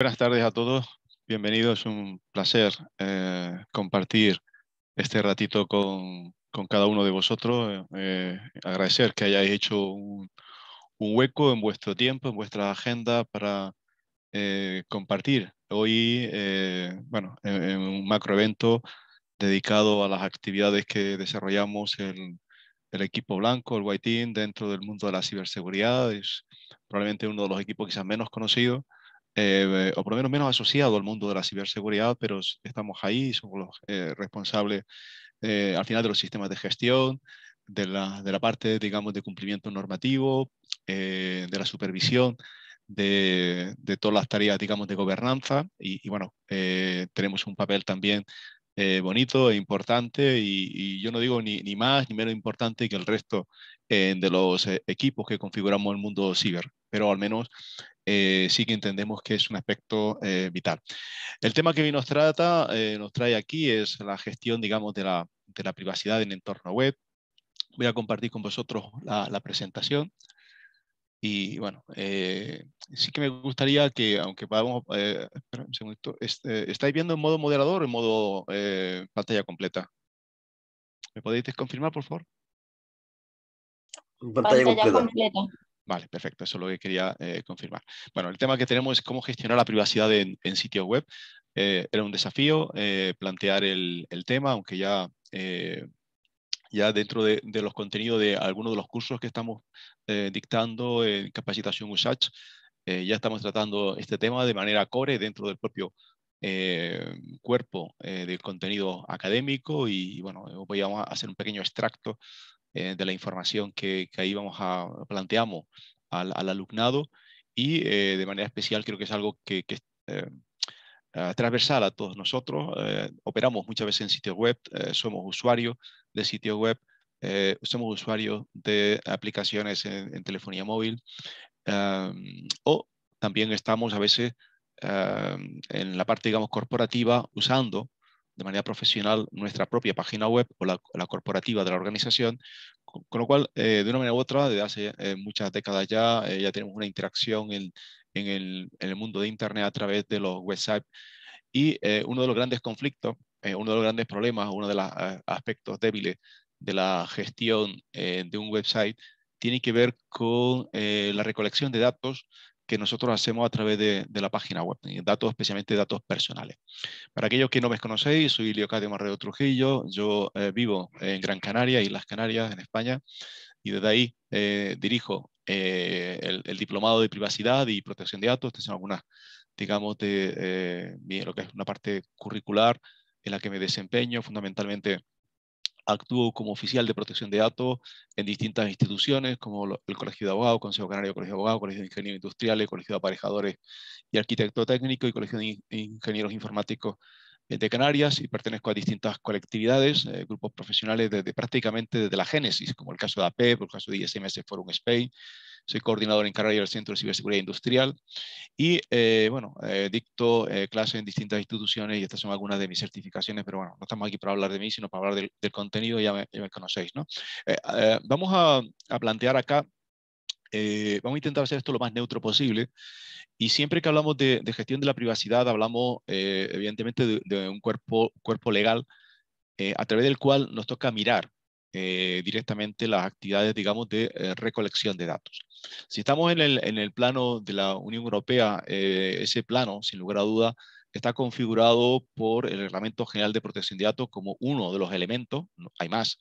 Buenas tardes a todos, bienvenidos, es un placer eh, compartir este ratito con, con, cada uno de vosotros. Eh, agradecer que hayáis hecho un, hueco en vuestro tiempo, en vuestra agenda para eh, compartir hoy, bueno, en, un macroevento dedicado a las actividades que desarrollamos el, el equipo blanco, el White Team, dentro del mundo de la ciberseguridad. Es probablemente uno de los equipos quizás menos conocidos eh, o por lo menos menos asociado al mundo de la ciberseguridad, pero estamos ahí, somos los eh, responsables eh, al final de los sistemas de gestión, de la, de la parte, digamos, de cumplimiento normativo, de la supervisión. De, de, todas las tareas, digamos, de gobernanza y, bueno, tenemos un papel también bonito e importante y, yo no digo ni, ni, más ni menos importante que el resto de los equipos que configuramos el mundo ciber pero al menos eh, sí que entendemos que es un aspecto eh, vital. El tema que hoy nos trata, eh, nos trae aquí es la gestión, digamos, de la, de la, privacidad en entorno web. Voy a compartir con vosotros la, presentación. Y bueno, sí que me gustaría que, aunque podamos, espera un segundito, ¿estáis viendo en modo moderador o en modo pantalla completa? ¿Me podéis confirmar, por favor? Pantalla, completa. Vale, perfecto, eso es lo que quería eh, confirmar. Bueno, el tema que tenemos es cómo gestionar la privacidad en, sitios web. Eh, era un desafío eh, plantear el, tema, aunque ya, ya dentro de, los contenidos de algunos de los cursos que estamos dictando en capacitación USACH, ya estamos tratando este tema de manera core dentro del propio cuerpo del contenido académico y, y bueno, voy a hacer un pequeño extracto eh, de la información que, que, ahí vamos a planteamos al, al alumnado y eh, de manera especial creo que es algo que, que eh, transversal a todos nosotros. operamos muchas veces en sitios web, somos usuarios de sitios web, somos usuarios de aplicaciones en, en telefonía móvil em, o también estamos a veces em, en la parte, digamos, corporativa usando de manera profesional nuestra propia página web o la, corporativa de la organización, con, lo cual, eh, de una manera u otra, desde hace eh, muchas décadas ya, eh, ya tenemos una interacción en, el, en, el, mundo de Internet a través de los websites. Y uno de los grandes conflictos, uno de los grandes problemas, uno de los aspectos débiles de la gestión de un website tiene que ver con la recolección de datos que nosotros hacemos a través de, la página web, eh, datos, especialmente datos personales. Para aquellos que no me conocéis, soy Leocadio Marrero Trujillo, yo eh, vivo en Gran Canaria y Las Canarias, en España, y desde ahí eh, dirijo el, el, diplomado de privacidad y protección de datos, estas son algunas, digamos, de lo que es una parte curricular en la que me desempeño fundamentalmente Actúo como oficial de protección de datos en distintas instituciones, como el Colegio de Abogados, Consejo Canario Colegio de Abogados, Colegio de Ingenieros Industriales, Colegio de Aparejadores y Arquitecto Técnico y Colegio de Ingenieros Informáticos eh, de Canarias y pertenezco a distintas colectividades, eh, grupos profesionales desde prácticamente desde la génesis, como el caso de AP, e, el caso de ISMS Forum Spain, soy coordinador encargado del Centro de Ciberseguridad Industrial y, eh, bueno, eh, dicto eh, clases en distintas instituciones y estas son algunas de mis certificaciones, pero bueno, no estamos aquí para hablar de mí, sino para hablar del, contenido, ya me, conocéis, ¿no? vamos a, plantear acá, vamos a intentar hacer esto lo más neutro posible y siempre que hablamos de, gestión de la privacidad, hablamos evidentemente de, un cuerpo, cuerpo legal a través del cual nos toca mirar eh, directamente las actividades, digamos, de eh, recolección de datos. Si estamos en el, plano de la Unión Europea, eh, ese plano, sin lugar a duda, está configurado por el Reglamento General de Protección de Datos como uno de los elementos, hay más,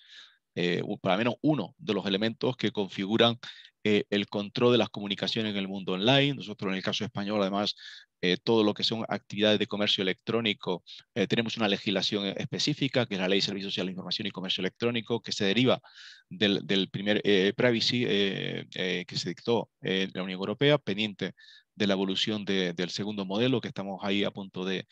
eh, para menos uno de los elementos que configuran eh, el control de las comunicaciones en el mundo online. Nosotros en el caso español, además, eh, todo lo que son actividades de comercio electrónico, eh, tenemos una legislación específica, que es la Ley de Servicios Sociales de Información y Comercio Electrónico, que se deriva del, primer privacy que se dictó en la Unión Europea, pendiente de la evolución del segundo modelo que estamos ahí a punto de,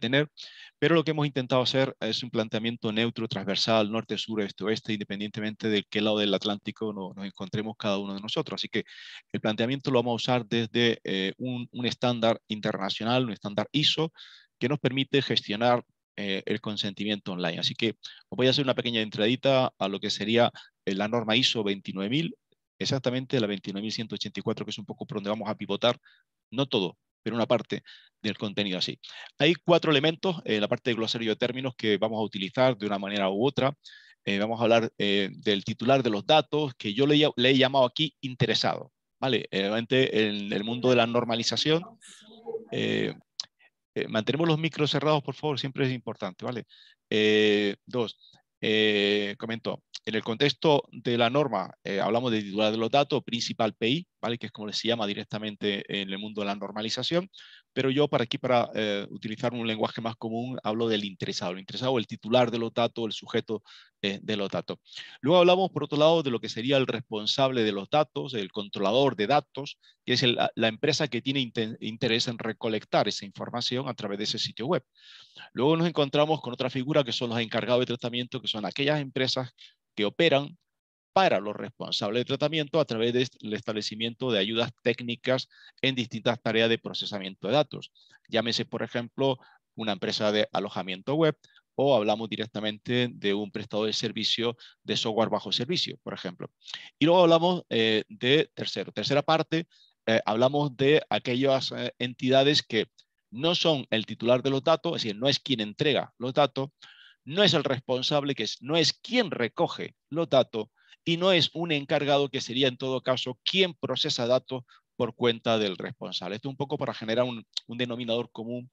tener. Pero lo que hemos intentado hacer es un planteamiento neutro, transversal, norte, sur, este, oeste, independientemente de qué lado del Atlántico nos, encontremos cada uno de nosotros. Así que el planteamiento lo vamos a usar desde eh, un, estándar internacional, un estándar ISO, que nos permite gestionar eh, el consentimiento online. Así que os voy a hacer una pequeña entradita a lo que sería eh, la norma ISO 29000, exactamente la 29.184, que es un poco por donde vamos a pivotar, no todo, pero una parte del contenido así. Hay cuatro elementos, en eh, la parte de glosario de términos que vamos a utilizar de una manera u otra. Eh, vamos a hablar eh, del titular de los datos, que yo le, he llamado aquí interesado. ¿vale? Realmente en el mundo de la normalización, mantenemos los micros cerrados, por favor, siempre es importante. ¿vale? dos, eh, comento, en el contexto de la norma, eh, hablamos de titular de los datos, principal PI, ¿vale? que es como se llama directamente en el mundo de la normalización, pero yo para aquí, para eh, utilizar un lenguaje más común, hablo del interesado. El interesado, el titular de los datos, el sujeto eh, de los datos. Luego hablamos, por otro lado, de lo que sería el responsable de los datos, el controlador de datos, que es la empresa que tiene interés en recolectar esa información a través de ese sitio web. Luego nos encontramos con otra figura que son los encargados de tratamiento, que son aquellas empresas que operan para los responsables de tratamiento a través del establecimiento de ayudas técnicas en distintas tareas de procesamiento de datos. Llámese, por ejemplo, una empresa de alojamiento web o hablamos directamente de un prestador de servicio de software bajo servicio, por ejemplo. Y luego hablamos eh, de tercero. Tercera parte, eh, hablamos de aquellas eh, entidades que no son el titular de los datos, es decir, no es quien entrega los datos, no es el responsable, que es, no es quien recoge los datos, y no es un encargado que sería en todo caso quien procesa datos por cuenta del responsable. Esto un poco para generar un, denominador común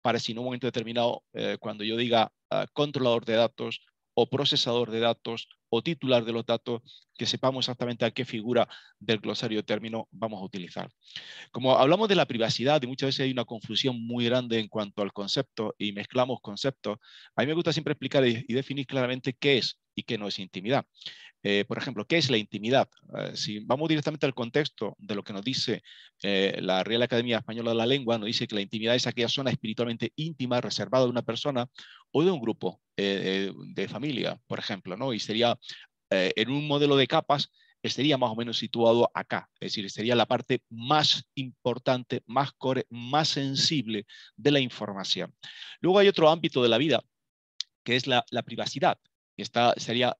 para si en un momento determinado, eh, cuando yo diga ah, controlador de datos, o procesador de datos o titular de los datos, que sepamos exactamente a qué figura del glosario término vamos a utilizar. Como hablamos de la privacidad y muchas veces hay una confusión muy grande en cuanto al concepto y mezclamos conceptos, a mí me gusta siempre explicar y, definir claramente qué es y qué no es intimidad. Eh, por ejemplo, ¿qué es la intimidad? Eh, si vamos directamente al contexto de lo que nos dice eh, la Real Academia Española de la Lengua, nos dice que la intimidad es aquella zona espiritualmente íntima, reservada de una persona o de un grupo eh, eh, de familia, por ejemplo, ¿no? Y sería eh, en un modelo de capas estaría más o menos situado acá, es decir, sería la parte más importante, más core, más sensible de la información. Luego hay otro ámbito de la vida, que es la, privacidad, que está, sería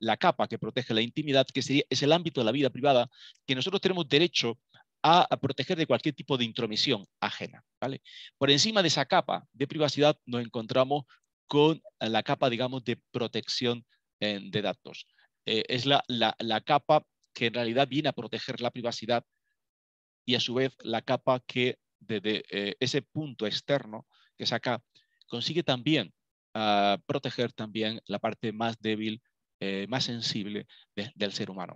la capa que protege la intimidad, que sería, es el ámbito de la vida privada, que nosotros tenemos derecho a, a proteger de cualquier tipo de intromisión ajena. ¿vale? Por encima de esa capa de privacidad nos encontramos con la capa, digamos, de protección eh, de datos. Eh, es la, capa que en realidad viene a proteger la privacidad y a su vez la capa que desde eh, ese punto externo que saca consigue también ah, proteger también la parte más débil, más sensible del ser humano.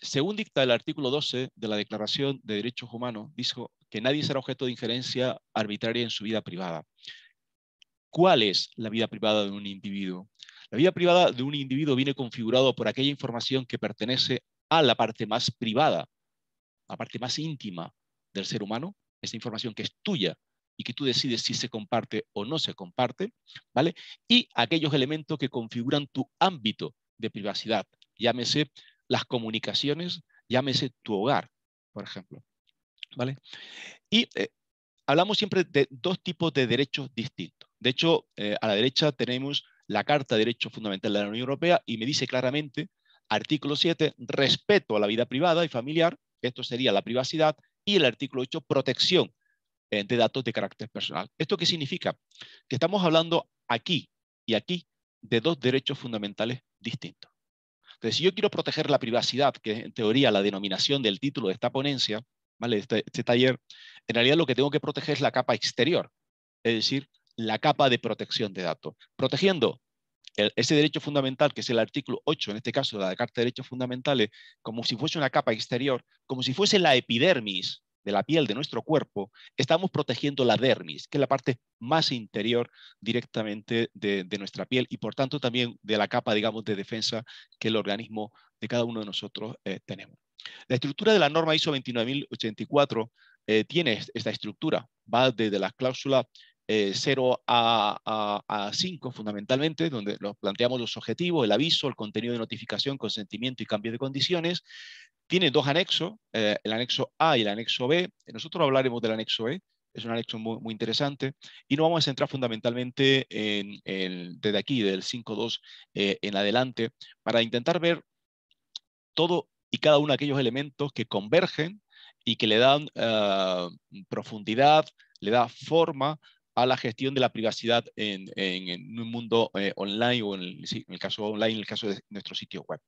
según dicta el artículo 12 de la Declaración de Derechos Humanos, dijo que nadie será objeto de injerencia arbitraria en su vida privada. ¿Cuál es la vida privada de un individuo? La vida privada de un individuo viene configurado por aquella información que pertenece a la parte más privada, a la parte más íntima del ser humano, esa información que es tuya y que tú decides si se comparte o no se comparte, ¿vale? Y aquellos elementos que configuran tu ámbito de privacidad, llámese las comunicaciones, llámese tu hogar, por ejemplo, ¿vale? Y eh, hablamos siempre de dos tipos de derechos distintos de hecho, eh, a la derecha tenemos la Carta de Derechos Fundamentales de la Unión Europea y me dice claramente, artículo 7, respeto a la vida privada y familiar, esto sería la privacidad, y el artículo 8, protección eh, de datos de carácter personal. ¿Esto qué significa? Que estamos hablando aquí y aquí de dos derechos fundamentales distintos. Entonces, si yo quiero proteger la privacidad, que es en teoría la denominación del título de esta ponencia, ¿vale? Este, este taller, en realidad lo que tengo que proteger es la capa exterior, es decir, la capa de protección de datos, protegiendo ese derecho fundamental, que es el artículo 8, en este caso de la Carta de Derechos Fundamentales, como si fuese una capa exterior, como si fuese la epidermis de la piel de nuestro cuerpo, estamos protegiendo la dermis, que es la parte más interior directamente de, nuestra piel y por tanto también de la capa, digamos, de defensa que el organismo de cada uno de nosotros eh, tenemos. La estructura de la norma ISO 29084 eh, tiene esta estructura, va desde la cláusula 0 eh, a, 5 fundamentalmente, donde los planteamos los objetivos, el aviso, el contenido de notificación, consentimiento y cambio de condiciones. Tiene dos anexos, eh, el anexo A y el anexo B. Nosotros hablaremos del anexo E, es un anexo muy, interesante, y nos vamos a centrar fundamentalmente desde aquí, del 5.2 eh, en adelante, para intentar ver todo y cada uno de aquellos elementos que convergen y que le dan eh, profundidad, le da forma a la gestión de la privacidad en, un mundo eh, online o en el, caso online, en el caso de nuestro sitio web.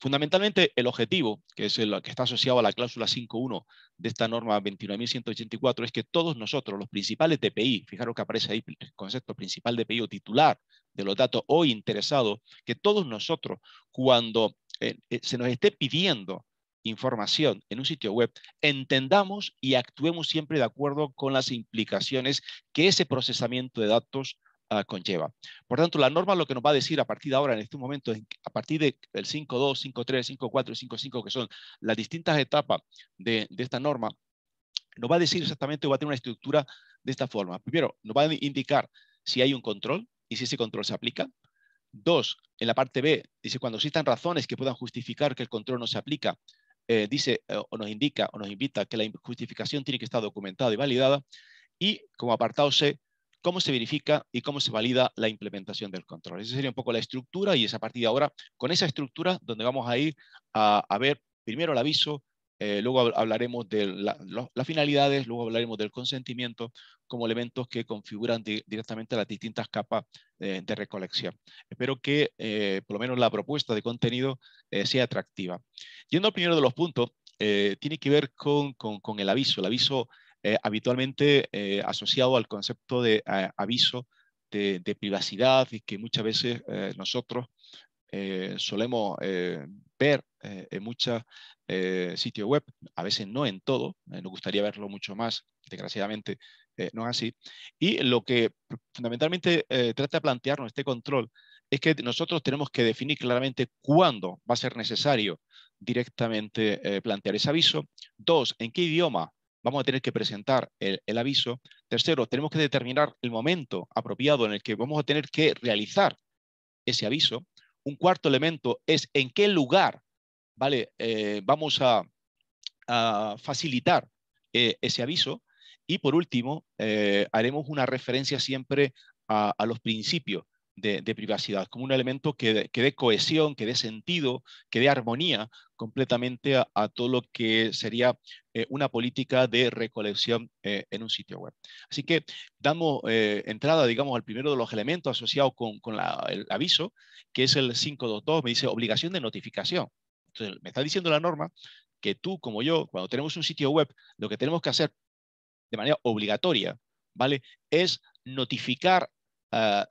Fundamentalmente, el objetivo, que es el que está asociado a la cláusula 5.1 de esta norma 29.184, es que todos nosotros, los principales TPI, fijaros que aparece ahí el concepto principal de o titular de los datos o interesado, que todos nosotros, cuando eh, eh, se nos esté pidiendo información en un sitio web, entendamos y actuemos siempre de acuerdo con las implicaciones que ese procesamiento de datos ah, conlleva. Por tanto, la norma lo que nos va a decir a partir de ahora, en este momento, a partir del 5.2, 5.3, 5.4 5.5, que son las distintas etapas de, de esta norma, nos va a decir exactamente, va a tener una estructura de esta forma. Primero, nos va a indicar si hay un control y si ese control se aplica. Dos, en la parte B, dice cuando existan razones que puedan justificar que el control no se aplica, eh, dice eh, o nos indica o nos invita que la justificación tiene que estar documentada y validada. Y como apartado C, cómo se verifica y cómo se valida la implementación del control. Esa sería un poco la estructura y esa a partir ahora, con esa estructura, donde vamos a ir a ver primero el aviso, eh, luego hablaremos de las finalidades, luego hablaremos del consentimiento como elementos que configuran directamente las distintas capas eh, de recolección. Espero que eh, por lo menos la propuesta de contenido sea atractiva. Yendo al primero de los puntos, tiene que ver con, el aviso, el aviso habitualmente asociado al concepto de aviso de, privacidad y que muchas veces nosotros solemos ver eh, en muchos eh, sitios web, a veces no en todo, eh, nos gustaría verlo mucho más, desgraciadamente no es así, y lo que fundamentalmente trata de plantearnos este control es que nosotros tenemos que definir claramente cuándo va a ser necesario directamente plantear ese aviso, dos, en qué idioma vamos a tener que presentar el, aviso. Tercero, tenemos que determinar el momento apropiado en el que vamos a tener que realizar ese aviso. Un cuarto elemento es en qué lugar vale, eh, vamos a, facilitar eh, ese aviso. Y por último, eh, haremos una referencia siempre a, los principios de, privacidad, como un elemento que, dé cohesión, que dé sentido, que dé armonía completamente a, todo lo que sería una política de recolección en un sitio web. Así que damos entrada, digamos, al primero de los elementos asociados con, el aviso, que es el 522, me dice obligación de notificación me está diciendo la norma que tú como yo, cuando tenemos un sitio web, lo que tenemos que hacer de manera obligatoria, ¿vale? Es notificar ah,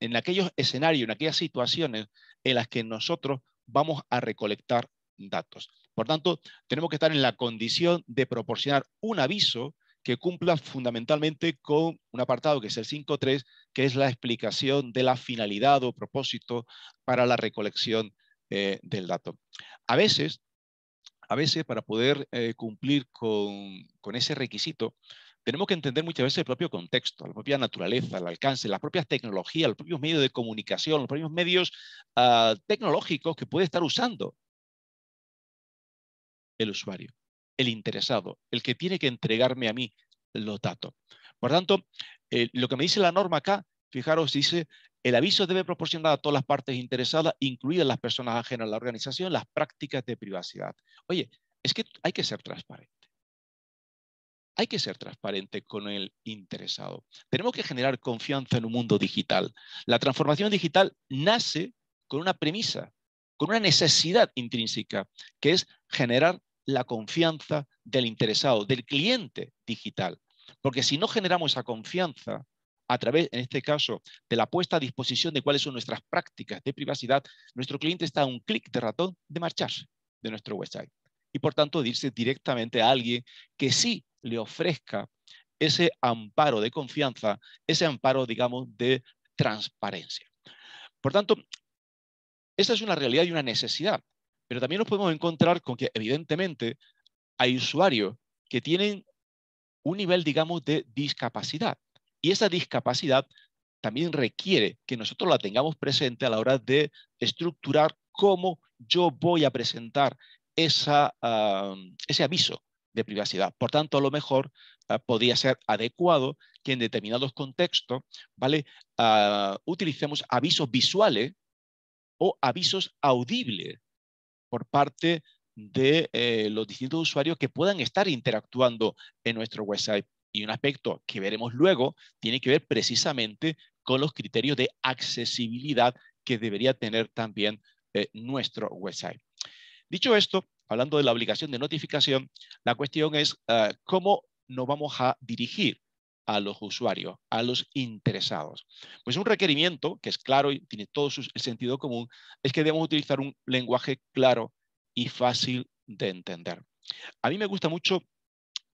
en aquellos escenarios, en aquellas situaciones en las que nosotros vamos a recolectar datos. Por tanto, tenemos que estar en la condición de proporcionar un aviso que cumpla fundamentalmente con un apartado que es el 5.3, que es la explicación de la finalidad o propósito para la recolección eh, del dato. A veces, a veces para poder eh, cumplir con, ese requisito, tenemos que entender muchas veces el propio contexto, la propia naturaleza, el alcance, las propias tecnologías, los propios medios de comunicación, los propios medios ah, tecnológicos que puede estar usando el usuario, el interesado, el que tiene que entregarme a mí los datos. Por tanto, eh, lo que me dice la norma acá, fijaros, dice el aviso debe proporcionar a todas las partes interesadas, incluidas las personas ajenas a la organización, las prácticas de privacidad. Oye, es que hay que ser transparente. Hay que ser transparente con el interesado. Tenemos que generar confianza en un mundo digital. La transformación digital nace con una premisa, con una necesidad intrínseca, que es generar la confianza del interesado, del cliente digital. Porque si no generamos esa confianza, a través, en este caso, de la puesta a disposición de cuáles son nuestras prácticas de privacidad, nuestro cliente está a un clic de ratón de marcharse de nuestro website y por tanto de irse directamente a alguien que sí le ofrezca ese amparo de confianza, ese amparo, digamos, de transparencia. Por tanto, esa es una realidad y una necesidad, pero también nos podemos encontrar con que evidentemente hay usuarios que tienen un nivel, digamos, de discapacidad y esa discapacidad también requiere que nosotros la tengamos presente a la hora de estructurar cómo yo voy a presentar ah, ese aviso de privacidad. Por tanto, a lo mejor ah, podría ser adecuado que en determinados contextos ¿vale? Ah, utilicemos avisos visuales o avisos audibles por parte de eh, los distintos usuarios que puedan estar interactuando en nuestro website y un aspecto que veremos luego tiene que ver precisamente con los criterios de accesibilidad que debería tener también eh, nuestro website. Dicho esto, hablando de la obligación de notificación, la cuestión es eh, cómo nos vamos a dirigir a los usuarios, a los interesados. Pues un requerimiento, que es claro y tiene todo su, sentido común, es que debemos utilizar un lenguaje claro y fácil de entender. A mí me gusta mucho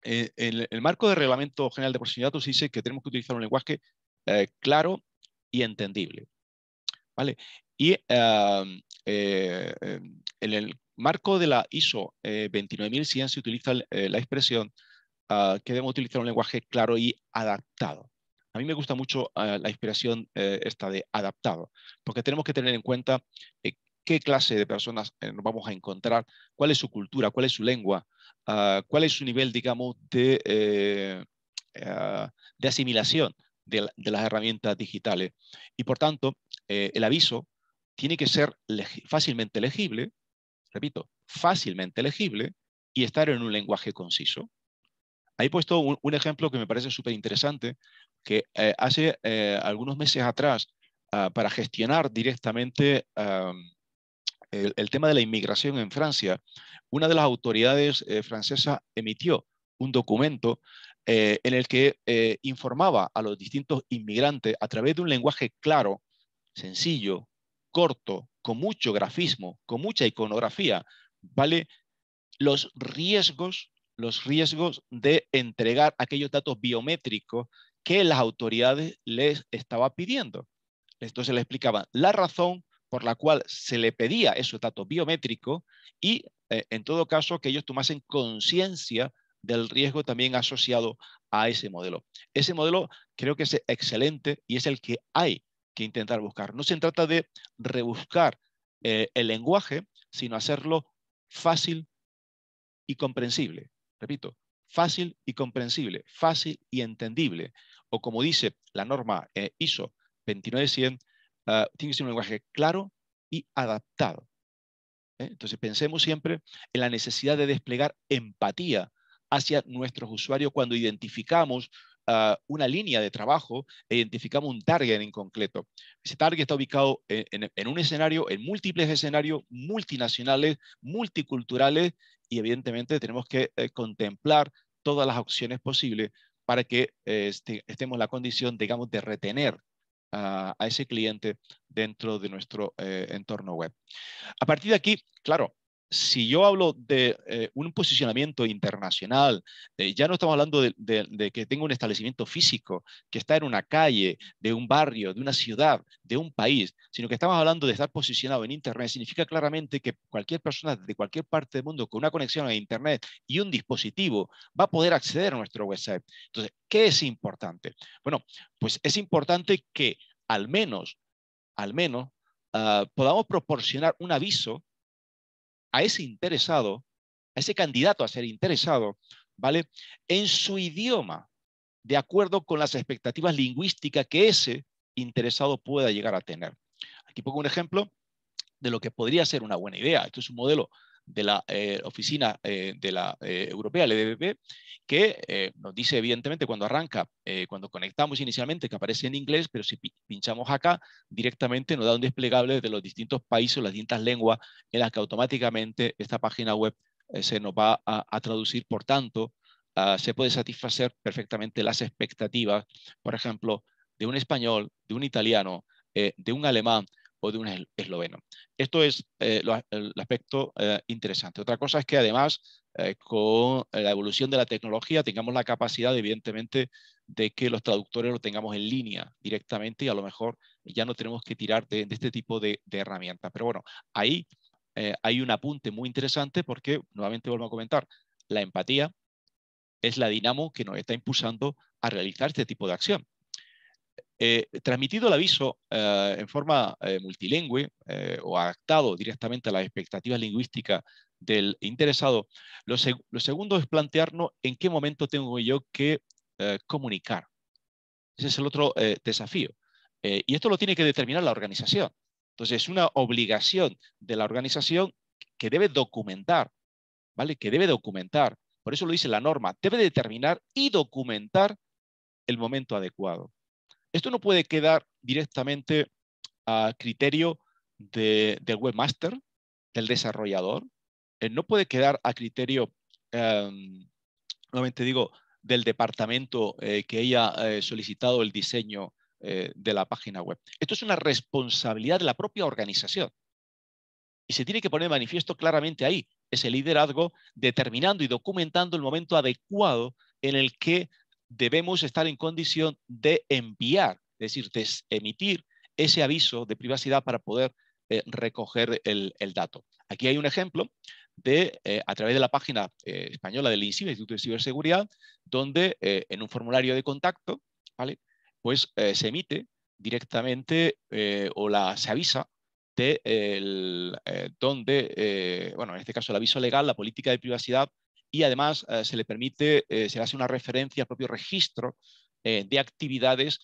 eh, el, marco de reglamento general de protección de datos dice que tenemos que utilizar un lenguaje eh, claro y entendible. ¿vale? Y eh, en el marco de la ISO 29100 se utiliza la expresión ah, que debemos utilizar un lenguaje claro y adaptado. A mí me gusta mucho ah, la expresión esta de adaptado, porque tenemos que tener en cuenta qué clase de personas eh, nos vamos a encontrar, cuál es su cultura, cuál es su lengua, ah, cuál es su nivel, digamos, de, eh, ah, de asimilación de, las herramientas digitales. Y por tanto, eh, el aviso tiene que ser fácilmente legible, repito, fácilmente legible y estar en un lenguaje conciso. Ahí he puesto un, ejemplo que me parece súper interesante, que hace algunos meses atrás, ah, para gestionar directamente el, tema de la inmigración en Francia, una de las autoridades eh, francesas emitió un documento eh, en el que eh, informaba a los distintos inmigrantes a través de un lenguaje claro, sencillo, corto, con mucho grafismo, con mucha iconografía, ¿vale? Los riesgos, los riesgos de entregar aquellos datos biométricos que las autoridades les estaba pidiendo. Entonces le explicaba la razón por la cual se le pedía ese dato biométrico, y, eh, en todo caso, que ellos tomasen conciencia del riesgo también asociado a ese modelo. Ese modelo creo que es excelente y es el que hay que intentar buscar. No se trata de rebuscar eh, el lenguaje, sino hacerlo fácil y comprensible. Repito, fácil y comprensible, fácil y entendible. O como dice la norma eh, ISO 29100, Ah, tiene que ser un lenguaje claro y adaptado. ¿eh? Entonces pensemos siempre en la necesidad de desplegar empatía hacia nuestros usuarios cuando identificamos ah, una línea de trabajo e identificamos un target en concreto. Ese target está ubicado en, un escenario, en múltiples escenarios multinacionales, multiculturales y evidentemente tenemos que eh, contemplar todas las opciones posibles para que eh, este, estemos en la condición, digamos, de retener a, ese cliente dentro de nuestro eh, entorno web. A partir de aquí, claro, si yo hablo de eh, un posicionamiento internacional, eh, ya no estamos hablando de, que tengo un establecimiento físico, que está en una calle, de un barrio, de una ciudad, de un país, sino que estamos hablando de estar posicionado en Internet, significa claramente que cualquier persona de cualquier parte del mundo con una conexión a Internet y un dispositivo va a poder acceder a nuestro website. Entonces, ¿qué es importante? Bueno, pues es importante que al menos, al menos, ah, podamos proporcionar un aviso a ese interesado, a ese candidato a ser interesado, ¿vale? En su idioma, de acuerdo con las expectativas lingüísticas que ese interesado pueda llegar a tener. Aquí pongo un ejemplo de lo que podría ser una buena idea. Esto es un modelo de la eh, Oficina eh, de la eh, Europea, el e que nos dice evidentemente cuando arranca, cuando conectamos inicialmente que aparece en inglés, pero si pinchamos acá, directamente nos da un desplegable de los distintos países, las distintas lenguas en las que automáticamente esta página web se nos va a, traducir. Por tanto, ah, se puede satisfacer perfectamente las expectativas, por ejemplo, de un español, de un italiano, de un alemán, o de un esloveno. Esto es eh, el aspecto eh, interesante. Otra cosa es que además eh, con la evolución de la tecnología tengamos la capacidad, evidentemente, de que los traductores lo tengamos en línea directamente y a lo mejor ya no tenemos que tirar de, este tipo de, de, herramientas. Pero bueno, ahí hay un apunte muy interesante porque, nuevamente vuelvo a comentar, la empatía es la dinamo que nos está impulsando a realizar este tipo de acción. Eh, transmitido el aviso eh, en forma eh, multilingüe o adaptado directamente a las expectativas lingüísticas del interesado, lo, lo, segundo es plantearnos en qué momento tengo yo que comunicar. Ese es el otro desafío. y esto lo tiene que determinar la organización. Entonces, es una obligación de la organización que debe documentar, ¿vale? Que debe documentar. Por eso lo dice la norma, debe determinar y documentar el momento adecuado. Esto no puede quedar directamente a criterio del webmaster, del desarrollador. Eh, no puede quedar a criterio, em, nuevamente digo, del departamento eh, que haya eh, solicitado el diseño de la página web. Esto es una responsabilidad de la propia organización. Y se tiene que poner manifiesto claramente ahí, ese liderazgo determinando y documentando el momento adecuado en el que debemos estar en condición de enviar, es decir, de emitir ese aviso de privacidad para poder eh, recoger el, dato. Aquí hay un ejemplo de, eh, a través de la página eh, española del Instituto de Ciberseguridad, donde en un formulario de contacto, ¿vale? pues se emite directamente o la, se avisa de donde, bueno, en este caso el aviso legal, la política de privacidad y además eh, se le permite, eh, se le hace una referencia al propio registro eh, de actividades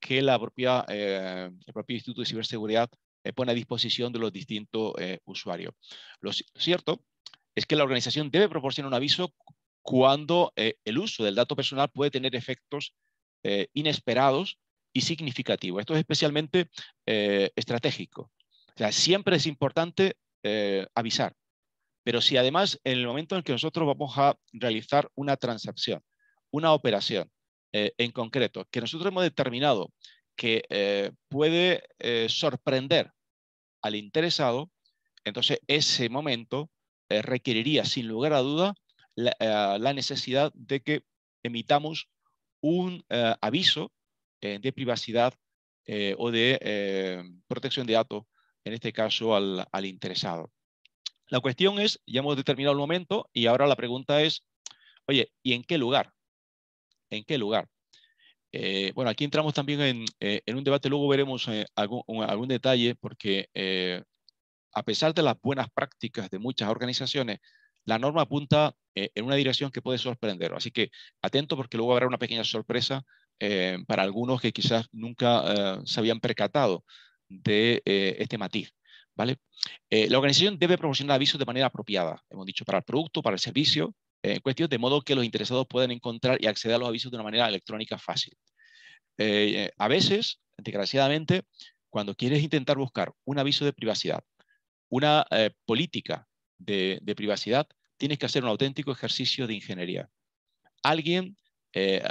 que la propia, el propio Instituto de Ciberseguridad pone a disposición de los distintos usuarios. Lo cierto es que la organización debe proporcionar un aviso cuando el uso del dato personal puede tener efectos inesperados y significativos. Esto es especialmente estratégico. O sea, siempre es importante avisar pero si además en el momento en que nosotros vamos a realizar una transacción, una operación eh, en concreto, que nosotros hemos determinado que eh, puede eh, sorprender al interesado, entonces ese momento requeriría sin lugar a duda la, necesidad de que emitamos un aviso de privacidad o de protección de datos, en este caso al interesado. La cuestión es, ya hemos determinado el momento y ahora la pregunta es, oye, ¿y en qué lugar? ¿En qué lugar? Eh, bueno, aquí entramos también en, eh, un debate, luego veremos eh, algún, algún, detalle, porque a pesar de las buenas prácticas de muchas organizaciones, la norma apunta en una dirección que puede sorprender. Así que atento porque luego habrá una pequeña sorpresa para algunos que quizás nunca se habían percatado de este matiz. ¿vale? Eh, la organización debe proporcionar avisos de manera apropiada, hemos dicho, para el producto, para el servicio, en eh, cuestión, de modo que los interesados puedan encontrar y acceder a los avisos de una manera electrónica fácil. Eh, a veces, desgraciadamente, cuando quieres intentar buscar un aviso de privacidad, una política de, privacidad, tienes que hacer un auténtico ejercicio de ingeniería. Alguien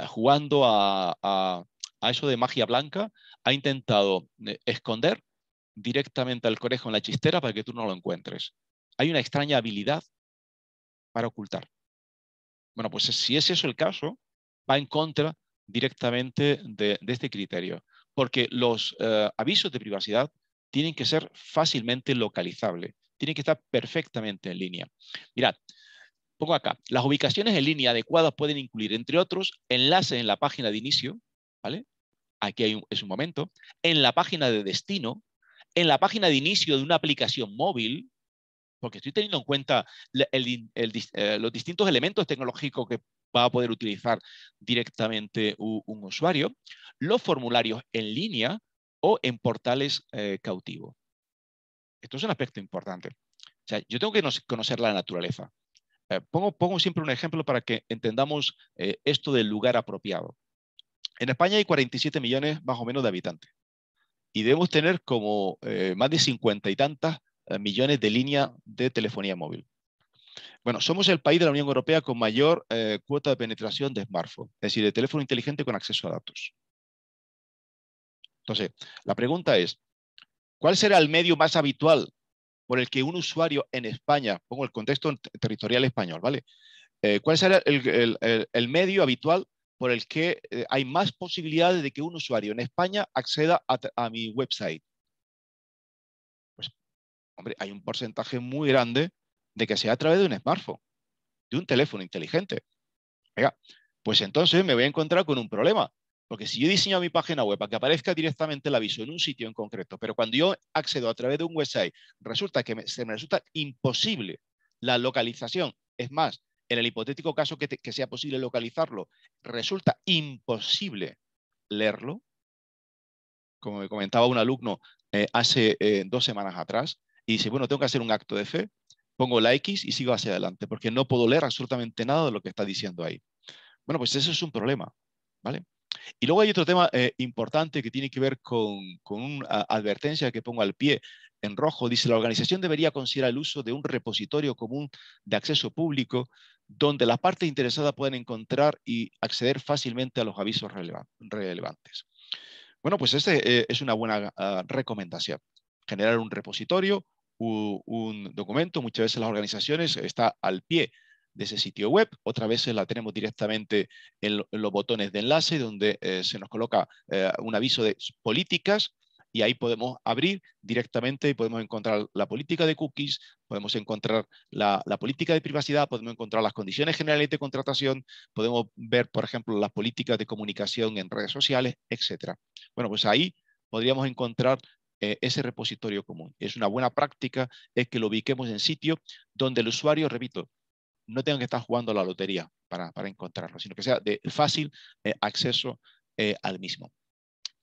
jugando a, eso de magia blanca, ha intentado esconder directamente al conejo en la chistera para que tú no lo encuentres. Hay una extraña habilidad para ocultar. Bueno, pues si es eso el caso, va en contra directamente de, este criterio, porque los eh, avisos de privacidad tienen que ser fácilmente localizables, tienen que estar perfectamente en línea. Mirad, pongo acá, las ubicaciones en línea adecuadas pueden incluir, entre otros, enlaces en la página de inicio, ¿vale? Aquí hay es un momento, en la página de destino, en la página de inicio de una aplicación móvil, porque estoy teniendo en cuenta eh, los distintos elementos tecnológicos que va a poder utilizar directamente un, usuario, los formularios en línea o en portales eh, cautivos. Esto es un aspecto importante. yo tengo que conocer la naturaleza. Eh, pongo, siempre un ejemplo para que entendamos esto del lugar apropiado. En España hay 47 millones más o menos de habitantes y debemos tener como eh, más de cincuenta y tantas eh, millones de líneas de telefonía móvil. Bueno, somos el país de la Unión Europea con mayor eh, cuota de penetración de smartphone, es decir, de teléfono inteligente con acceso a datos. Entonces, la pregunta es, ¿cuál será el medio más habitual por el que un usuario en España, pongo el contexto territorial español, ¿vale? ¿Cuál será el medio habitual por el que eh, hay más posibilidades de que un usuario en España acceda a, mi website. Pues, hombre, hay un porcentaje muy grande de que sea a través de un smartphone, de un teléfono inteligente. pues entonces me voy a encontrar con un problema. Porque si yo diseño mi página web para que aparezca directamente el aviso en un sitio en concreto, pero cuando yo accedo a través de un website, resulta que se me resulta imposible la localización. Es más, en el hipotético caso que, sea posible localizarlo, resulta imposible leerlo, como me comentaba un alumno eh, hace eh, dos semanas atrás, y dice, bueno, tengo que hacer un acto de fe, pongo la X y sigo hacia adelante, porque no puedo leer absolutamente nada de lo que está diciendo ahí. Bueno, pues eso es un problema, ¿vale? Y luego hay otro tema eh, importante que tiene que ver con, con una advertencia que pongo al pie en rojo. Dice, la organización debería considerar el uso de un repositorio común de acceso público donde las partes interesadas pueden encontrar y acceder fácilmente a los avisos relevantes. Bueno, pues esta eh, es una buena ah, recomendación. Generar un repositorio, un documento. Muchas veces las organizaciones están al pie de ese sitio web. Otras veces la tenemos directamente en, los botones de enlace donde eh, se nos coloca eh, un aviso de políticas y ahí podemos abrir directamente y podemos encontrar la política de cookies, podemos encontrar la, política de privacidad, podemos encontrar las condiciones generales de contratación, podemos ver, por ejemplo, las políticas de comunicación en redes sociales, etc. Bueno, pues ahí podríamos encontrar eh, ese repositorio común. Es una buena práctica es que lo ubiquemos en sitio donde el usuario, repito, no tenga que estar jugando a la lotería para, encontrarlo, sino que sea de fácil eh, acceso eh, al mismo.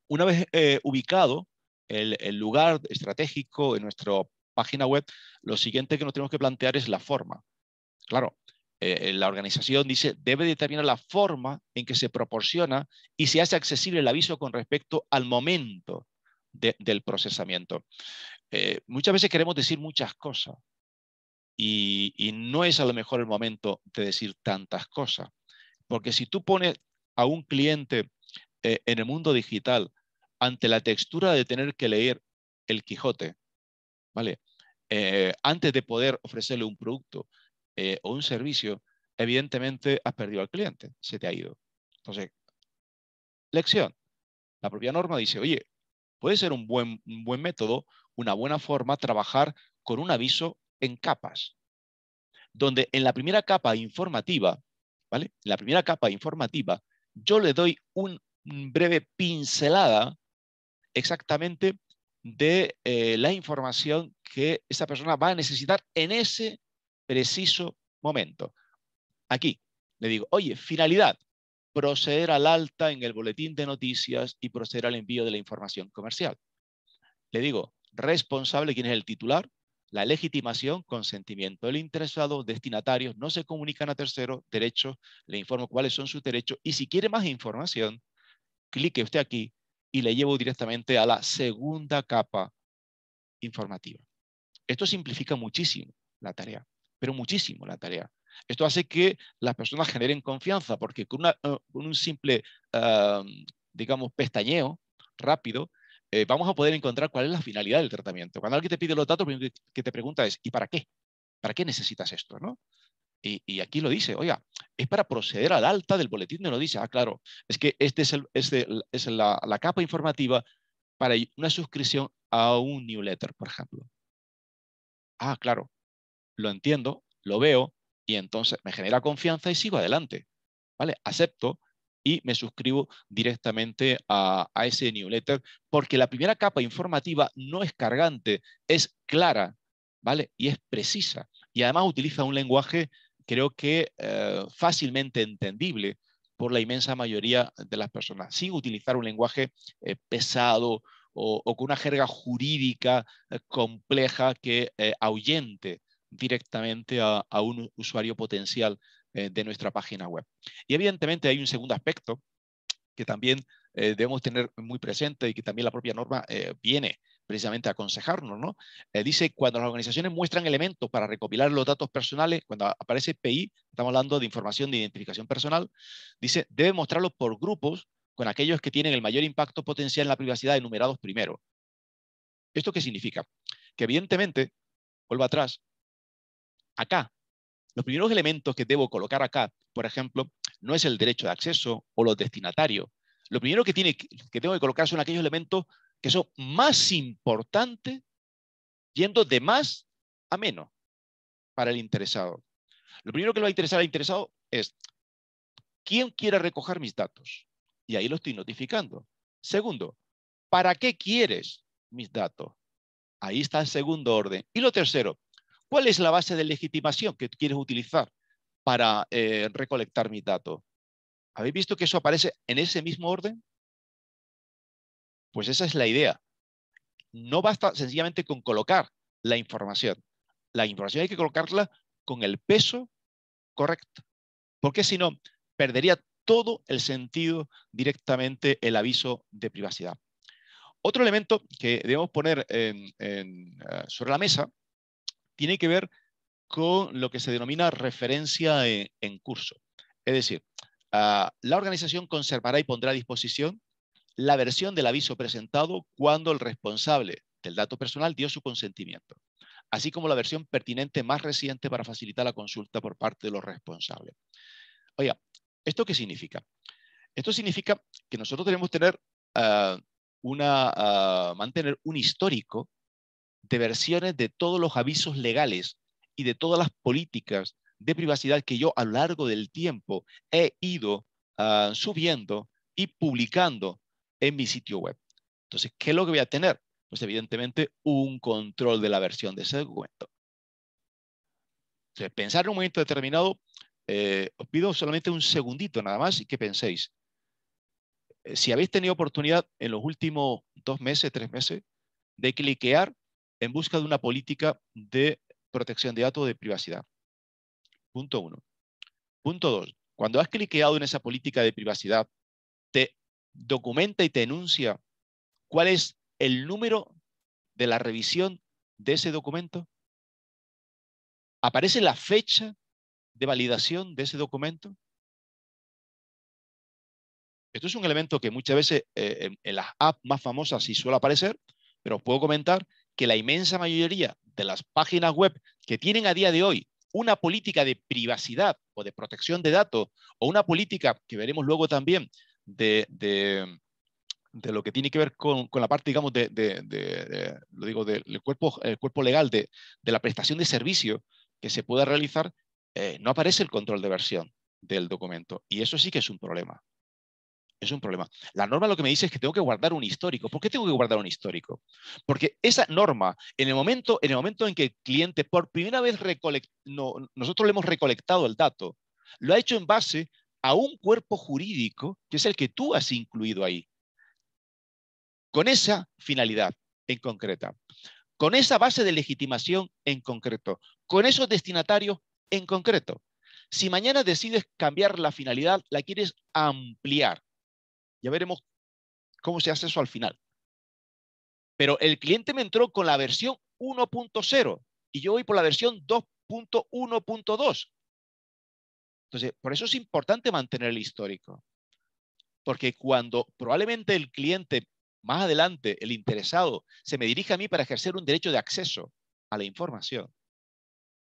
Una vez ubicado el, lugar estratégico en nuestra página web, lo siguiente que nos tenemos que plantear es la forma. Claro, eh, eh, la organización dice, debe determinar la forma en que se proporciona y se hace accesible el aviso con respecto al momento del procesamiento. Eh, muchas veces queremos decir muchas cosas y, no es a lo mejor el momento de decir tantas cosas, porque si tú pones a un cliente en el mundo digital ante la textura de tener que leer El Quijote, ¿vale? Eh, antes de poder ofrecerle un producto eh, o un servicio, evidentemente has perdido al cliente, se te ha ido. Entonces, lección. La propia norma dice, oye, puede ser un buen, buen método, una buena forma trabajar con un aviso en capas, donde en la primera capa informativa, ¿vale? En la primera capa informativa, yo le doy un breve pincelada exactamente de eh, la información que esa persona va a necesitar en ese preciso momento. Aquí le digo, oye, finalidad, proceder al alta en el boletín de noticias y proceder al envío de la información comercial. Le digo, responsable, ¿quién es el titular? La legitimación, consentimiento del interesado, destinatarios, no se comunican a terceros, derechos, le informo cuáles son sus derechos y si quiere más información, clique usted aquí y le llevo directamente a la segunda capa informativa. Esto simplifica muchísimo la tarea, pero muchísimo la tarea. Esto hace que las personas generen confianza, porque con, eh, un simple, digamos, pestañeo rápido, eh, vamos a poder encontrar cuál es la finalidad del tratamiento. Cuando alguien te pide los datos, lo primero que te pregunta es, ¿y para qué? ¿Para qué necesitas esto? ¿no? Y, y, aquí lo dice, oiga, es para proceder al alta del boletín de noticias. Ah, claro, es que este es, la, capa informativa para una suscripción a un newsletter, por ejemplo. Ah, claro, lo entiendo, lo veo y entonces me genera confianza y sigo adelante. ¿Vale? Acepto y me suscribo directamente a, a, ese newsletter porque la primera capa informativa no es cargante, es clara, ¿vale? Y es precisa. Y además utiliza un lenguaje creo que eh, fácilmente entendible por la inmensa mayoría de las personas, sin utilizar un lenguaje eh, pesado o, con una jerga jurídica eh, compleja que ahuyente directamente a, un usuario potencial de nuestra página web. Y evidentemente hay un segundo aspecto que también debemos tener muy presente y que también la propia norma viene precisamente aconsejarnos, ¿no? Eh, dice, cuando las organizaciones muestran elementos para recopilar los datos personales, cuando aparece PI, estamos hablando de información de identificación personal, dice, debe mostrarlos por grupos con aquellos que tienen el mayor impacto potencial en la privacidad enumerados primero. ¿Esto qué significa? Que evidentemente, vuelvo atrás, acá, los primeros elementos que debo colocar acá, por ejemplo, no es el derecho de acceso o los destinatarios. Lo primero que, tiene, que tengo que colocar son aquellos elementos que son más importantes yendo de más a menos para el interesado. Lo primero que le va a interesar al interesado es quién quiere recoger mis datos. Y ahí lo estoy notificando. Segundo, ¿para qué quieres mis datos? Ahí está el segundo orden. Y lo tercero, ¿cuál es la base de legitimación que quieres utilizar para eh, recolectar mis datos? ¿Habéis visto que eso aparece en ese mismo orden? Pues esa es la idea. No basta sencillamente con colocar la información. La información hay que colocarla con el peso correcto, porque si no, perdería todo el sentido directamente el aviso de privacidad. Otro elemento que debemos poner eh, sobre la mesa tiene que ver con lo que se denomina referencia eh, en, curso. Es decir, ah, la organización conservará y pondrá a disposición la versión del aviso presentado cuando el responsable del dato personal dio su consentimiento, así como la versión pertinente más reciente para facilitar la consulta por parte de los responsables. Oiga, ¿esto qué significa? Esto significa que nosotros tenemos que tener, ah, una, ah, mantener un histórico de versiones de todos los avisos legales y de todas las políticas de privacidad que yo a lo largo del tiempo he ido ah, subiendo y publicando en mi sitio web. Entonces, ¿qué es lo que voy a tener? Pues evidentemente un control de la versión de ese documento. Entonces, pensar en un momento determinado, eh, os pido solamente un segundito nada más y que penséis. Eh, si habéis tenido oportunidad en los últimos dos meses, tres meses, de cliquear en busca de una política de protección de datos de privacidad. Punto uno. Punto dos. Cuando has cliqueado en esa política de privacidad, te documenta y te enuncia cuál es el número de la revisión de ese documento? ¿Aparece la fecha de validación de ese documento? Esto es un elemento que muchas veces eh, en, las apps más famosas sí suele aparecer, pero os puedo comentar que la inmensa mayoría de las páginas web que tienen a día de hoy una política de privacidad o de protección de datos o una política que veremos luego también de, lo que tiene que ver con, la parte, digamos, de, lo digo, del cuerpo, el cuerpo legal de, la prestación de servicio que se pueda realizar, eh, no aparece el control de versión del documento. Y eso sí que es un problema. Es un problema. La norma lo que me dice es que tengo que guardar un histórico. ¿Por qué tengo que guardar un histórico? Porque esa norma, en el momento en, el momento en que el cliente por primera vez no, nosotros le hemos recolectado el dato, lo ha hecho en base a un cuerpo jurídico que es el que tú has incluido ahí. Con esa finalidad en concreta, con esa base de legitimación en concreto, con esos destinatarios en concreto. Si mañana decides cambiar la finalidad, la quieres ampliar. Ya veremos cómo se hace eso al final. Pero el cliente me entró con la versión 1.0 y yo voy por la versión 2.1.2. Entonces, por eso es importante mantener el histórico, porque cuando probablemente el cliente más adelante, el interesado, se me dirija a mí para ejercer un derecho de acceso a la información,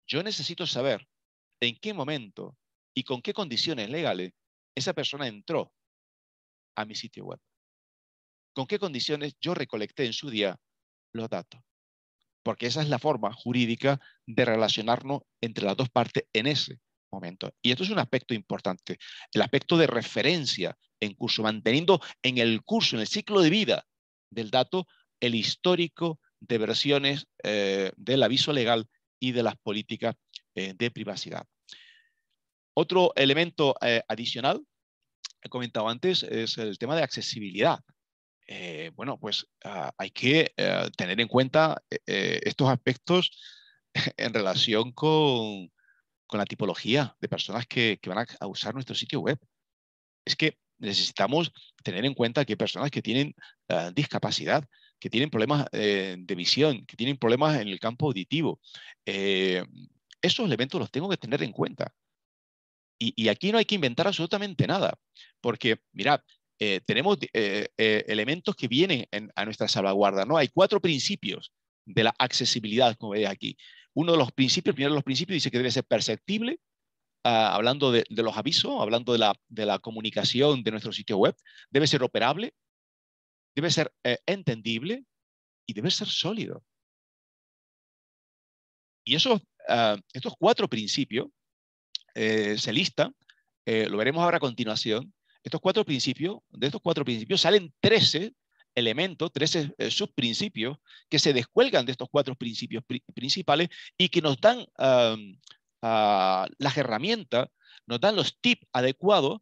yo necesito saber en qué momento y con qué condiciones legales esa persona entró a mi sitio web. Con qué condiciones yo recolecté en su día los datos. Porque esa es la forma jurídica de relacionarnos entre las dos partes en ese momento. Y esto es un aspecto importante, el aspecto de referencia en curso, manteniendo en el curso, en el ciclo de vida del dato, el histórico de versiones eh, del aviso legal y de las políticas eh, de privacidad. Otro elemento eh, adicional, he comentado antes, es el tema de accesibilidad. bueno, pues ah, hay que tener en cuenta estos aspectos en relación con con la tipología de personas que, van a usar nuestro sitio web. Es que necesitamos tener en cuenta que hay personas que tienen ah, discapacidad, que tienen problemas eh, de visión, que tienen problemas en el campo auditivo. Eh, esos elementos los tengo que tener en cuenta. Y, aquí no hay que inventar absolutamente nada, porque, mirad, eh, tenemos elementos que vienen a nuestra salvaguarda, ¿no? Hay cuatro principios de la accesibilidad, como veis aquí uno de los principios, primero de los principios dice que debe ser perceptible, ah, hablando de, los avisos, hablando de la, comunicación de nuestro sitio web, debe ser operable, debe ser eh, entendible y debe ser sólido. Y esos, ah, estos cuatro principios eh, se listan, eh, lo veremos ahora a continuación, estos cuatro principios, de estos cuatro principios salen 13 elementos, tres eh, eh, subprincipios que se descuelgan de estos cuatro principios principales y que nos dan ah, las herramientas, nos dan los tips adecuados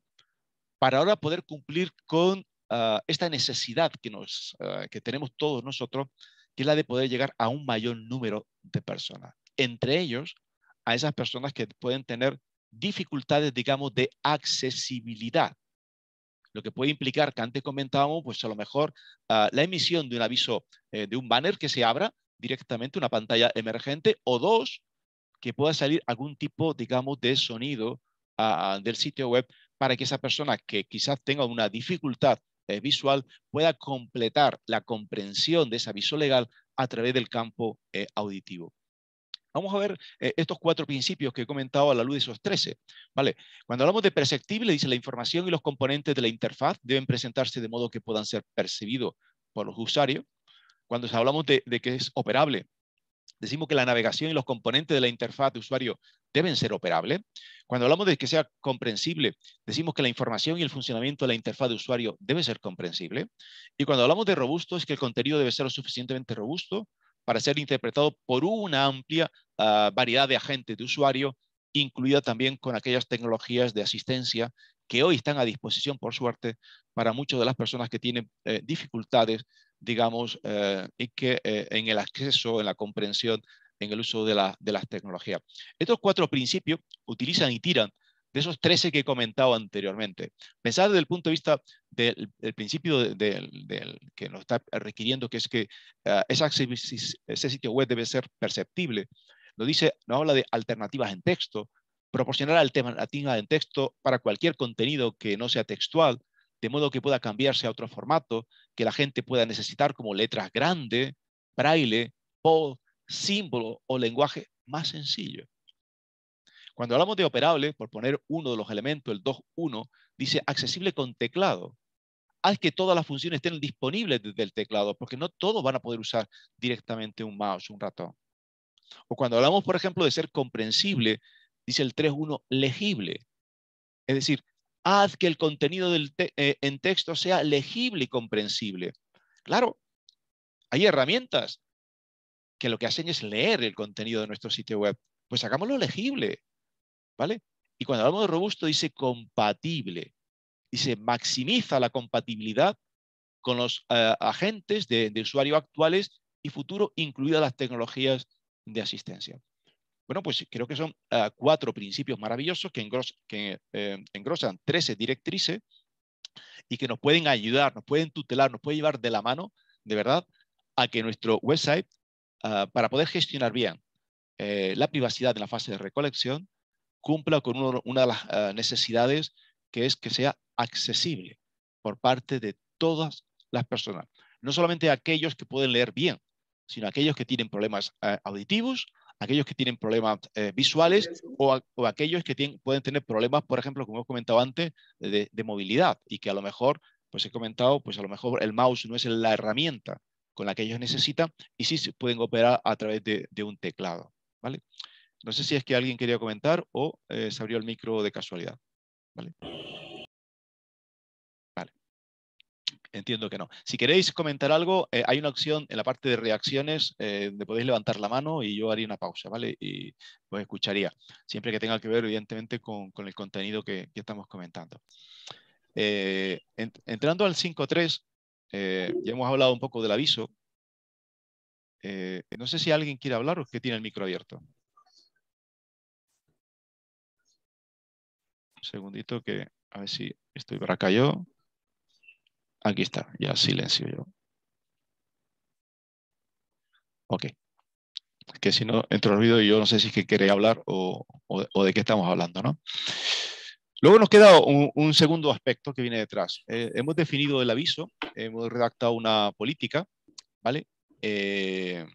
para ahora poder cumplir con ah, esta necesidad que, nos, ah, que tenemos todos nosotros, que es la de poder llegar a un mayor número de personas. Entre ellos, a esas personas que pueden tener dificultades, digamos, de accesibilidad lo que puede implicar que antes comentábamos, pues a lo mejor ah, la emisión de un aviso, eh, de un banner que se abra directamente, una pantalla emergente, o dos, que pueda salir algún tipo, digamos, de sonido ah, del sitio web para que esa persona que quizás tenga una dificultad eh, visual pueda completar la comprensión de ese aviso legal a través del campo eh, auditivo. Vamos a ver eh, estos cuatro principios que he comentado a la luz de esos 13. ¿vale? Cuando hablamos de perceptible, dice la información y los componentes de la interfaz deben presentarse de modo que puedan ser percibidos por los usuarios. Cuando hablamos de, de que es operable, decimos que la navegación y los componentes de la interfaz de usuario deben ser operables. Cuando hablamos de que sea comprensible, decimos que la información y el funcionamiento de la interfaz de usuario debe ser comprensible. Y cuando hablamos de robusto, es que el contenido debe ser lo suficientemente robusto para ser interpretado por una amplia ah, variedad de agentes de usuario, incluida también con aquellas tecnologías de asistencia que hoy están a disposición, por suerte, para muchas de las personas que tienen eh, dificultades, digamos, eh, eh, en el acceso, en la comprensión, en el uso de, de las tecnologías. Estos cuatro principios utilizan y tiran de esos 13 que he comentado anteriormente. Pensar desde el punto de vista del, principio que nos está requiriendo, que es que ah, ese sitio web debe ser perceptible. Nos dice, No habla de alternativas en texto, proporcionar alternativas en texto para cualquier contenido que no sea textual, de modo que pueda cambiarse a otro formato que la gente pueda necesitar, como letras grandes, braille, pod, símbolo o lenguaje más sencillo. Cuando hablamos de operable, por poner uno de los elementos, el 2.1, dice accesible con teclado. Haz que todas las funciones estén disponibles desde el teclado, porque no todos van a poder usar directamente un mouse, un ratón. O cuando hablamos, por ejemplo, de ser comprensible, dice el 3.1, legible. Es decir, haz que el contenido eh, en texto sea legible y comprensible. Claro, hay herramientas que lo que hacen es leer el contenido de nuestro sitio web. Pues hagámoslo legible. Y cuando hablamos de robusto dice compatible, y se maximiza la compatibilidad con los eh, agentes de, usuario actuales y futuro, incluidas las tecnologías de asistencia. Bueno, pues creo que son eh, cuatro principios maravillosos que, eh, engrosan 13 directrices y que nos pueden ayudar, nos pueden tutelar, nos pueden llevar de la mano, de verdad, a que nuestro website, para poder gestionar bien la privacidad en la fase de recolección, cumpla con una de las eh, necesidades que es que sea accesible por parte de todas las personas. No solamente aquellos que pueden leer bien, sino aquellos que tienen problemas eh, auditivos, aquellos que tienen problemas eh, visuales o, aquellos que pueden tener problemas, por ejemplo, como he comentado antes, de, movilidad y que a lo mejor, pues he comentado, pues a lo mejor el mouse no es la herramienta con la que ellos necesitan y sí se pueden operar a través de, de un teclado, ¿vale? No sé si es que alguien quería comentar o eh, se abrió el micro de casualidad. ¿Vale? Entiendo que no. Si queréis comentar algo, eh, hay una opción en la parte de reacciones eh, donde podéis levantar la mano y yo haría una pausa, ¿vale? Y os escucharía, siempre que tenga que ver, evidentemente, con, el contenido que, estamos comentando. entrando al 5.3, ya hemos hablado un poco del aviso. no sé si alguien quiere hablar o que tiene el micro abierto. segundito que a ver si estoy para acá yo. Aquí está, ya silencio yo. Ok. Que si no, entro al ruido y yo no sé si es que quiere hablar o, de qué estamos hablando, ¿no? Luego nos queda un, segundo aspecto que viene detrás. Eh, hemos definido el aviso, hemos redactado una política, ¿vale? Eh,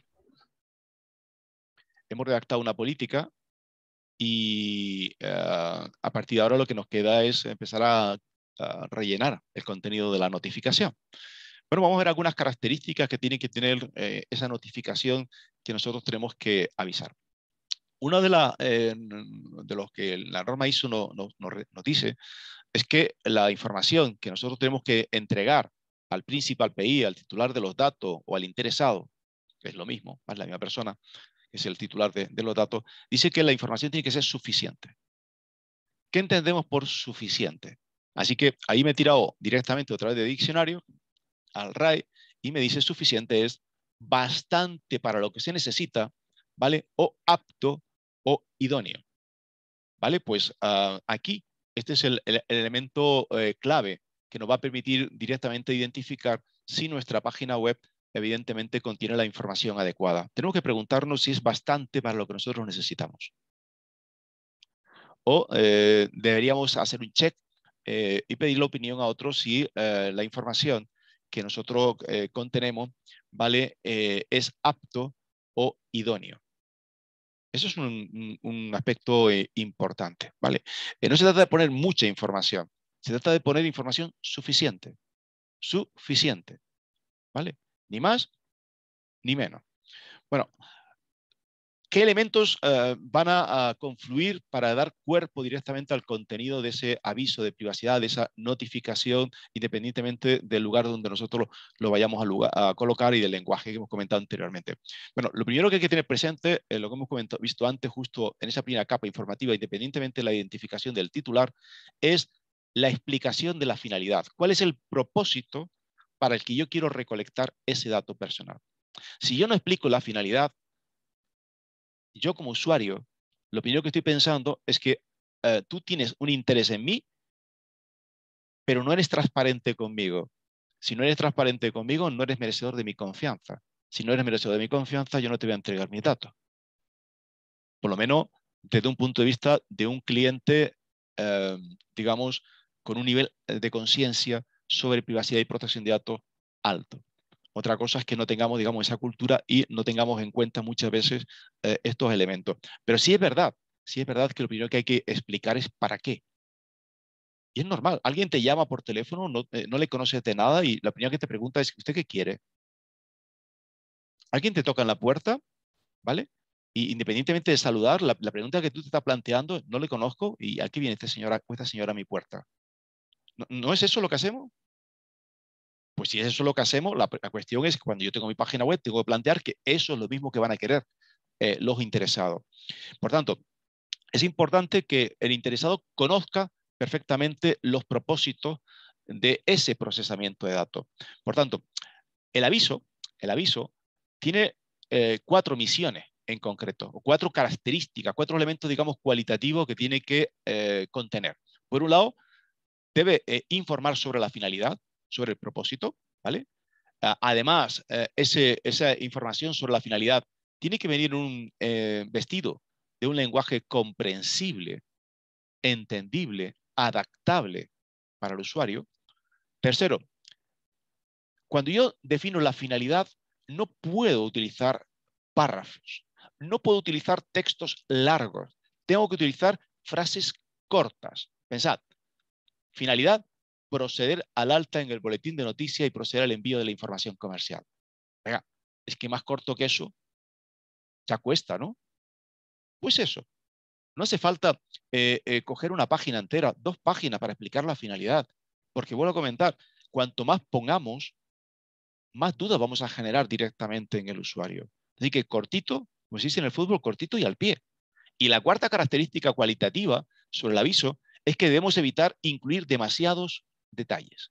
hemos redactado una política y eh, a partir de ahora lo que nos queda es empezar a, rellenar el contenido de la notificación. Pero vamos a ver algunas características que tiene que tener eh, esa notificación que nosotros tenemos que avisar. Una de, las eh, de los que la norma ISO nos dice es que la información que nosotros tenemos que entregar al principal PI, al titular de los datos o al interesado, que es lo mismo, es la misma persona, es el titular de, los datos, dice que la información tiene que ser suficiente. ¿Qué entendemos por suficiente? Así que ahí me he tirado directamente otra vez de diccionario al RAE y me dice suficiente es bastante para lo que se necesita, ¿vale? O apto o idóneo. ¿Vale? Pues ah, aquí este es el, elemento eh, clave que nos va a permitir directamente identificar si nuestra página web evidentemente contiene la información adecuada. Tenemos que preguntarnos si es bastante para lo que nosotros necesitamos. O eh, deberíamos hacer un check eh, y pedir la opinión a otros si eh, la información que nosotros contenemos vale, es apto o idóneo. Eso es un, un aspecto importante. ¿vale? no se trata de poner mucha información, se trata de poner información suficiente. Suficiente. ¿Vale? ni más ni menos. Bueno, ¿qué elementos eh, van a, confluir para dar cuerpo directamente al contenido de ese aviso de privacidad, de esa notificación, independientemente del lugar donde nosotros lo, vayamos a, colocar y del lenguaje que hemos comentado anteriormente? Bueno, lo primero que hay que tener presente, eh, lo que hemos visto antes justo en esa primera capa informativa, independientemente de la identificación del titular, es la explicación de la finalidad. ¿Cuál es el propósito para el que yo quiero recolectar ese dato personal. Si yo no explico la finalidad, yo como usuario, lo primero que estoy pensando es que eh, tú tienes un interés en mí, pero no eres transparente conmigo. Si no eres transparente conmigo, no eres merecedor de mi confianza. Si no eres merecedor de mi confianza, yo no te voy a entregar mi dato. Por lo menos desde un punto de vista de un cliente, eh, digamos, con un nivel eh, de conciencia sobre privacidad y protección de datos alto. Otra cosa es que no tengamos, digamos, esa cultura y no tengamos en cuenta muchas veces eh, estos elementos. Pero sí es verdad, sí es verdad que lo primero que hay que explicar es para qué. Y es normal, alguien te llama por teléfono, no, eh, le conoces de nada y la primera que te pregunta es, ¿usted qué quiere? Alguien te toca en la puerta, ¿vale? Y independientemente de saludar, la, pregunta que tú te estás planteando, no le conozco y aquí viene este señora esta señora a mi puerta. ¿No, es eso lo que hacemos? Pues si es eso lo que hacemos, la, cuestión es que cuando yo tengo mi página web, tengo que plantear que eso es lo mismo que van a querer eh, los interesados. Por tanto, es importante que el interesado conozca perfectamente los propósitos de ese procesamiento de datos. Por tanto, el aviso, el aviso tiene eh, cuatro misiones en concreto, cuatro características, cuatro elementos, digamos, cualitativos que tiene que eh, contener. Por un lado, debe eh, informar sobre la finalidad, sobre el propósito, ¿vale? Ah, además, eh, esa información sobre la finalidad tiene que venir en un eh, vestido de un lenguaje comprensible, entendible, adaptable para el usuario. Tercero, cuando yo defino la finalidad, no puedo utilizar párrafos, no puedo utilizar textos largos, tengo que utilizar frases cortas. Pensad, Finalidad, proceder al alta en el boletín de noticias y proceder al envío de la información comercial. Venga, es que más corto que eso, ya cuesta, ¿no? Pues eso. No hace falta eh, eh, coger una página entera, dos páginas para explicar la finalidad. Porque vuelvo a comentar, cuanto más pongamos, más dudas vamos a generar directamente en el usuario. Así que cortito, se dice en el fútbol, cortito y al pie. Y la cuarta característica cualitativa sobre el aviso es que debemos evitar incluir demasiados detalles.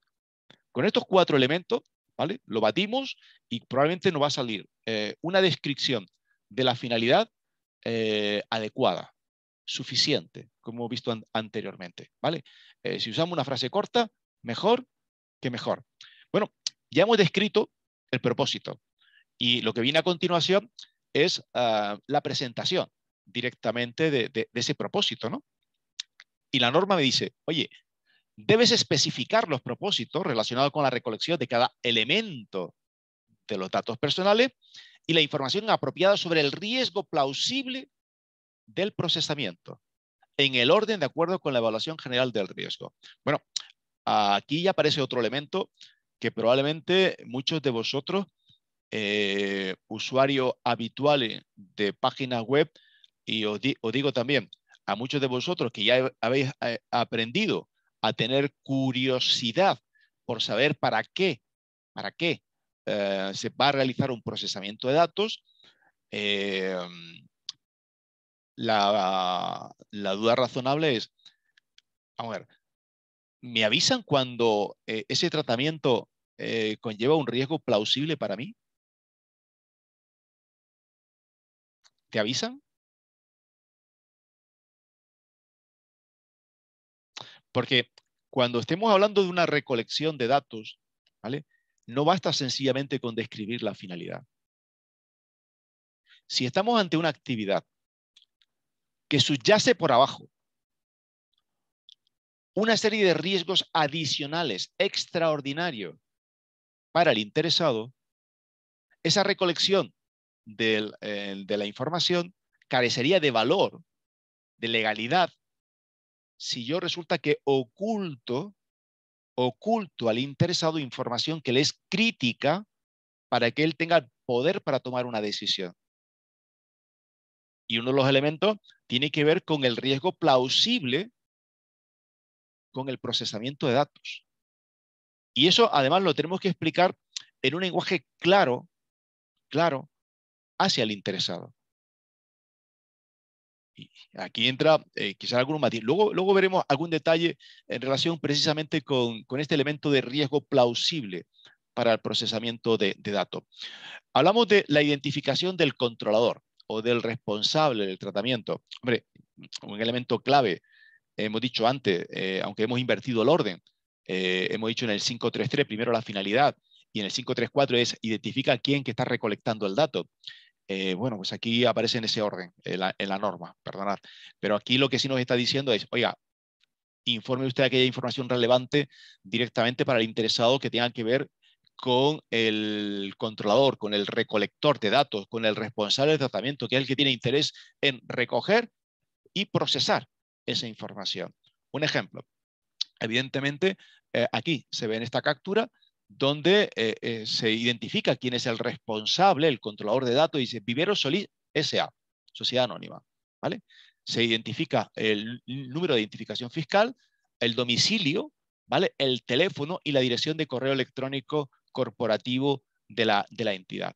Con estos cuatro elementos, ¿vale? Lo batimos y probablemente nos va a salir eh, una descripción de la finalidad eh, adecuada, suficiente, como hemos visto anteriormente, ¿vale? Eh, si usamos una frase corta, mejor que mejor. Bueno, ya hemos descrito el propósito y lo que viene a continuación es ah, la presentación directamente de ese propósito, ¿no? y la norma me dice, oye, debes especificar los propósitos relacionados con la recolección de cada elemento de los datos personales y la información apropiada sobre el riesgo plausible del procesamiento en el orden de acuerdo con la evaluación general del riesgo. Bueno, aquí ya aparece otro elemento que probablemente muchos de vosotros, eh, usuarios habituales de páginas web, y os digo también, a muchos de vosotros que ya habéis eh, aprendido a tener curiosidad por saber para qué, para qué eh, se va a realizar un procesamiento de datos, eh, la, duda razonable es, a ver, ¿me avisan cuando ese tratamiento conlleva un riesgo plausible para mí? ¿Te avisan? Porque cuando estemos hablando de una recolección de datos, No basta sencillamente con describir la finalidad. Si estamos ante una actividad que subyace por abajo una serie de riesgos adicionales, extraordinarios, para el interesado, esa recolección eh, de la información carecería de valor, de legalidad, si yo resulta que oculto, oculto al interesado información que le es crítica para que él tenga poder para tomar una decisión. Y uno de los elementos tiene que ver con el riesgo plausible con el procesamiento de datos. Y eso además lo tenemos que explicar en un lenguaje claro, claro, hacia el interesado aquí entra eh, quizás algún matiz. Luego, luego veremos algún detalle en relación precisamente con, este elemento de riesgo plausible para el procesamiento de, datos. Hablamos de la identificación del controlador o del responsable del tratamiento. Hombre, un elemento clave, hemos dicho antes, eh, aunque hemos invertido el orden, eh, hemos dicho en el 533 primero la finalidad y en el 534 es identifica quién que está recolectando el dato. Eh, bueno, pues aquí aparece en ese orden, en la, norma, perdonad. Pero aquí lo que sí nos está diciendo es, oiga, informe usted aquella información relevante directamente para el interesado que tenga que ver con el controlador, con el recolector de datos, con el responsable de tratamiento, que es el que tiene interés en recoger y procesar esa información. Un ejemplo, evidentemente, eh, aquí se ve en esta captura donde eh, eh, se identifica quién es el responsable, el controlador de datos, y dice Vivero Solís S.A., Sociedad Anónima. ¿vale? Se identifica el número de identificación fiscal, el domicilio, ¿vale? el teléfono y la dirección de correo electrónico corporativo de la, entidad.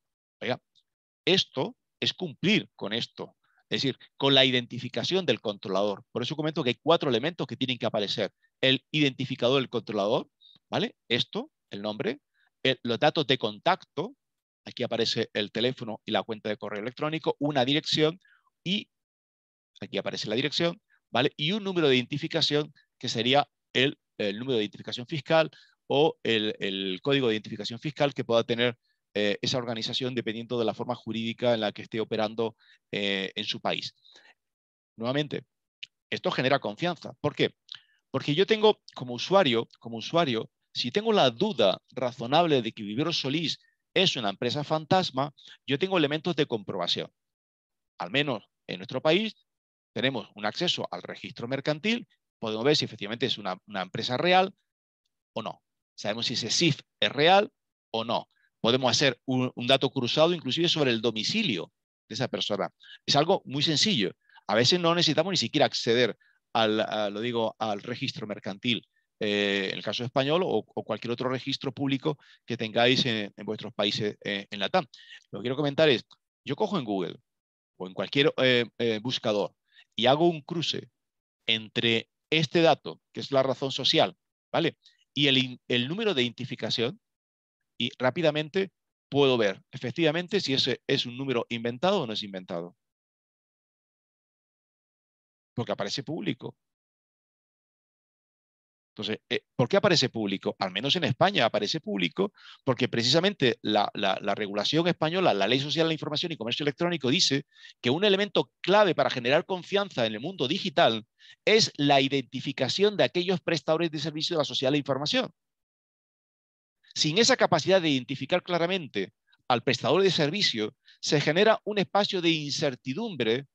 esto es cumplir con esto, es decir, con la identificación del controlador. Por eso comento que hay cuatro elementos que tienen que aparecer. El identificador del controlador, ¿vale? Esto, el nombre, eh, los datos de contacto, aquí aparece el teléfono y la cuenta de correo electrónico, una dirección y aquí aparece la dirección, ¿vale? Y un número de identificación que sería el, el número de identificación fiscal o el, el, código de identificación fiscal que pueda tener eh, esa organización dependiendo de la forma jurídica en la que esté operando eh, en su país. Nuevamente, esto genera confianza. ¿Por qué? Porque yo tengo como usuario, como usuario, si tengo la duda razonable de que Viveros Solís es una empresa fantasma, yo tengo elementos de comprobación. Al menos en nuestro país tenemos un acceso al registro mercantil, podemos ver si efectivamente es una, empresa real o no. Sabemos si ese SIF es real o no. Podemos hacer un, dato cruzado inclusive sobre el domicilio de esa persona. Es algo muy sencillo. A veces no necesitamos ni siquiera acceder al, lo digo, al registro mercantil. Eh, el caso español o, cualquier otro registro público que tengáis en, vuestros países eh, en la TAM. Lo que quiero comentar es, yo cojo en Google o en cualquier eh, buscador y hago un cruce entre este dato, que es la razón social, ¿vale? Y el número de identificación, y rápidamente puedo ver efectivamente si ese es un número inventado o no es inventado. Porque aparece público. Entonces, eh, ¿por qué aparece público? Al menos en España aparece público porque precisamente la, regulación española, la Ley Social de la Información y Comercio Electrónico dice que un elemento clave para generar confianza en el mundo digital es la identificación de aquellos prestadores de servicios de la sociedad de la información. Sin esa capacidad de identificar claramente al prestador de servicio, se genera un espacio de incertidumbre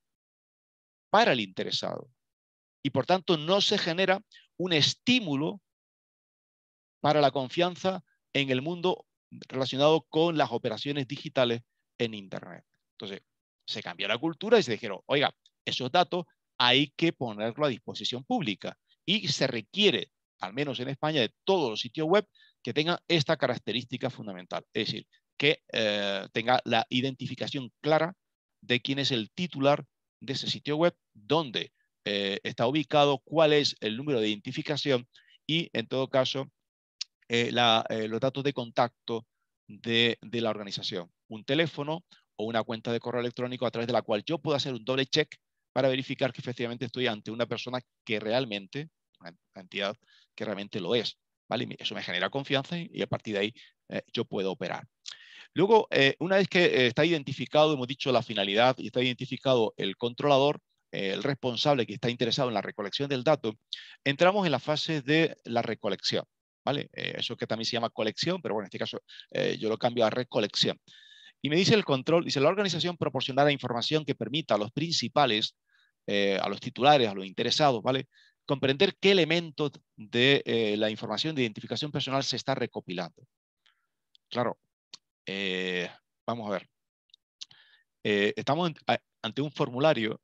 para el interesado y por tanto no se genera un estímulo para la confianza en el mundo relacionado con las operaciones digitales en Internet. Entonces, se cambió la cultura y se dijeron, oiga, esos datos hay que ponerlo a disposición pública y se requiere, al menos en España, de todos los sitios web que tengan esta característica fundamental, es decir, que eh, tenga la identificación clara de quién es el titular de ese sitio web, dónde. Eh, está ubicado, cuál es el número de identificación y, en todo caso, eh, eh, los datos de contacto de, la organización. Un teléfono o una cuenta de correo electrónico a través de la cual yo puedo hacer un doble check para verificar que efectivamente estoy ante una persona que realmente, una entidad que realmente lo es. ¿vale? Eso me genera confianza y a partir de ahí yo puedo operar. Luego, una vez que está identificado, hemos dicho la finalidad y está identificado el controlador, el responsable que está interesado en la recolección del dato, entramos en la fase de la recolección. ¿vale? Eh, eso que también se llama colección, pero bueno, en este caso eh, yo lo cambio a recolección. Y me dice el control, dice la organización proporcionará información que permita a los principales, eh, a los titulares, a los interesados, ¿vale? Comprender qué elementos de la información de identificación personal se está recopilando. Claro, vamos a ver. estamos ante un formulario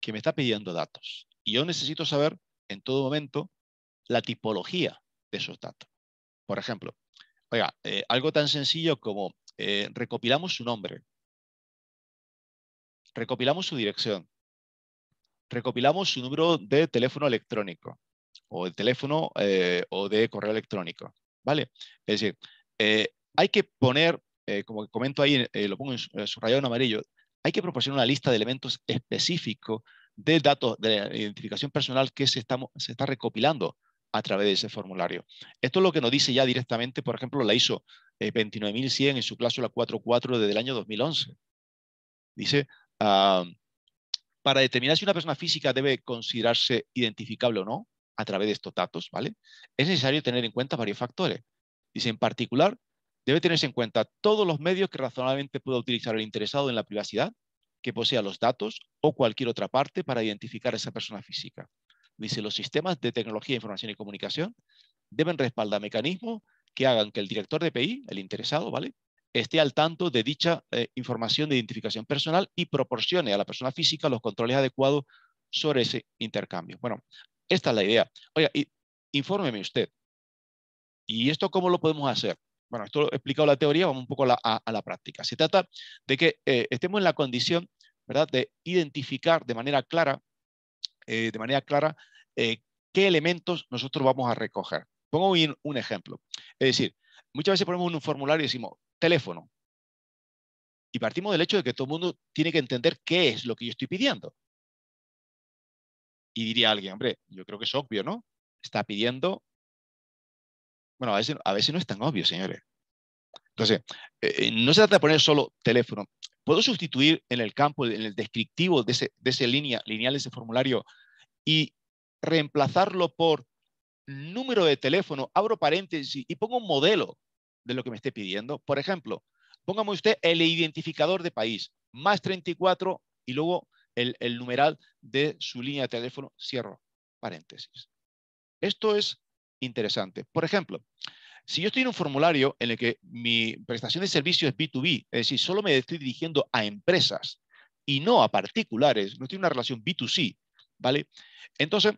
que me está pidiendo datos. Y yo necesito saber en todo momento la tipología de esos datos. Por ejemplo, eh, algo tan sencillo como eh, recopilamos su nombre, recopilamos su dirección, recopilamos su número de teléfono electrónico o de teléfono eh, o de correo electrónico, ¿vale? Es decir, hay que poner, como comento ahí, lo pongo en subrayado en amarillo, hay que proporcionar una lista de elementos específicos de datos de la identificación personal que se está, recopilando a través de ese formulario. Esto es lo que nos dice ya directamente, por ejemplo, la ISO 29100 eh, en su cláusula 4.4 desde el año 2011. Dice, ah, para determinar si una persona física debe considerarse identificable o no a través de estos datos, ¿vale? Es necesario tener en cuenta varios factores. Dice, en particular, Debe tenerse en cuenta todos los medios que razonablemente pueda utilizar el interesado en la privacidad, que posea los datos o cualquier otra parte para identificar a esa persona física. Dice, los sistemas de tecnología, información y comunicación deben respaldar mecanismos que hagan que el director de PI, el interesado, ¿vale? esté al tanto de dicha eh, información de identificación personal y proporcione a la persona física los controles adecuados sobre ese intercambio. Bueno, esta es la idea. Oiga, infórmeme usted. ¿Y esto cómo lo podemos hacer? bueno, esto he explicado la teoría, vamos un poco a la, práctica. Se trata de que eh, estemos en la condición ¿verdad? de identificar de manera clara, eh, de manera clara eh, qué elementos nosotros vamos a recoger. Pongo un, un ejemplo. Es decir, muchas veces ponemos un formulario y decimos teléfono. Y partimos del hecho de que todo el mundo tiene que entender qué es lo que yo estoy pidiendo. Y diría alguien, hombre, yo creo que es obvio, ¿no? Está pidiendo bueno, a veces, no es tan obvio, señores. Entonces, eh, eh, no se trata de poner solo teléfono. Puedo sustituir en el campo, en el descriptivo de ese, línea, lineal, de ese formulario, y reemplazarlo por número de teléfono, abro paréntesis y pongo un modelo de lo que me esté pidiendo. Por ejemplo, póngame usted el identificador de país, más 34 y luego el numeral de su línea de teléfono, cierro paréntesis. Esto es interesante. Por ejemplo, si yo estoy en un formulario en el que mi prestación de servicio es B2B, es decir, solo me estoy dirigiendo a empresas y no a particulares, no estoy en una relación B2C, ¿vale? Entonces,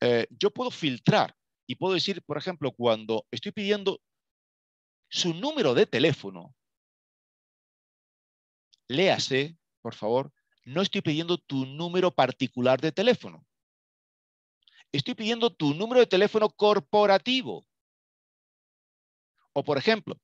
eh, yo puedo filtrar y puedo decir, por ejemplo, cuando estoy pidiendo su número de teléfono, léase, por favor, no estoy pidiendo tu número particular de teléfono. Estoy pidiendo tu número de teléfono corporativo. O por ejemplo,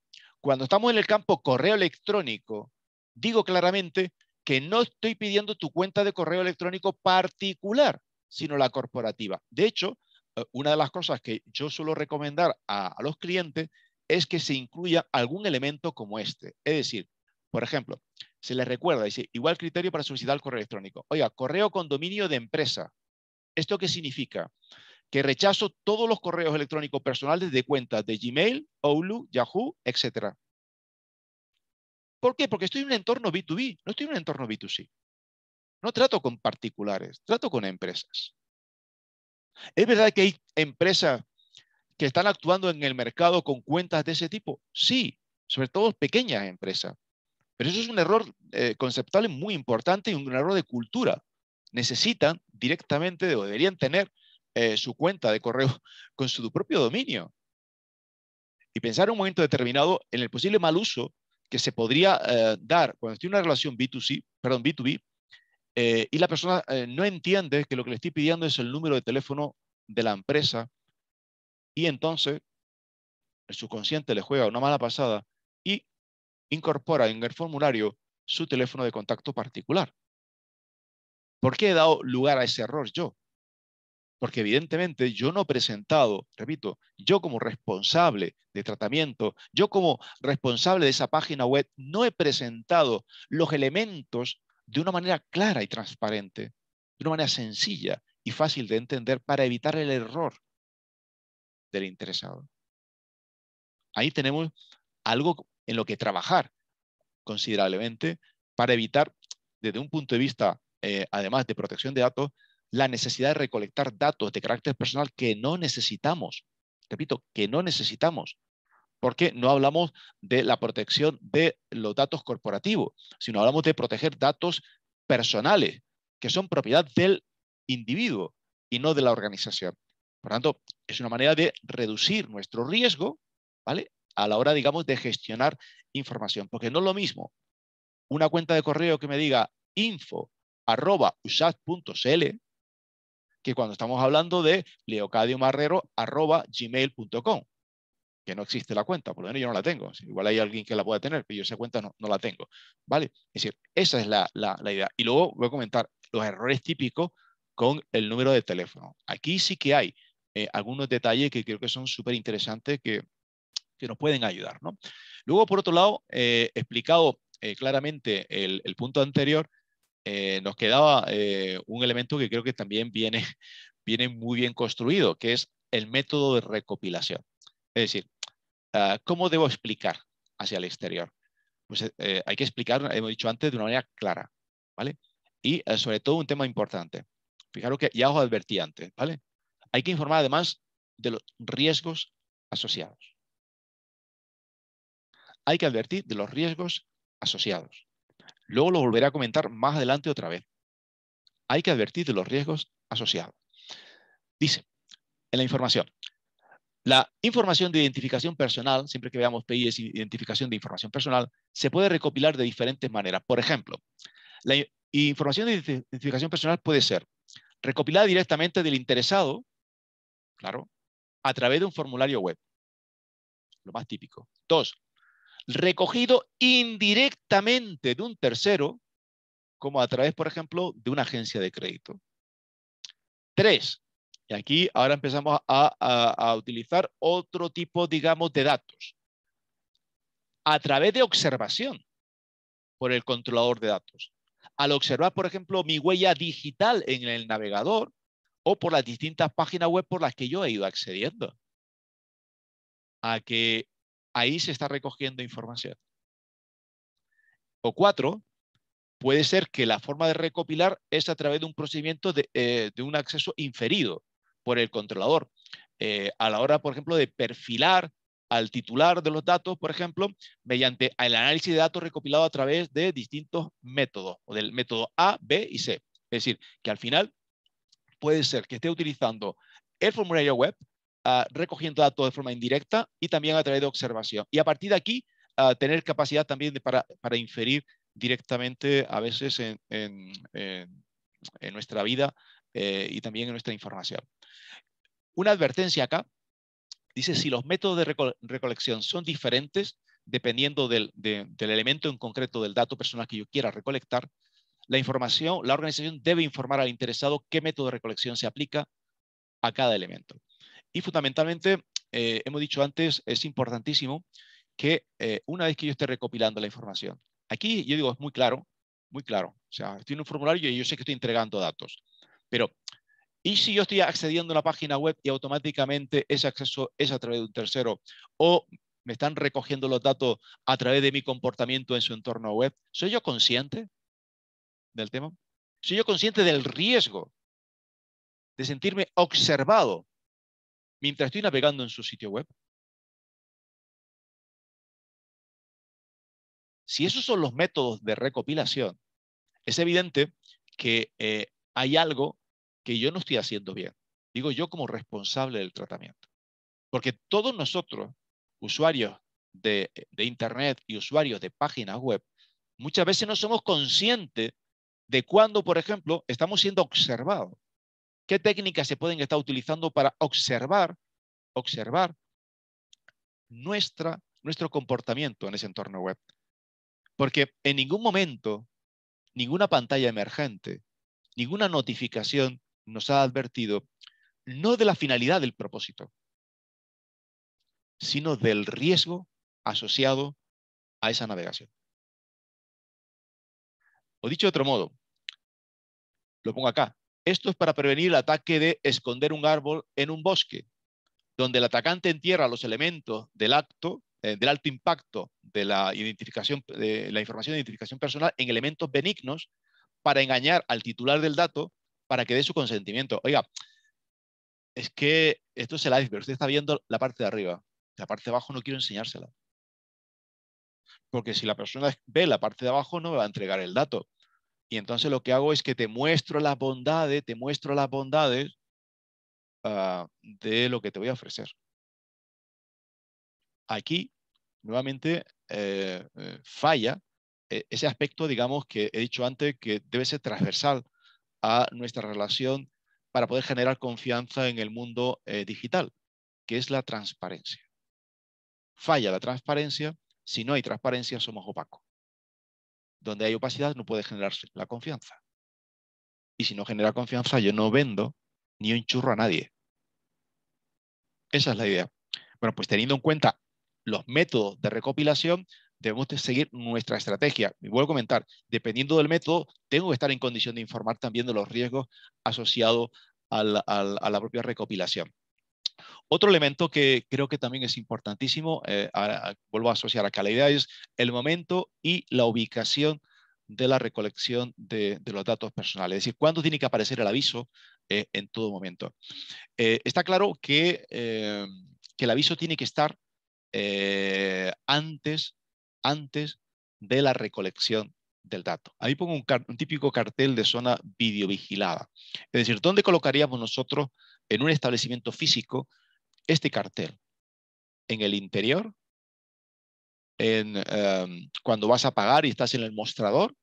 cuando estamos en el campo correo electrónico, digo claramente que no estoy pidiendo tu cuenta de correo electrónico particular, sino la corporativa. De hecho, eh, una de las cosas que yo suelo recomendar a, los clientes es que se incluya algún elemento como este. Es decir, por ejemplo, se les recuerda, dice, igual criterio para solicitar el correo electrónico. Oiga, correo con dominio de empresa. ¿Esto qué significa? Que rechazo todos los correos electrónicos personales de cuentas de Gmail, Oulu, Yahoo, etc. ¿Por qué? Porque estoy en un entorno B2B, no estoy en un entorno B2C. No trato con particulares, trato con empresas. ¿Es verdad que hay empresas que están actuando en el mercado con cuentas de ese tipo? Sí, sobre todo pequeñas empresas. Pero eso es un error eh, conceptual muy importante y un error de cultura necesitan directamente o deberían tener eh, su cuenta de correo con su propio dominio y pensar en un momento determinado en el posible mal uso que se podría eh, dar cuando estoy una relación B2C, perdón, B2B eh, y la persona no entiende que lo que le estoy pidiendo es el número de teléfono de la empresa y entonces el subconsciente le juega una mala pasada y incorpora en el formulario su teléfono de contacto particular. ¿Por qué he dado lugar a ese error yo? Porque evidentemente yo no he presentado, repito, yo como responsable de tratamiento, yo como responsable de esa página web, no he presentado los elementos de una manera clara y transparente, de una manera sencilla y fácil de entender para evitar el error del interesado. Ahí tenemos algo en lo que trabajar considerablemente para evitar, desde un punto de vista eh, además de protección de datos, la necesidad de recolectar datos de carácter personal que no necesitamos. Repito, que no necesitamos. Porque no hablamos de la protección de los datos corporativos, sino hablamos de proteger datos personales, que son propiedad del individuo y no de la organización. Por tanto, es una manera de reducir nuestro riesgo, ¿vale? A la hora, digamos, de gestionar información, porque no es lo mismo una cuenta de correo que me diga info arroba usat.cl, que cuando estamos hablando de marrero arroba gmail.com, que no existe la cuenta, por lo menos yo no la tengo. Igual hay alguien que la pueda tener, pero yo esa cuenta no, no la tengo. ¿Vale? Es decir, esa es la, idea. Y luego voy a comentar los errores típicos con el número de teléfono. Aquí sí que hay eh, algunos detalles que creo que son súper interesantes que, que, nos pueden ayudar. ¿no? Luego, por otro lado, eh, explicado eh, claramente el, punto anterior, eh, nos quedaba eh, un elemento que creo que también viene, muy bien construido, que es el método de recopilación. Es decir, ah, ¿cómo debo explicar hacia el exterior? Pues eh, hay que explicar, hemos dicho antes, de una manera clara, Y sobre todo un tema importante. Fijaros que ya os advertí antes, ¿vale? Hay que informar además de los riesgos asociados. Hay que advertir de los riesgos asociados. Luego lo volveré a comentar más adelante otra vez. Hay que advertir de los riesgos asociados. Dice, en la información, la información de identificación personal, siempre que veamos PI es identificación de información personal, se puede recopilar de diferentes maneras. Por ejemplo, la información de identificación personal puede ser recopilada directamente del interesado, claro, a través de un formulario web, lo más típico. Dos, recogido indirectamente de un tercero, como a través, por ejemplo, de una agencia de crédito. Tres, y aquí ahora empezamos a, utilizar otro tipo, digamos, de datos. A través de observación por el controlador de datos. Al observar, por ejemplo, mi huella digital en el navegador o por las distintas páginas web por las que yo he ido accediendo. A que ahí se está recogiendo información. O cuatro, puede ser que la forma de recopilar es a través de un procedimiento de, eh, un acceso inferido por el controlador. Eh, a la hora, por ejemplo, de perfilar al titular de los datos, por ejemplo, mediante el análisis de datos recopilado a través de distintos métodos, o del método A, B y C. Es decir, que al final puede ser que esté utilizando el formulario web Ah, recogiendo datos de forma indirecta y también a través de observación. Y a partir de aquí, ah, tener capacidad también para, inferir directamente a veces en, en, nuestra vida eh, y también en nuestra información. Una advertencia acá, dice, si los métodos de recolección son diferentes, dependiendo del, del, elemento en concreto del dato personal que yo quiera recolectar, la información, la organización debe informar al interesado qué método de recolección se aplica a cada elemento. Y fundamentalmente, eh, hemos dicho antes, es importantísimo que eh, una vez que yo esté recopilando la información, aquí yo digo, es muy claro, muy claro. O sea, estoy en un formulario y yo sé que estoy entregando datos. Pero, ¿y si yo estoy accediendo a una página web y automáticamente ese acceso es a través de un tercero? ¿O me están recogiendo los datos a través de mi comportamiento en su entorno web? ¿Soy yo consciente del tema? ¿Soy yo consciente del riesgo de sentirme observado mientras estoy navegando en su sitio web. Si esos son los métodos de recopilación, es evidente que eh, hay algo que yo no estoy haciendo bien. Digo yo como responsable del tratamiento. Porque todos nosotros, usuarios de, de Internet y usuarios de páginas web, muchas veces no somos conscientes de cuando, por ejemplo, estamos siendo observados qué técnicas se pueden estar utilizando para observar, observar nuestro comportamiento en ese entorno web. Porque en ningún momento, ninguna pantalla emergente, ninguna notificación nos ha advertido no de la finalidad del propósito, sino del riesgo asociado a esa navegación. O dicho de otro modo, lo pongo acá, esto es para prevenir el ataque de esconder un árbol en un bosque, donde el atacante entierra los elementos del acto, eh, del alto impacto de la, identificación, de la información de identificación personal en elementos benignos para engañar al titular del dato para que dé su consentimiento. Oiga, es que esto es el iceberg. Usted está viendo la parte de arriba. La parte de abajo no quiero enseñársela. Porque si la persona ve la parte de abajo, no me va a entregar el dato. Y entonces lo que hago es que te muestro las bondades, te muestro las bondades ah, de lo que te voy a ofrecer. Aquí, nuevamente, eh, eh, falla e-, ese aspecto, digamos, que he dicho antes, que debe ser transversal a nuestra relación para poder generar confianza en el mundo eh, digital, que es la transparencia. Falla la transparencia, si no hay transparencia somos opacos. Donde hay opacidad no puede generarse la confianza. Y si no genera confianza, yo no vendo ni enchurro a nadie. Esa es la idea. Bueno, pues teniendo en cuenta los métodos de recopilación, debemos seguir nuestra estrategia. Y vuelvo a comentar, dependiendo del método, tengo que estar en condición de informar también de los riesgos asociados a la propia recopilación. Otro elemento que creo que también es importantísimo, eh, vuelvo a asociar a calidad, es el momento y la ubicación de la recolección de, los datos personales, es decir, cuándo tiene que aparecer el aviso eh, en todo momento. Eh, está claro que, el aviso tiene que estar antes, antes de la recolección del dato. Ahí pongo un, un, típico cartel de zona videovigilada. Es decir, ¿dónde colocaríamos nosotros en un establecimiento físico este cartel en el interior, en, em, cuando vas a pagar y estás en el mostrador,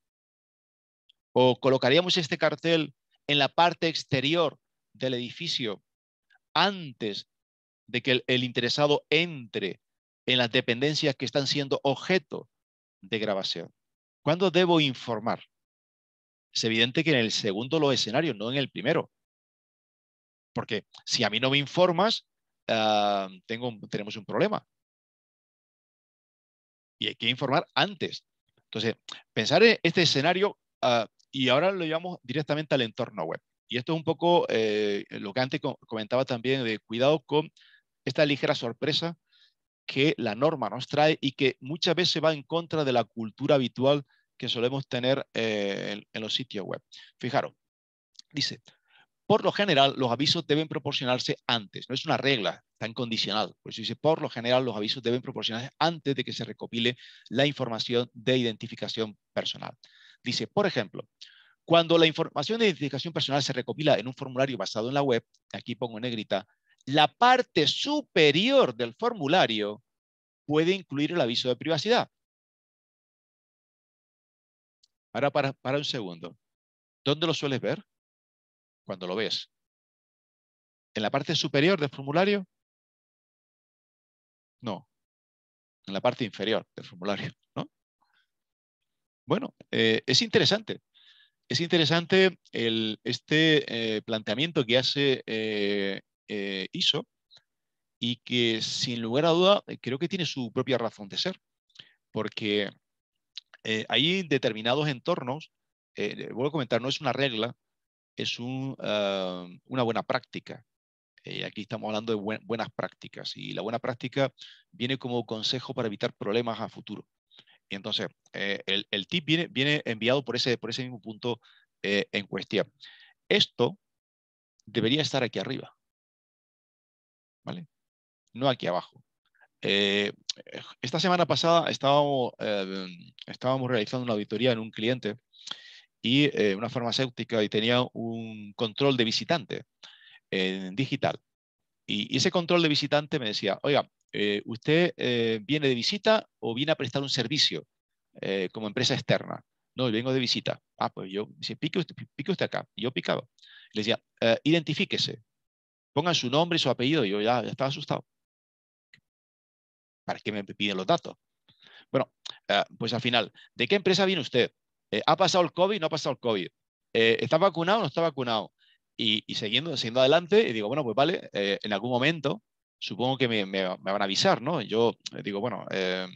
o colocaríamos este cartel en la parte exterior del edificio antes de que el, interesado entre en las dependencias que están siendo objeto de grabación. ¿Cuándo debo informar? Es evidente que en el segundo los escenarios, no en el primero. Porque si a mí no me informas, ah, tengo, tenemos un problema. Y hay que informar antes. Entonces, pensar en este escenario ah, y ahora lo llevamos directamente al entorno web. Y esto es un poco eh, lo que antes comentaba también de cuidado con esta ligera sorpresa que la norma nos trae y que muchas veces va en contra de la cultura habitual que solemos tener eh, en, los sitios web. Fijaros, dice, por lo general, los avisos deben proporcionarse antes, no es una regla tan condicional. Por eso dice, por lo general, los avisos deben proporcionarse antes de que se recopile la información de identificación personal. Dice, por ejemplo, cuando la información de identificación personal se recopila en un formulario basado en la web, aquí pongo en negrita, la parte superior del formulario puede incluir el aviso de privacidad. Ahora, para un segundo. ¿Dónde lo sueles ver? cuando lo ves. En la parte superior del formulario, no. En la parte inferior del formulario, ¿no? Bueno, eh, es interesante. Es interesante este eh, planteamiento que hace eh, ISO y que sin lugar a duda creo que tiene su propia razón de ser, porque hay determinados entornos, vuelvo a comentar, no es una regla, es ah, una buena práctica. Eh, aquí estamos hablando de buenas prácticas y la buena práctica viene como consejo para evitar problemas a futuro. entonces, eh, el, tip viene, enviado por ese, por ese mismo punto eh, en cuestión. Esto debería estar aquí arriba, ¿vale? No aquí abajo. esta semana pasada estábamos, estábamos realizando una auditoría en un cliente y eh, una farmacéutica y tenía un control de visitante en digital. Y, ese control de visitante me decía, oiga, eh, ¿usted eh, viene de visita o viene a prestar un servicio como empresa externa? No, yo vengo de visita. Ah, pues yo, dice, pique usted, acá. Y yo picaba. Le decía, identifíquese, Pongan su nombre y su apellido. Y yo ya, ya estaba asustado. ¿Para qué me piden los datos? Bueno, pues al final, ¿de qué empresa viene usted? Eh, ¿ha pasado el COVID? ¿No ha pasado el COVID? Eh, ¿Está vacunado o no está vacunado? Y, siguiendo, siguiendo, adelante, y digo, bueno, pues vale, eh, en algún momento supongo que me, van a avisar, ¿no? Yo digo, bueno, em,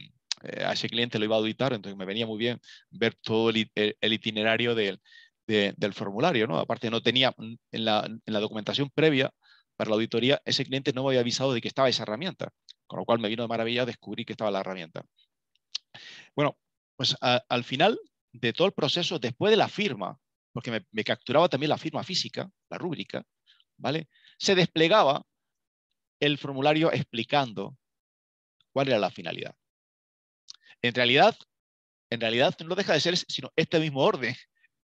a ese cliente lo iba a auditar, entonces me venía muy bien ver todo el, itinerario del, formulario, ¿no? Aparte no tenía mm, en la, documentación previa para la auditoría, ese cliente no me había avisado de que estaba esa herramienta, con lo cual me vino de maravilla descubrir que estaba la herramienta. Bueno, pues al final de todo el proceso después de la firma, porque me, capturaba también la firma física, la rúbrica, ¿vale? Se desplegaba el formulario explicando cuál era la finalidad. En realidad, en realidad no deja de ser sino este mismo orden.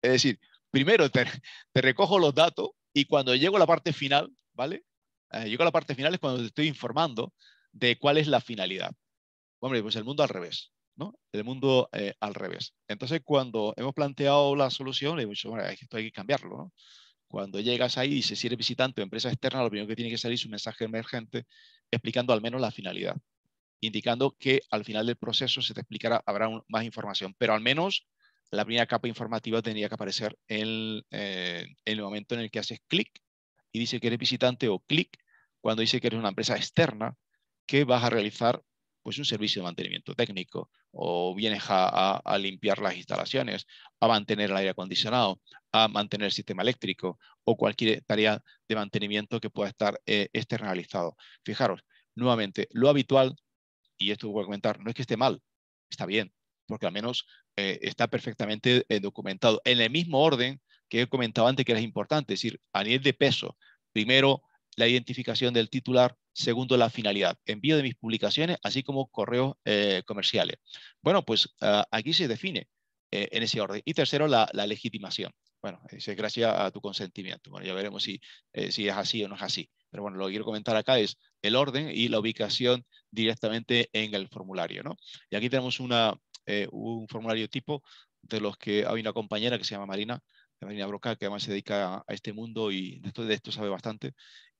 Es decir, primero te, recojo los datos y cuando llego a la parte final, ¿vale? Eh, llego a la parte final es cuando te estoy informando de cuál es la finalidad. Hombre, pues el mundo al revés. El mundo eh, al revés. Entonces, cuando hemos planteado la solución, hemos dicho, bueno, esto hay que cambiarlo, Cuando llegas ahí y dices si eres visitante o empresa externa, lo primero que tiene que salir es un mensaje emergente explicando al menos la finalidad, indicando que al final del proceso se te explicará, habrá más información, pero al menos la primera capa informativa tendría que aparecer en, eh, en el momento en el que haces clic y dice que eres visitante o clic cuando dice que eres una empresa externa que vas a realizar pues un servicio de mantenimiento técnico, o vienes a, limpiar las instalaciones, a mantener el aire acondicionado, a mantener el sistema eléctrico o cualquier tarea de mantenimiento que pueda estar eh, externalizado. Fijaros, nuevamente, lo habitual, y esto voy a comentar, no es que esté mal, está bien, porque al menos eh, está perfectamente eh, documentado en el mismo orden que he comentado antes que era importante, es decir, a nivel de peso, primero la identificación del titular, segundo, la finalidad, envío de mis publicaciones, así como correos eh, comerciales. Bueno, pues ah, aquí se define eh, en ese orden. Y tercero, la, legitimación. Bueno, dice gracias a tu consentimiento. Bueno, ya veremos si, eh, si es así o no es así. Pero bueno, lo que quiero comentar acá es el orden y la ubicación directamente en el formulario. ¿no? Y aquí tenemos una, un formulario tipo de los que hay una compañera que se llama Marina, Marina Broca, que además se dedica a este mundo y de de esto sabe bastante,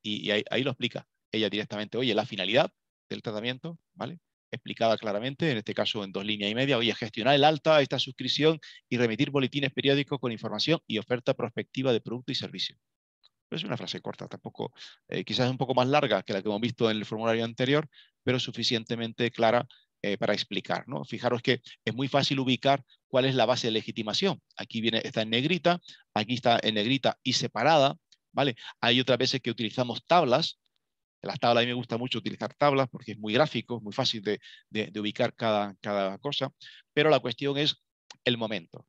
y, ahí, lo explica ella directamente. Oye, la finalidad del tratamiento, ¿vale? Explicada claramente, en este caso en dos líneas y media, oye, gestionar el alta, esta suscripción y remitir boletines periódicos con información y oferta prospectiva de producto y servicio. es una frase corta, tampoco, eh, quizás un poco más larga que la que hemos visto en el formulario anterior, pero suficientemente clara eh, para explicar. ¿no? Fijaros que es muy fácil ubicar cuál es la base de legitimación. Aquí viene, está en negrita, aquí está en negrita y separada, hay otras veces que utilizamos tablas. las tablas a mí me gusta mucho utilizar tablas porque es muy gráfico, es muy fácil de, ubicar cada, cosa, pero la cuestión es el momento.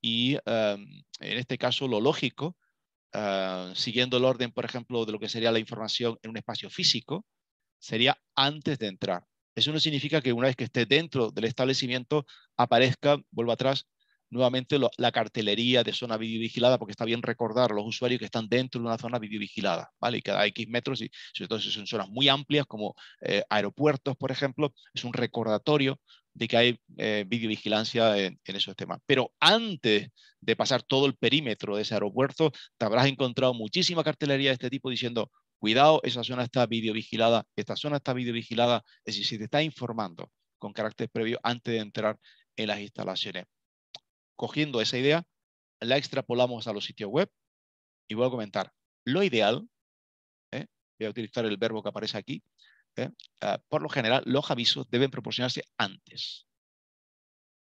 Y em, en este caso lo lógico, em, siguiendo el orden, por ejemplo, de lo que sería la información en un espacio físico, sería antes de entrar. Eso no significa que una vez que esté dentro del establecimiento aparezca, vuelva atrás, nuevamente la cartelería de zona videovigilada, porque está bien recordar los usuarios que están dentro de una zona videovigilada, ¿vale? Y cada X metros, y sobre todo si son zonas muy amplias, como eh, aeropuertos, por ejemplo, es un recordatorio de que hay eh, videovigilancia en, en, esos temas. Pero antes de pasar todo el perímetro de ese aeropuerto, te habrás encontrado muchísima cartelería de este tipo diciendo, cuidado, esa zona está videovigilada, esta zona está videovigilada, es decir, si te está informando con carácter previo antes de entrar en las instalaciones cogiendo esa idea, la extrapolamos a los sitios web y voy a comentar. Lo ideal, ¿eh? voy a utilizar el verbo que aparece aquí, ¿eh? ah, por lo general los avisos deben proporcionarse antes.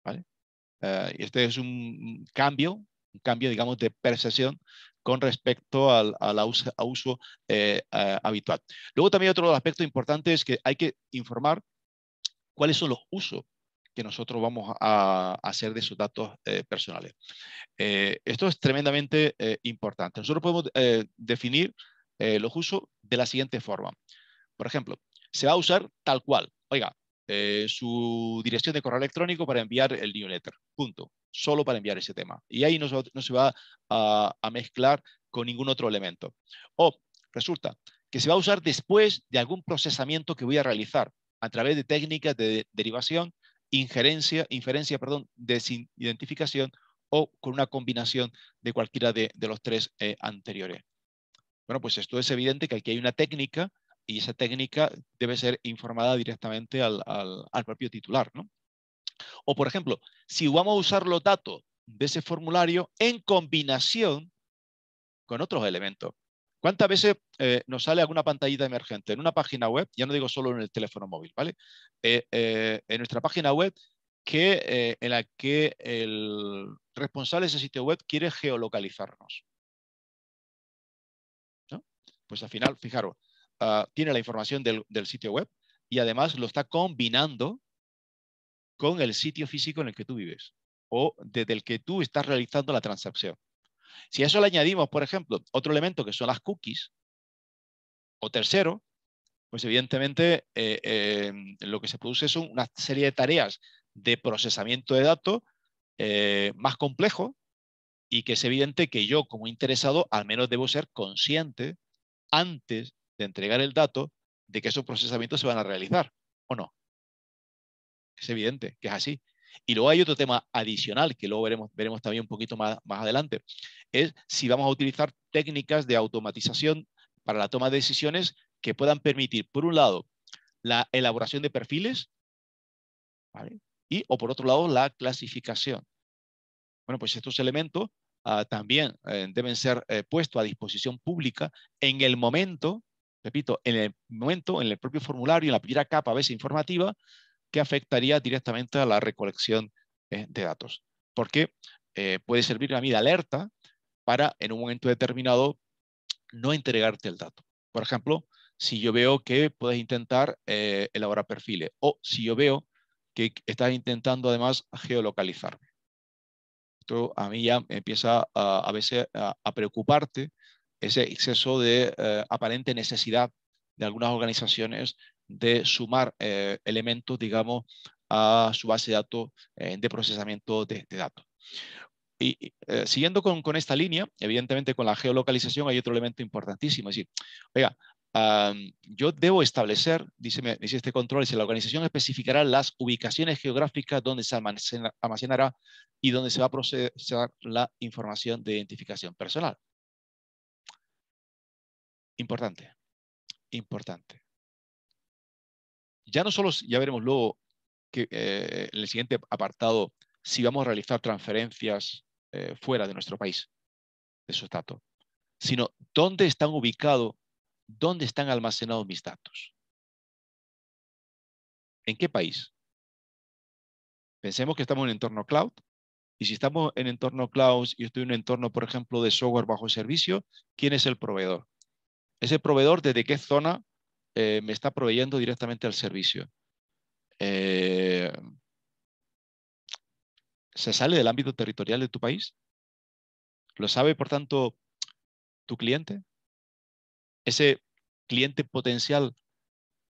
Ah, este es un cambio, un cambio, digamos, de percepción con respecto al, uso, eh, habitual. Luego también otro aspecto importante es que hay que informar cuáles son los usos que nosotros vamos a hacer de sus datos eh, personales. Eh, esto es tremendamente eh, importante. Nosotros podemos definir los usos de la siguiente forma. Por ejemplo, se va a usar tal cual. Oiga, su dirección de correo electrónico para enviar el newsletter. Punto. Solo para enviar ese tema. Y ahí no se va, a, a mezclar con ningún otro elemento. O resulta que se va a usar después de algún procesamiento que voy a realizar a través de técnicas de derivación injerencia, inferencia, perdón, desidentificación o con una combinación de cualquiera de, los tres eh, anteriores. Bueno, pues esto es evidente que aquí hay una técnica y esa técnica debe ser informada directamente al, propio titular. O, por ejemplo, si vamos a usar los datos de ese formulario en combinación con otros elementos. ¿Cuántas veces eh, nos sale alguna pantallita emergente en una página web? Ya no digo solo en el teléfono móvil, ¿vale? Eh, eh, en nuestra página web que, en la que el responsable de ese sitio web quiere geolocalizarnos. Pues al final, fijaros, ah, tiene la información del, del sitio web y además lo está combinando con el sitio físico en el que tú vives o desde el que tú estás realizando la transacción. Si a eso le añadimos, por ejemplo, otro elemento que son las cookies, o tercero, pues evidentemente eh, eh, lo que se produce son una serie de tareas de procesamiento de datos eh, más complejo y que es evidente que yo como interesado al menos debo ser consciente antes de entregar el dato de que esos procesamientos se van a realizar o no. Es evidente que es así y luego hay otro tema adicional que luego veremos, también un poquito más, adelante, es si vamos a utilizar técnicas de automatización para la toma de decisiones que puedan permitir, por un lado, la elaboración de perfiles y, o por otro lado, la clasificación. Bueno, pues estos elementos ah, también eh, deben ser puesto eh, puestos a disposición pública en el momento, repito, en el momento, en el propio formulario, en la primera capa a veces informativa, que afectaría directamente a la recolección eh, de datos. Porque eh, puede servir a mí de alerta para, en un momento determinado, no entregarte el dato. Por ejemplo, si yo veo que puedes intentar eh, elaborar perfiles o si yo veo que estás intentando además geolocalizarme. Esto a mí ya empieza a, veces a, preocuparte ese exceso de aparente necesidad de algunas organizaciones de sumar eh, elementos, digamos, a su base de datos eh, de procesamiento de, datos. Y eh, siguiendo con, esta línea, evidentemente con la geolocalización hay otro elemento importantísimo. Es decir, oiga, yo debo establecer, dice, este control, dice la organización especificará las ubicaciones geográficas donde se almacenará y donde se va a procesar la información de identificación personal. Importante, importante. Ya no solo, ya veremos luego eh, en el siguiente apartado si vamos a realizar transferencias eh, fuera de nuestro país, de esos datos, sino dónde están ubicados, dónde están almacenados mis datos. ¿En qué país? Pensemos que estamos en entorno cloud, y si estamos en entorno cloud y estoy en un entorno, por ejemplo, de software bajo servicio, ¿quién es el proveedor? ¿Es el proveedor, ¿desde qué zona eh, me está proveyendo directamente al servicio. Eh, ¿Se sale del ámbito territorial de tu país? ¿Lo sabe, por tanto, tu cliente? ¿Ese cliente potencial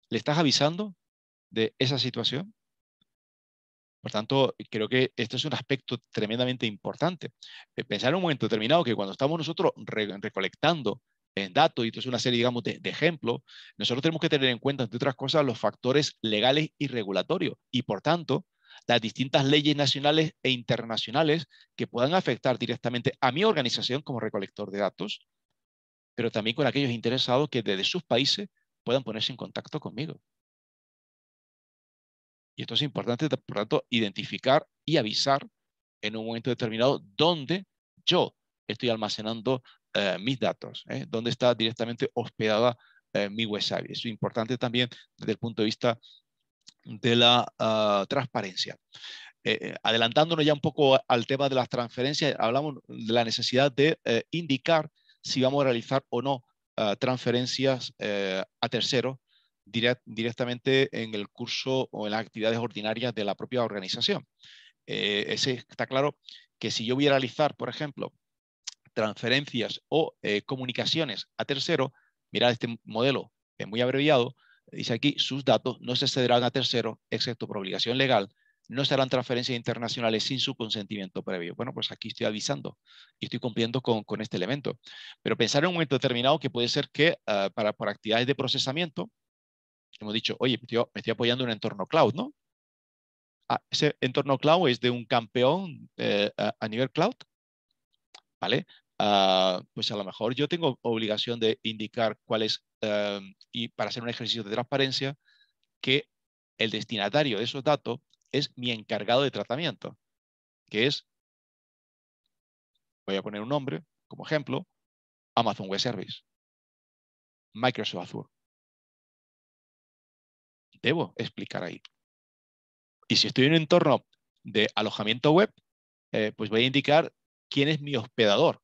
le estás avisando de esa situación? Por tanto, creo que esto es un aspecto tremendamente importante. Eh, pensar en un momento determinado que cuando estamos nosotros recolectando en eh, datos y es una serie, digamos, de, de ejemplos, nosotros tenemos que tener en cuenta, entre otras cosas, los factores legales y regulatorios y, por tanto, las distintas leyes nacionales e internacionales que puedan afectar directamente a mi organización como recolector de datos, pero también con aquellos interesados que desde sus países puedan ponerse en contacto conmigo. Y esto es importante, por tanto, identificar y avisar en un momento determinado dónde yo estoy almacenando eh, mis datos, eh, donde está directamente hospedada eh, mi web Es importante también desde el punto de vista de la ah, transparencia. Eh, adelantándonos ya un poco al tema de las transferencias, hablamos de la necesidad de indicar si vamos a realizar o no ah, transferencias a terceros directamente en el curso o en las actividades ordinarias de la propia organización. ese está claro que si yo voy a realizar, por ejemplo, transferencias o eh, comunicaciones a tercero, mirad este modelo es muy abreviado, dice aquí, sus datos no se cederán a tercero, excepto por obligación legal, no serán transferencias internacionales sin su consentimiento previo. Bueno, pues aquí estoy avisando y estoy cumpliendo con, este elemento. Pero pensar en un momento determinado que puede ser que por ah, para, por actividades de procesamiento, hemos dicho, oye, me estoy, apoyando en un entorno cloud, ¿no? Ah, ese entorno cloud es de un campeón eh, a nivel cloud, ¿vale? Ah, pues a lo mejor yo tengo obligación de indicar cuál es, em, y para hacer un ejercicio de transparencia, que el destinatario de esos datos es mi encargado de tratamiento, que es, voy a poner un nombre como ejemplo, Amazon Web Service, Microsoft Azure. Debo explicar ahí. Y si estoy en un entorno de alojamiento web, eh, pues voy a indicar quién es mi hospedador.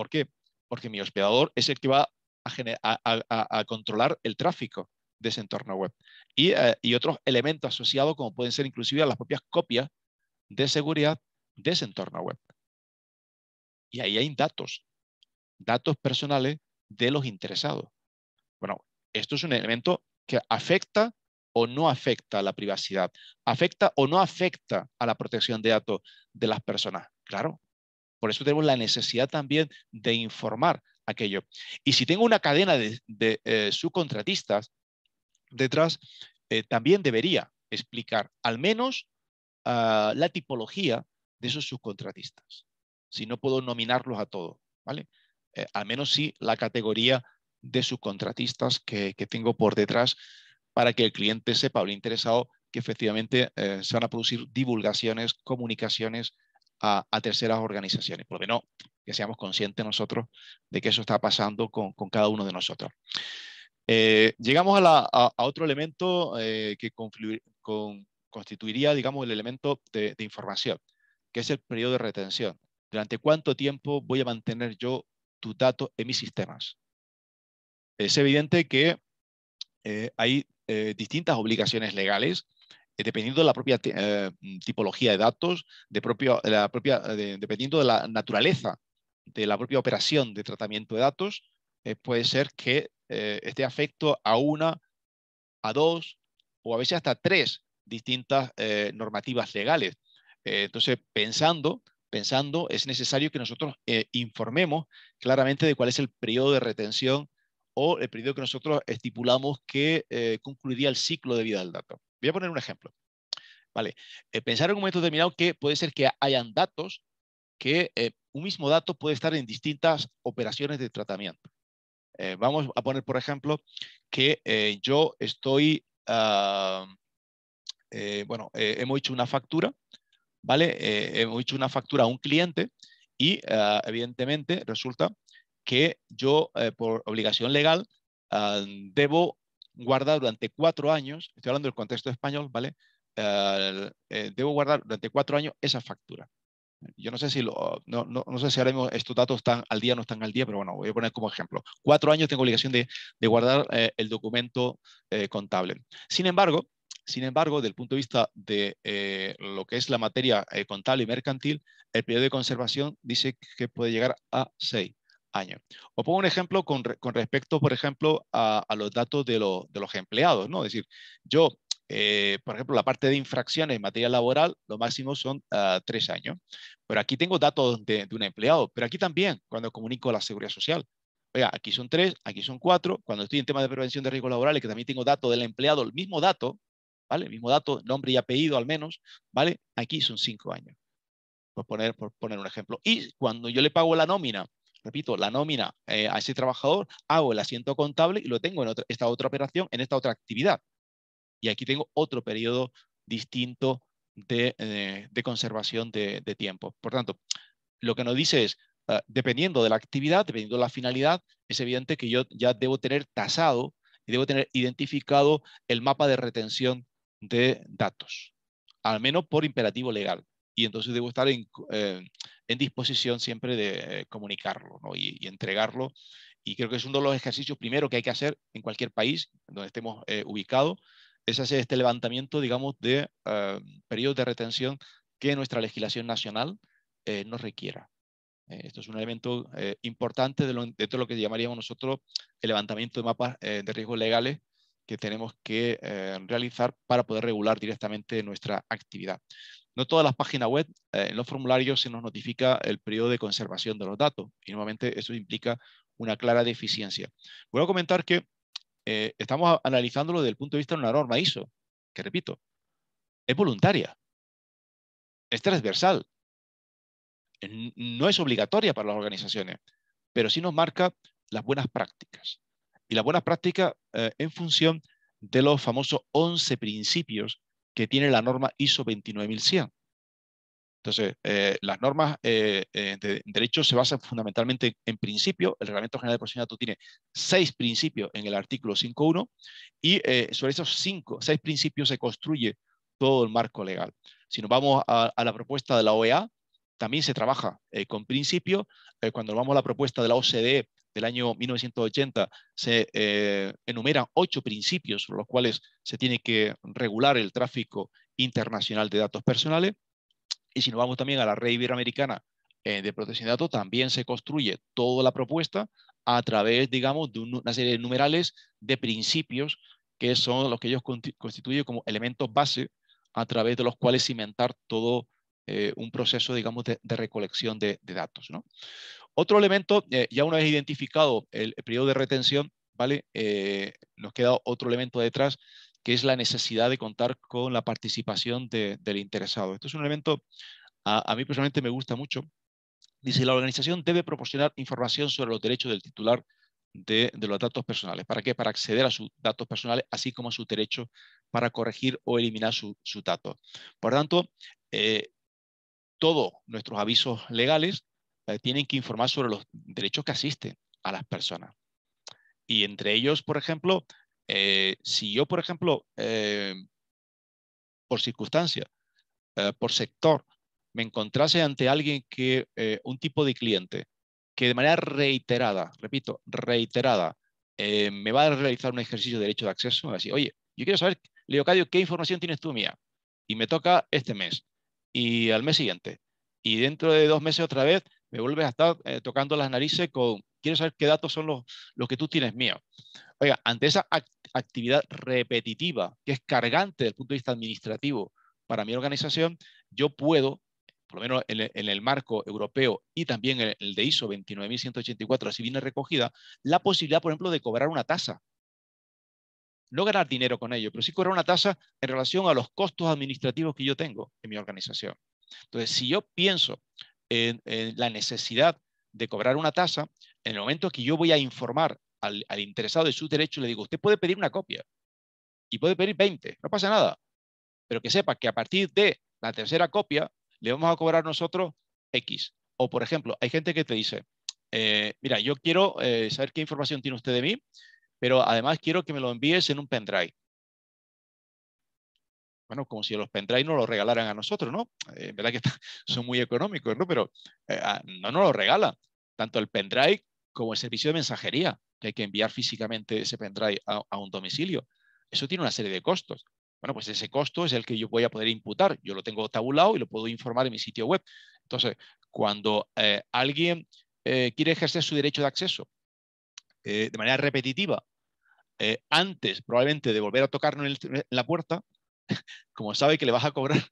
¿Por qué? Porque mi hospedador es el que va a, controlar el tráfico de ese entorno web. Y, eh, y, otros elementos asociados, como pueden ser inclusive las propias copias de seguridad de ese entorno web. Y ahí hay datos, datos personales de los interesados. Bueno, esto es un elemento que afecta o no afecta a la privacidad, afecta o no afecta a la protección de datos de las personas. Claro, por eso tenemos la necesidad también de informar aquello. Y si tengo una cadena de, eh, subcontratistas detrás, eh, también debería explicar al menos ah, la tipología de esos subcontratistas. Si no puedo nominarlos a todos, ¿vale? Eh, al menos sí la categoría de subcontratistas que, tengo por detrás para que el cliente sepa o el interesado que efectivamente se van a producir divulgaciones, comunicaciones a, terceras organizaciones. Por lo menos que seamos conscientes nosotros de que eso está pasando con, cada uno de nosotros. Eh, llegamos a, otro elemento eh, que constituiría, digamos, el elemento de, información, que es el periodo de retención. ¿Durante cuánto tiempo voy a mantener yo tu dato en mis sistemas? Es evidente que eh, hay distintas obligaciones legales eh, dependiendo de la propia eh, mm, tipología de datos, de la propia, eh, dependiendo de la naturaleza de la propia operación de tratamiento de datos, puede ser que esté afecto a una, a dos o a veces hasta tres distintas normativas legales. entonces, pensando, pensando, es necesario que nosotros informemos claramente de cuál es el periodo de retención o el periodo que nosotros estipulamos que concluiría el ciclo de vida del dato. Voy a poner un ejemplo. Vale, eh, pensar en un momento determinado que puede ser que hayan datos que eh, un mismo dato puede estar en distintas operaciones de tratamiento. Eh, vamos a poner, por ejemplo, que yo estoy, ah, bueno, hemos hecho una factura, ¿vale? hemos hecho una factura a un cliente y ah, evidentemente resulta que yo, por obligación legal, ah, debo guardar durante cuatro años, estoy hablando del contexto español, ¿vale? Eh, debo guardar durante cuatro años esa factura. Yo no sé si lo, no, sé si estos datos están al día o no están al día, pero bueno, voy a poner como ejemplo. Cuatro años tengo obligación de, guardar eh, el documento eh, contable. Sin embargo, sin embargo, del punto de vista de lo que es la materia contable y mercantil, el periodo de conservación dice que puede llegar a seis año. Os pongo un ejemplo con, con respecto, por ejemplo, a, a los datos de, de, los empleados, ¿no? Es decir, yo, eh, por ejemplo, la parte de infracciones en materia laboral, lo máximo son ah, tres años. Pero aquí tengo datos de, de un empleado, pero aquí también, cuando comunico a la seguridad social, oiga, aquí son tres, aquí son cuatro. Cuando estoy en tema de prevención de riesgos laborales, que también tengo datos del empleado, el mismo dato, ¿vale? El mismo dato, nombre y apellido al menos, ¿vale? Aquí son cinco años, poner, por poner un ejemplo. Y cuando yo le pago la nómina repito, la nómina eh, a ese trabajador, hago el asiento contable y lo tengo en esta otra operación, en esta otra actividad. Y aquí tengo otro periodo distinto de, eh, conservación de, tiempo. Por tanto, lo que nos dice es, ah, dependiendo de la actividad, dependiendo de la finalidad, es evidente que yo ya debo tener tasado y debo tener identificado el mapa de retención de datos, al menos por imperativo legal y entonces debo estar en, eh, disposición siempre de comunicarlo y, entregarlo. Y creo que es uno de los ejercicios primero que hay que hacer en cualquier país donde estemos eh, ubicados, es hacer este levantamiento, digamos, de eh, periodos de retención que nuestra legislación nacional nos requiera. esto es un elemento importante de lo, dentro de lo que llamaríamos nosotros el levantamiento de mapas de riesgos legales que tenemos que realizar para poder regular directamente nuestra actividad. No todas las páginas web eh, en los formularios se nos notifica el periodo de conservación de los datos y nuevamente eso implica una clara deficiencia. Voy a comentar que eh, estamos analizándolo desde el punto de vista de una norma ISO, que repito, es voluntaria, es transversal, no es obligatoria para las organizaciones, pero sí nos marca las buenas prácticas. Y las buenas prácticas eh, en función de los famosos 11 principios tiene la norma ISO 29100. Entonces, eh, las normas eh, eh, de derecho se basan fundamentalmente en principio, El Reglamento General de procedimiento tiene seis principios en el artículo 5.1 y sobre esos cinco, seis principios se construye todo el marco legal. Si nos vamos a, la propuesta de la OEA, también se trabaja con principio, cuando vamos a la propuesta de la OCDE, del año 1980 se eh, enumeran ocho principios por los cuales se tiene que regular el tráfico internacional de datos personales. Y si nos vamos también a la red iberoamericana eh, de protección de datos, también se construye toda la propuesta a través, digamos, de una serie de numerales de principios que son los que ellos constituyen como elementos base a través de los cuales cimentar todo eh, un proceso, digamos, de, recolección de, de datos. ¿no? Otro elemento, eh, ya una vez identificado el, periodo de retención, ¿vale? Eh, nos queda otro elemento detrás, que es la necesidad de contar con la participación del interesado. Esto es un elemento, a, mí personalmente me gusta mucho. Dice, la organización debe proporcionar información sobre los derechos del titular de, los datos personales. ¿Para qué? Para acceder a sus datos personales, así como a su derecho para corregir o eliminar sus su datos. Por tanto, eh, todos nuestros avisos legales eh, tienen que informar sobre los derechos que asisten a las personas. Y entre ellos, por ejemplo, eh, si yo, por ejemplo, eh, por circunstancia, por sector, me encontrase ante alguien que, un tipo de cliente, que de manera reiterada, repito, reiterada, me va a realizar un ejercicio de derecho de acceso, me oye, yo quiero saber, Leocadio, ¿qué información tienes tú mía? Y me toca este mes y al mes siguiente. Y dentro de dos meses otra vez me vuelves a estar eh, tocando las narices con, quiero saber qué datos son los, los que tú tienes míos. Oiga, ante esa actividad repetitiva, que es cargante desde el punto de vista administrativo para mi organización, yo puedo, por lo menos en el, marco europeo y también el de ISO 29184, así viene recogida, la posibilidad, por ejemplo, de cobrar una tasa. No ganar dinero con ello, pero sí cobrar una tasa en relación a los costos administrativos que yo tengo en mi organización. Entonces, si yo pienso en, la necesidad de cobrar una tasa, en el momento que yo voy a informar al, interesado de sus derechos, le digo, usted puede pedir una copia y puede pedir 20, no pasa nada, pero que sepa que a partir de la tercera copia le vamos a cobrar nosotros X. O, por ejemplo, hay gente que te dice, eh, mira, yo quiero eh, saber qué información tiene usted de mí, pero además quiero que me lo envíes en un pendrive bueno, como si los pendrive no los regalaran a nosotros, ¿no? En eh, verdad que son muy económicos, ¿no? Pero eh, ah, no nos los regala, tanto el pendrive como el servicio de mensajería, que hay que enviar físicamente ese pendrive a, un domicilio. Eso tiene una serie de costos. Bueno, pues ese costo es el que yo voy a poder imputar. Yo lo tengo tabulado y lo puedo informar en mi sitio web. Entonces, cuando eh, alguien quiere ejercer su derecho de acceso de manera repetitiva, antes probablemente de volver a tocarnos en, la puerta, como sabe que le vas a cobrar,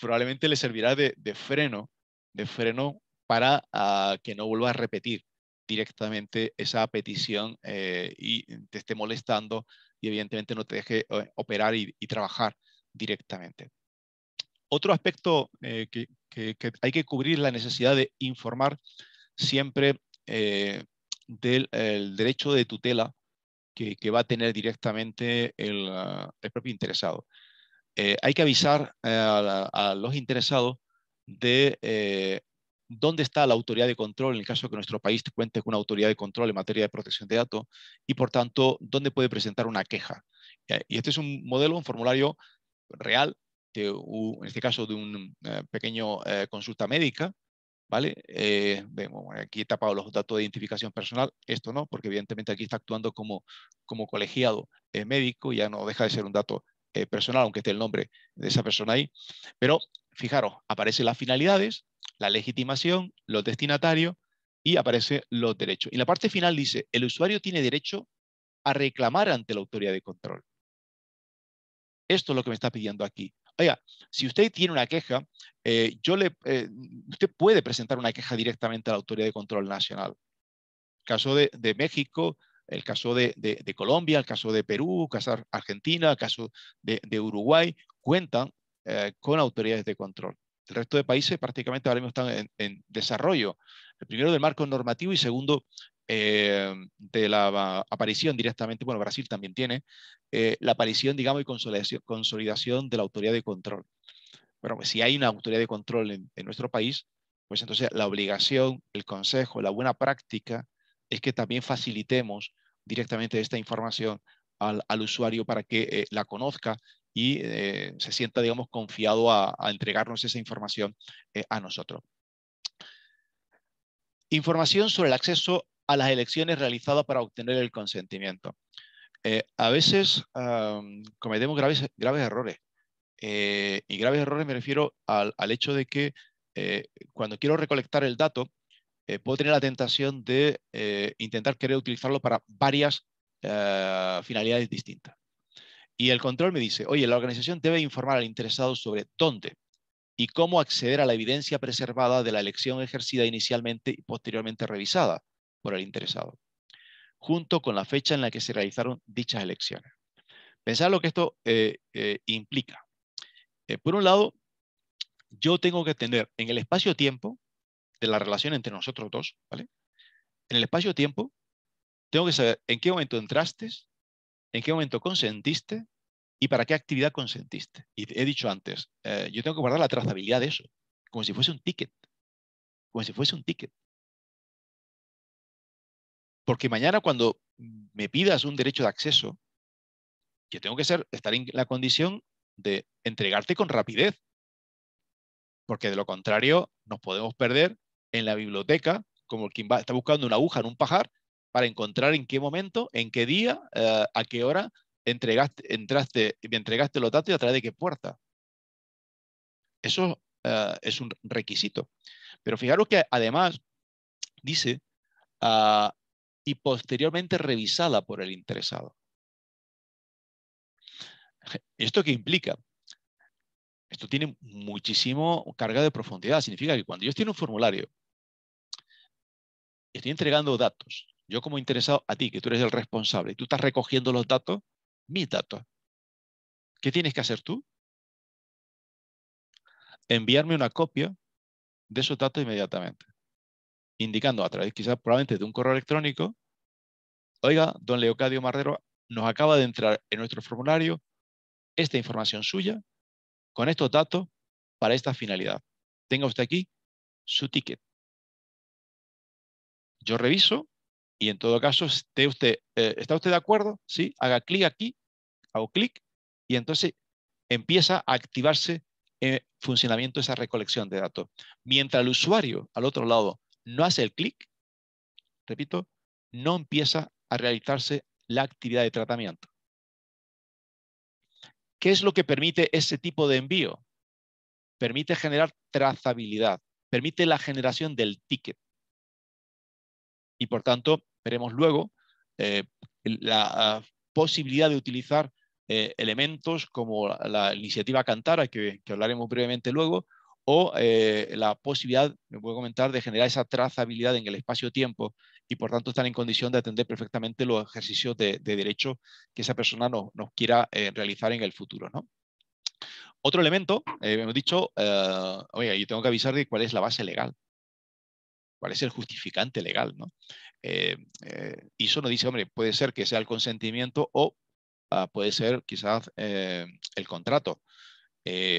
probablemente le servirá de, freno, de freno para ah, que no vuelva a repetir directamente esa petición eh, y te esté molestando y evidentemente no te deje eh, operar y, trabajar directamente. Otro aspecto eh, que, hay que cubrir es la necesidad de informar siempre del derecho de tutela que, va a tener directamente el ah, propio interesado. Eh, hay que avisar eh, a, los interesados de eh, dónde está la autoridad de control en el caso que nuestro país cuente con una autoridad de control en materia de protección de datos y, por tanto, dónde puede presentar una queja. Y este es un modelo, un formulario real, de, en este caso de una pequeña consulta médica, ¿vale? aquí he tapado los datos de identificación personal, esto no, porque evidentemente aquí está actuando como, como colegiado médico, ya no deja de ser un dato eh, personal, aunque esté el nombre de esa persona ahí. Pero fijaros, aparecen las finalidades, la legitimación, los destinatarios y aparecen los derechos. Y la parte final dice, el usuario tiene derecho a reclamar ante la autoridad de control. Esto es lo que me está pidiendo aquí. Oiga, si usted tiene una queja, eh, yo le, eh, usted puede presentar una queja directamente a la Autoridad de Control Nacional. Caso de México, el caso de, Colombia, el caso de Perú, el caso de Argentina, el caso de, Uruguay, cuentan eh, con autoridades de control. El resto de países prácticamente ahora mismo están en, desarrollo, el primero del marco normativo y segundo eh, de la aparición directamente, bueno, Brasil también tiene, eh, la aparición, digamos, y consolidación, de la autoridad de control. Bueno, pues si hay una autoridad de control en nuestro país, pues entonces la obligación, el consejo, la buena práctica, es que también facilitemos directamente esta información al, al usuario para que eh, la conozca y eh, se sienta, digamos, confiado a, a entregarnos esa información eh, a nosotros. Información sobre el acceso a las elecciones realizadas para obtener el consentimiento. a veces cometemos graves, graves errores. y graves errores me refiero al, al hecho de que cuando quiero recolectar el dato, eh, puedo tener la tentación de eh, intentar querer utilizarlo para varias eh, finalidades distintas. Y el control me dice, oye, la organización debe informar al interesado sobre dónde y cómo acceder a la evidencia preservada de la elección ejercida inicialmente y posteriormente revisada por el interesado, junto con la fecha en la que se realizaron dichas elecciones. Pensad lo que esto implica. por un lado, yo tengo que tener en el espacio-tiempo de la relación entre nosotros dos, ¿vale? En el espacio-tiempo, tengo que saber en qué momento entraste, en qué momento consentiste y para qué actividad consentiste. Y he dicho antes, eh, yo tengo que guardar la trazabilidad de eso, como si fuese un ticket, como si fuese un ticket. Porque mañana cuando me pidas un derecho de acceso, yo tengo que ser, estar en la condición de entregarte con rapidez. Porque de lo contrario nos podemos perder en la biblioteca, como quien va, está buscando una aguja en un pajar, para encontrar en qué momento, en qué día, eh, a qué hora entregaste, entraste, entregaste los datos y a través de qué puerta. Eso eh, es un requisito. Pero fijaros que además dice, ah, y posteriormente revisada por el interesado. ¿Esto qué implica? Esto tiene muchísimo carga de profundidad. Significa que cuando yo estoy en un formulario, estoy entregando datos. Yo como interesado a ti, que tú eres el responsable, y tú estás recogiendo los datos, mis datos. ¿Qué tienes que hacer tú? Enviarme una copia de esos datos inmediatamente, indicando a través quizás probablemente de un correo electrónico, oiga, don Leocadio Marrero nos acaba de entrar en nuestro formulario esta información suya con estos datos para esta finalidad. Tenga usted aquí su ticket. Yo reviso y en todo caso, usted, eh, ¿está usted de acuerdo? Sí, haga clic aquí, hago clic y entonces empieza a activarse el eh, funcionamiento esa recolección de datos. Mientras el usuario al otro lado no hace el clic, repito, no empieza a realizarse la actividad de tratamiento. ¿Qué es lo que permite ese tipo de envío? Permite generar trazabilidad, permite la generación del ticket. Y por tanto, veremos luego eh, la ah, posibilidad de utilizar eh, elementos como la, iniciativa Cantara, que, hablaremos brevemente luego, o eh, la posibilidad, me voy a comentar, de generar esa trazabilidad en el espacio-tiempo y por tanto están en condición de atender perfectamente los ejercicios de, derecho que esa persona no, nos quiera eh, realizar en el futuro. ¿no? Otro elemento, eh, hemos dicho, eh, yo tengo que avisar de cuál es la base legal, cuál es el justificante legal. ¿no? Eh, y eso nos dice, hombre, puede ser que sea el consentimiento o ah, puede ser quizás el contrato.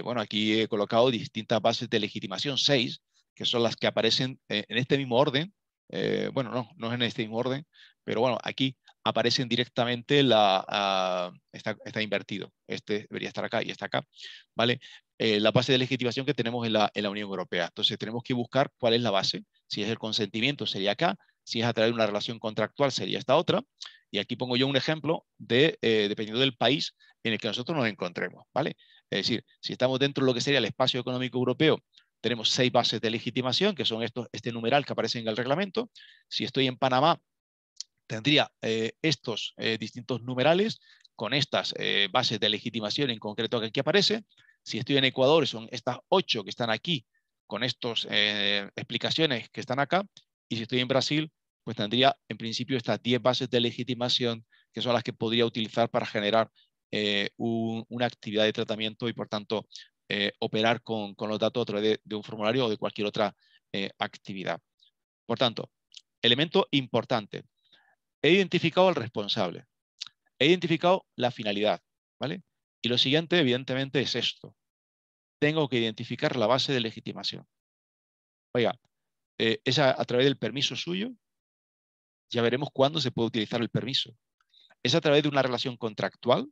bueno, aquí he colocado distintas bases de legitimación, seis, que son las que aparecen en este mismo orden, eh, bueno, no, no es en este orden, pero bueno, aquí aparecen directamente la, ah, está, invertido, este debería estar acá y está acá, ¿vale? Eh, la base de legitimación que tenemos en la, Unión Europea. Entonces tenemos que buscar cuál es la base, si es el consentimiento sería acá, si es a través de una relación contractual sería esta otra, y aquí pongo yo un ejemplo de, eh, dependiendo del país en el que nosotros nos encontremos, ¿vale? Es decir, si estamos dentro de lo que sería el espacio económico europeo tenemos seis bases de legitimación, que son estos, este numeral que aparece en el reglamento. Si estoy en Panamá, tendría eh, estos eh, distintos numerales con estas eh, bases de legitimación en concreto que aquí aparece. Si estoy en Ecuador, son estas ocho que están aquí con estas explicaciones que están acá. Y si estoy en Brasil, pues tendría en principio estas diez bases de legitimación que son las que podría utilizar para generar una actividad de tratamiento y por tanto eh, operar con, los datos a través de, un formulario o de cualquier otra eh, actividad. Por tanto, elemento importante, he identificado al responsable, he identificado la finalidad, ¿vale? Y lo siguiente, evidentemente, es esto. Tengo que identificar la base de legitimación. Oiga, eh, es a través del permiso suyo, ya veremos cuándo se puede utilizar el permiso. Es a través de una relación contractual,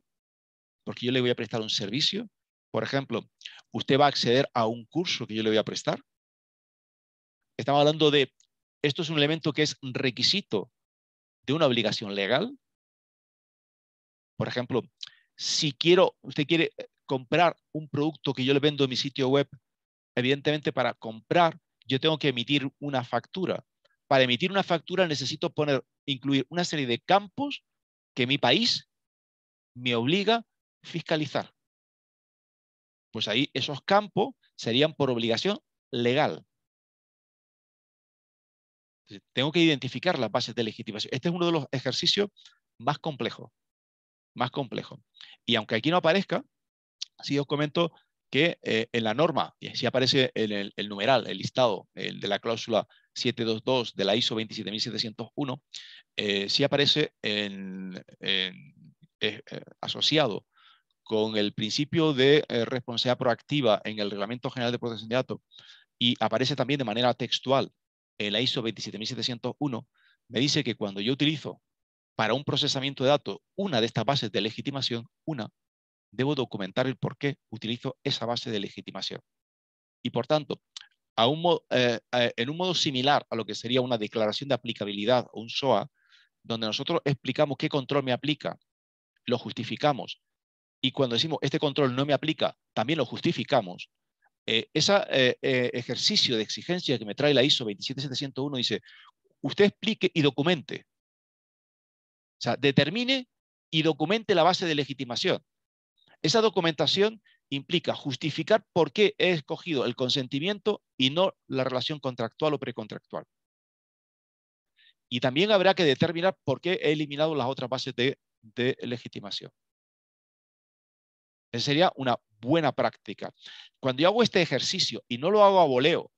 porque yo le voy a prestar un servicio, por ejemplo, usted va a acceder a un curso que yo le voy a prestar. Estamos hablando de, esto es un elemento que es requisito de una obligación legal. Por ejemplo, si quiero, usted quiere eh, comprar un producto que yo le vendo en mi sitio web, evidentemente para comprar yo tengo que emitir una factura. Para emitir una factura necesito poner, incluir una serie de campos que mi país me obliga a fiscalizar pues ahí esos campos serían por obligación legal. Tengo que identificar las bases de legitimación. Este es uno de los ejercicios más complejos. Más complejos. Y aunque aquí no aparezca, sí os comento que eh, en la norma, si aparece en el, numeral, el listado de la cláusula 722 de la ISO 27701, si sí aparece eh, eh, asociado con el principio de eh, responsabilidad proactiva en el Reglamento General de Protección de Datos y aparece también de manera textual en la ISO 27701, me dice que cuando yo utilizo para un procesamiento de datos una de estas bases de legitimación, una, debo documentar el por qué utilizo esa base de legitimación. Y por tanto, eh, eh, en un modo similar a lo que sería una declaración de aplicabilidad o un SOA, donde nosotros explicamos qué control me aplica, lo justificamos y cuando decimos este control no me aplica, también lo justificamos, eh, ese eh, eh, ejercicio de exigencia que me trae la ISO 27701 dice, usted explique y documente. O sea, determine y documente la base de legitimación. Esa documentación implica justificar por qué he escogido el consentimiento y no la relación contractual o precontractual. Y también habrá que determinar por qué he eliminado las otras bases de legitimación. Esa sería una buena práctica. Cuando yo hago este ejercicio y no lo hago a voleo,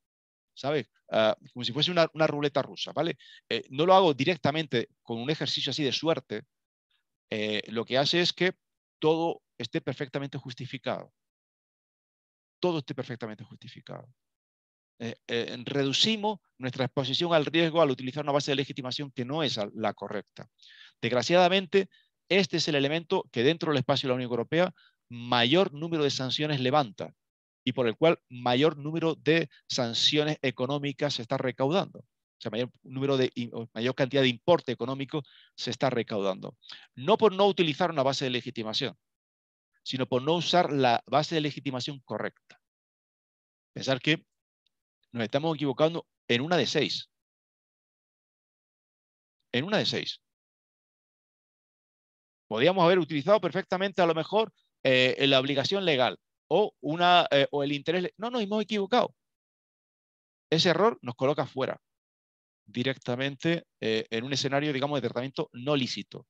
¿sabes? Ah, como si fuese una, ruleta rusa, ¿vale? Eh, no lo hago directamente con un ejercicio así de suerte, eh, lo que hace es que todo esté perfectamente justificado. Todo esté perfectamente justificado. Eh, reducimos nuestra exposición al riesgo al utilizar una base de legitimación que no es la correcta. Desgraciadamente, este es el elemento que dentro del espacio de la Unión Europea mayor número de sanciones levanta y por el cual mayor número de sanciones económicas se está recaudando. O sea, mayor, número de, mayor cantidad de importe económico se está recaudando. No por no utilizar una base de legitimación, sino por no usar la base de legitimación correcta. Pensar que nos estamos equivocando en una de seis. En una de seis. Podríamos haber utilizado perfectamente a lo mejor eh, la obligación legal o, una, eh, o el interés. No, nos hemos equivocado. Ese error nos coloca fuera, directamente eh, en un escenario, digamos, de tratamiento no lícito.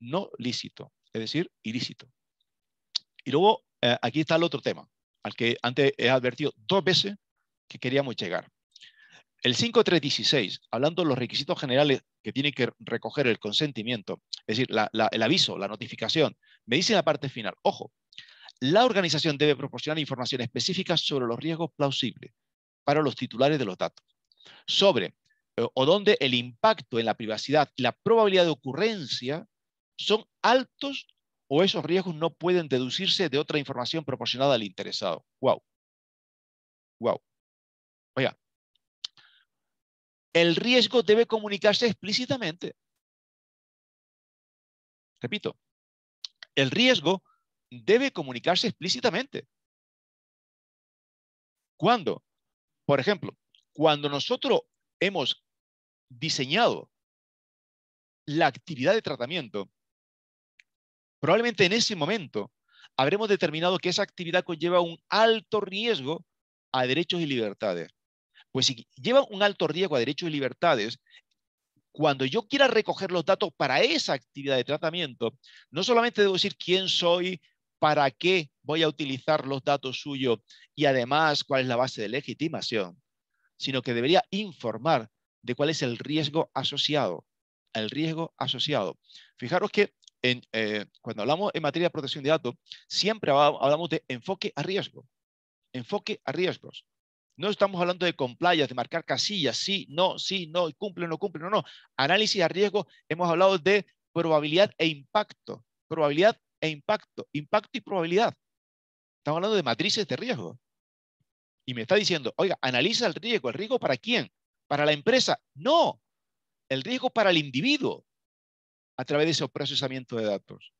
No lícito, es decir, ilícito. Y luego, aquí está el otro tema, al que antes he advertido dos veces que queríamos llegar. El 5316, hablando de los requisitos generales que tiene que recoger el consentimiento, es decir, el aviso, la notificación, me dice en la parte final, ojo, la organización debe proporcionar información específica sobre los riesgos plausibles para los titulares de los datos, sobre eh, o donde el impacto en la privacidad y la probabilidad de ocurrencia son altos o esos riesgos no pueden deducirse de otra información proporcionada al interesado. Wow. Wow. Oiga, el riesgo debe comunicarse explícitamente. Repito, el riesgo debe comunicarse explícitamente. ¿Cuándo? Por ejemplo, cuando nosotros hemos diseñado la actividad de tratamiento, probablemente en ese momento habremos determinado que esa actividad conlleva un alto riesgo a derechos y libertades. Pues si llevan un alto riesgo a derechos y libertades, cuando yo quiera recoger los datos para esa actividad de tratamiento, no solamente debo decir quién soy, para qué voy a utilizar los datos suyos y además cuál es la base de legitimación, sino que debería informar de cuál es el riesgo asociado. El riesgo asociado. Fijaros que eh, cuando hablamos en materia de protección de datos, siempre hablamos de enfoque a riesgo. Enfoque a riesgos. No estamos hablando de complayas, de marcar casillas, sí, no, sí, no, cumple, no cumple, no, no. Análisis a riesgo, hemos hablado de probabilidad e impacto, probabilidad e impacto, impacto y probabilidad. Estamos hablando de matrices de riesgo. Y me está diciendo, oiga, analiza el riesgo, ¿el riesgo para quién? ¿Para la empresa? No, el riesgo para el individuo a través de ese procesamiento de datos.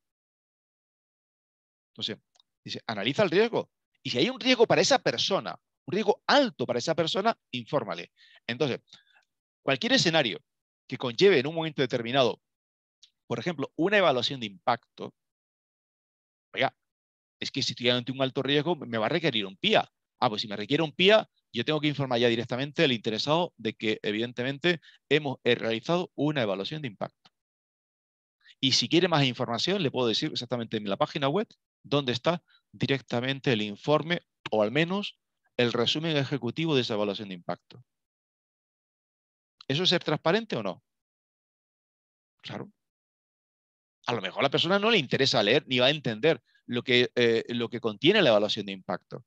Entonces, dice, analiza el riesgo. Y si hay un riesgo para esa persona un riesgo alto para esa persona, infórmale. Entonces, cualquier escenario que conlleve en un momento determinado, por ejemplo, una evaluación de impacto, oiga, es que si estoy ante un alto riesgo, me va a requerir un PIA. Ah, pues si me requiere un PIA, yo tengo que informar ya directamente al interesado de que evidentemente hemos eh, realizado una evaluación de impacto. Y si quiere más información, le puedo decir exactamente en la página web dónde está directamente el informe o al menos el resumen ejecutivo de esa evaluación de impacto. ¿Eso es ser transparente o no? Claro. A lo mejor a la persona no le interesa leer ni va a entender lo que, eh, lo que contiene la evaluación de impacto.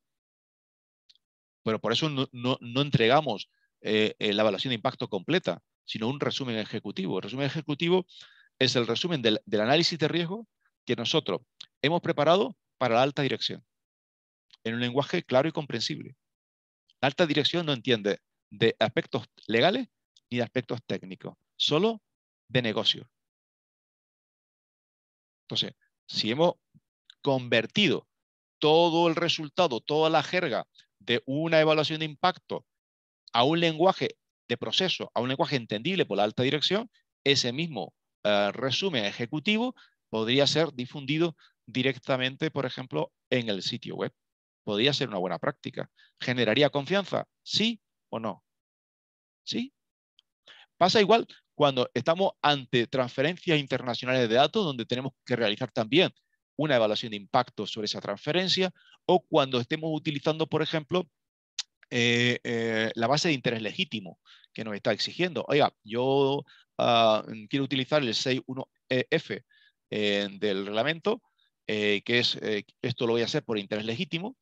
Pero por eso no, entregamos eh, eh, la evaluación de impacto completa, sino un resumen ejecutivo. El resumen ejecutivo es el resumen del análisis de riesgo que nosotros hemos preparado para la alta dirección en un lenguaje claro y comprensible. La alta dirección no entiende de aspectos legales ni de aspectos técnicos, solo de negocio. Entonces, si hemos convertido todo el resultado, toda la jerga de una evaluación de impacto a un lenguaje de proceso, a un lenguaje entendible por la alta dirección, ese mismo eh, resumen ejecutivo podría ser difundido directamente, por ejemplo, en el sitio web. Podría ser una buena práctica. ¿Generaría confianza? ¿Sí o no? ¿Sí? Pasa igual cuando estamos ante transferencias internacionales de datos, donde tenemos que realizar también una evaluación de impacto sobre esa transferencia, o cuando estemos utilizando, por ejemplo, eh, eh, la base de interés legítimo que nos está exigiendo. Oiga, yo ah, quiero utilizar el 61F e eh, del reglamento eh, que es, eh, esto lo voy a hacer por interés legítimo,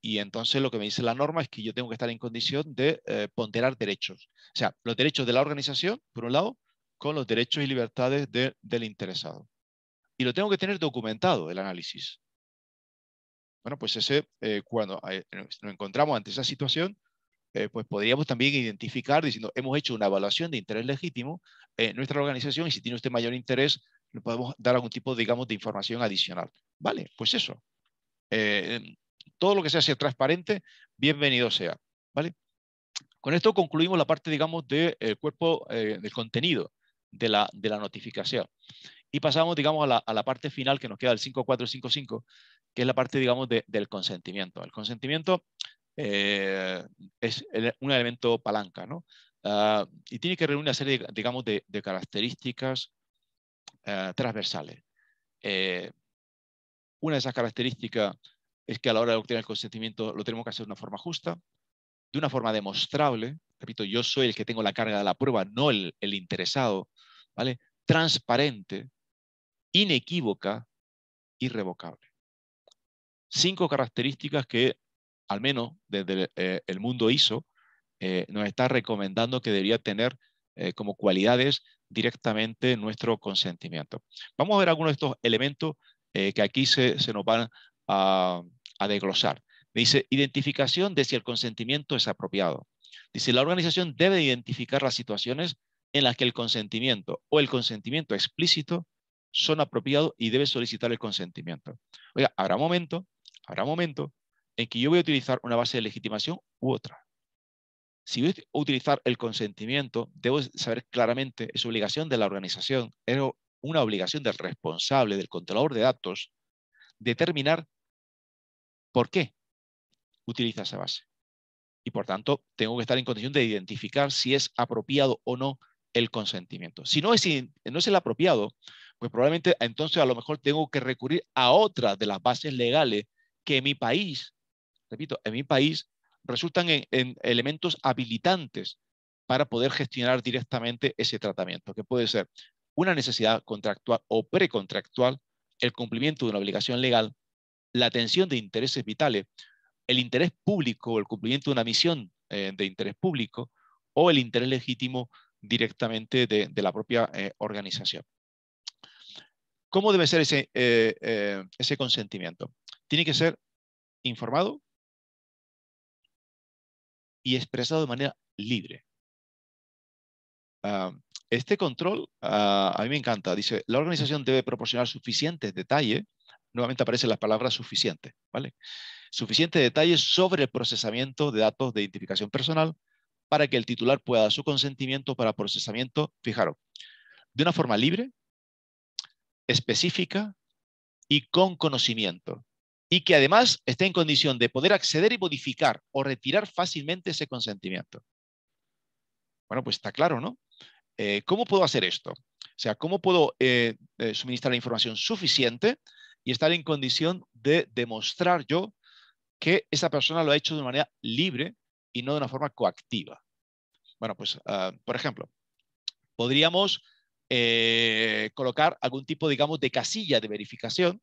y entonces lo que me dice la norma es que yo tengo que estar en condición de eh, ponderar derechos. O sea, los derechos de la organización, por un lado, con los derechos y libertades del interesado. Y lo tengo que tener documentado el análisis. Bueno, pues ese, cuando nos encontramos ante esa situación, pues podríamos también identificar diciendo, hemos hecho una evaluación de interés legítimo en nuestra organización y si tiene usted mayor interés, le podemos dar algún tipo, digamos, de información adicional. Vale, pues eso. Eh, todo lo que sea, ser transparente, bienvenido sea. ¿Vale? Con esto concluimos la parte, digamos, del eh, cuerpo, eh, del contenido de la, de la, notificación. Y pasamos, digamos, a la, a la, parte final que nos queda, el 5455, que es la parte, digamos, de, del consentimiento. El consentimiento es un elemento palanca, ¿no? Ah, y tiene que reunir una serie, digamos, de, de características eh, transversales. Eh, una de esas características es que a la hora de obtener el consentimiento lo tenemos que hacer de una forma justa, de una forma demostrable. Repito, yo soy el que tengo la carga de la prueba, no el, interesado. ¿vale? Transparente, inequívoca, irrevocable. Cinco características que, al menos desde eh, el, mundo ISO, nos está recomendando que debería tener como cualidades directamente nuestro consentimiento. Vamos a ver algunos de estos elementos eh, que aquí se, nos van a, a desglosar. dice, identificación de si el consentimiento es apropiado. Dice, la organización debe identificar las situaciones en las que el consentimiento o el consentimiento explícito son apropiados y debe solicitar el consentimiento. Oiga, habrá momento, habrá momento en que yo voy a utilizar una base de legitimación u otra si voy a utilizar el consentimiento, debo saber claramente, es obligación de la organización, es una obligación del responsable, del controlador de datos, determinar por qué utiliza esa base. Y por tanto, tengo que estar en condición de identificar si es apropiado o no el consentimiento. Si no es, no es el apropiado, pues probablemente entonces a lo mejor tengo que recurrir a otra de las bases legales que en mi país, repito, en mi país resultan en, elementos habilitantes para poder gestionar directamente ese tratamiento, que puede ser una necesidad contractual o precontractual, el cumplimiento de una obligación legal, la atención de intereses vitales, el interés público o el cumplimiento de una misión eh, de interés público o el interés legítimo directamente de, la propia eh, organización. ¿Cómo debe ser ese, eh, ese consentimiento? Tiene que ser informado, y expresado de manera libre. Ah, este control ah, a mí me encanta. Dice, la organización debe proporcionar suficientes detalles, nuevamente aparecen las palabras suficiente ¿vale? Suficientes detalles sobre el procesamiento de datos de identificación personal para que el titular pueda dar su consentimiento para procesamiento, fijaros, de una forma libre, específica y con conocimiento y que además esté en condición de poder acceder y modificar o retirar fácilmente ese consentimiento. Bueno, pues está claro, ¿no? Eh, ¿Cómo puedo hacer esto? O sea, ¿cómo puedo eh, eh, suministrar la información suficiente y estar en condición de demostrar yo que esa persona lo ha hecho de una manera libre y no de una forma coactiva? Bueno, pues, ah, por ejemplo, podríamos colocar algún tipo, digamos, de casilla de verificación,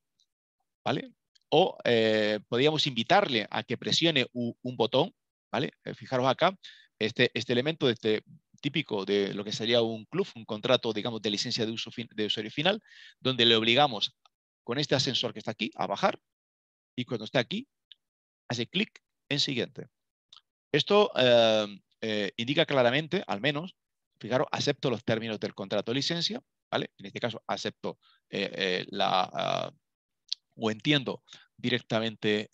¿vale? o eh, podríamos invitarle a que presione un botón, ¿vale? Eh, fijaros acá, este, este elemento este típico de lo que sería un club, un contrato, digamos, de licencia de, uso de usuario final, donde le obligamos con este ascensor que está aquí a bajar y cuando está aquí hace clic en siguiente. Esto eh, indica claramente, al menos, fijaros, acepto los términos del contrato de licencia, ¿vale? En este caso acepto la, ah, o entiendo directamente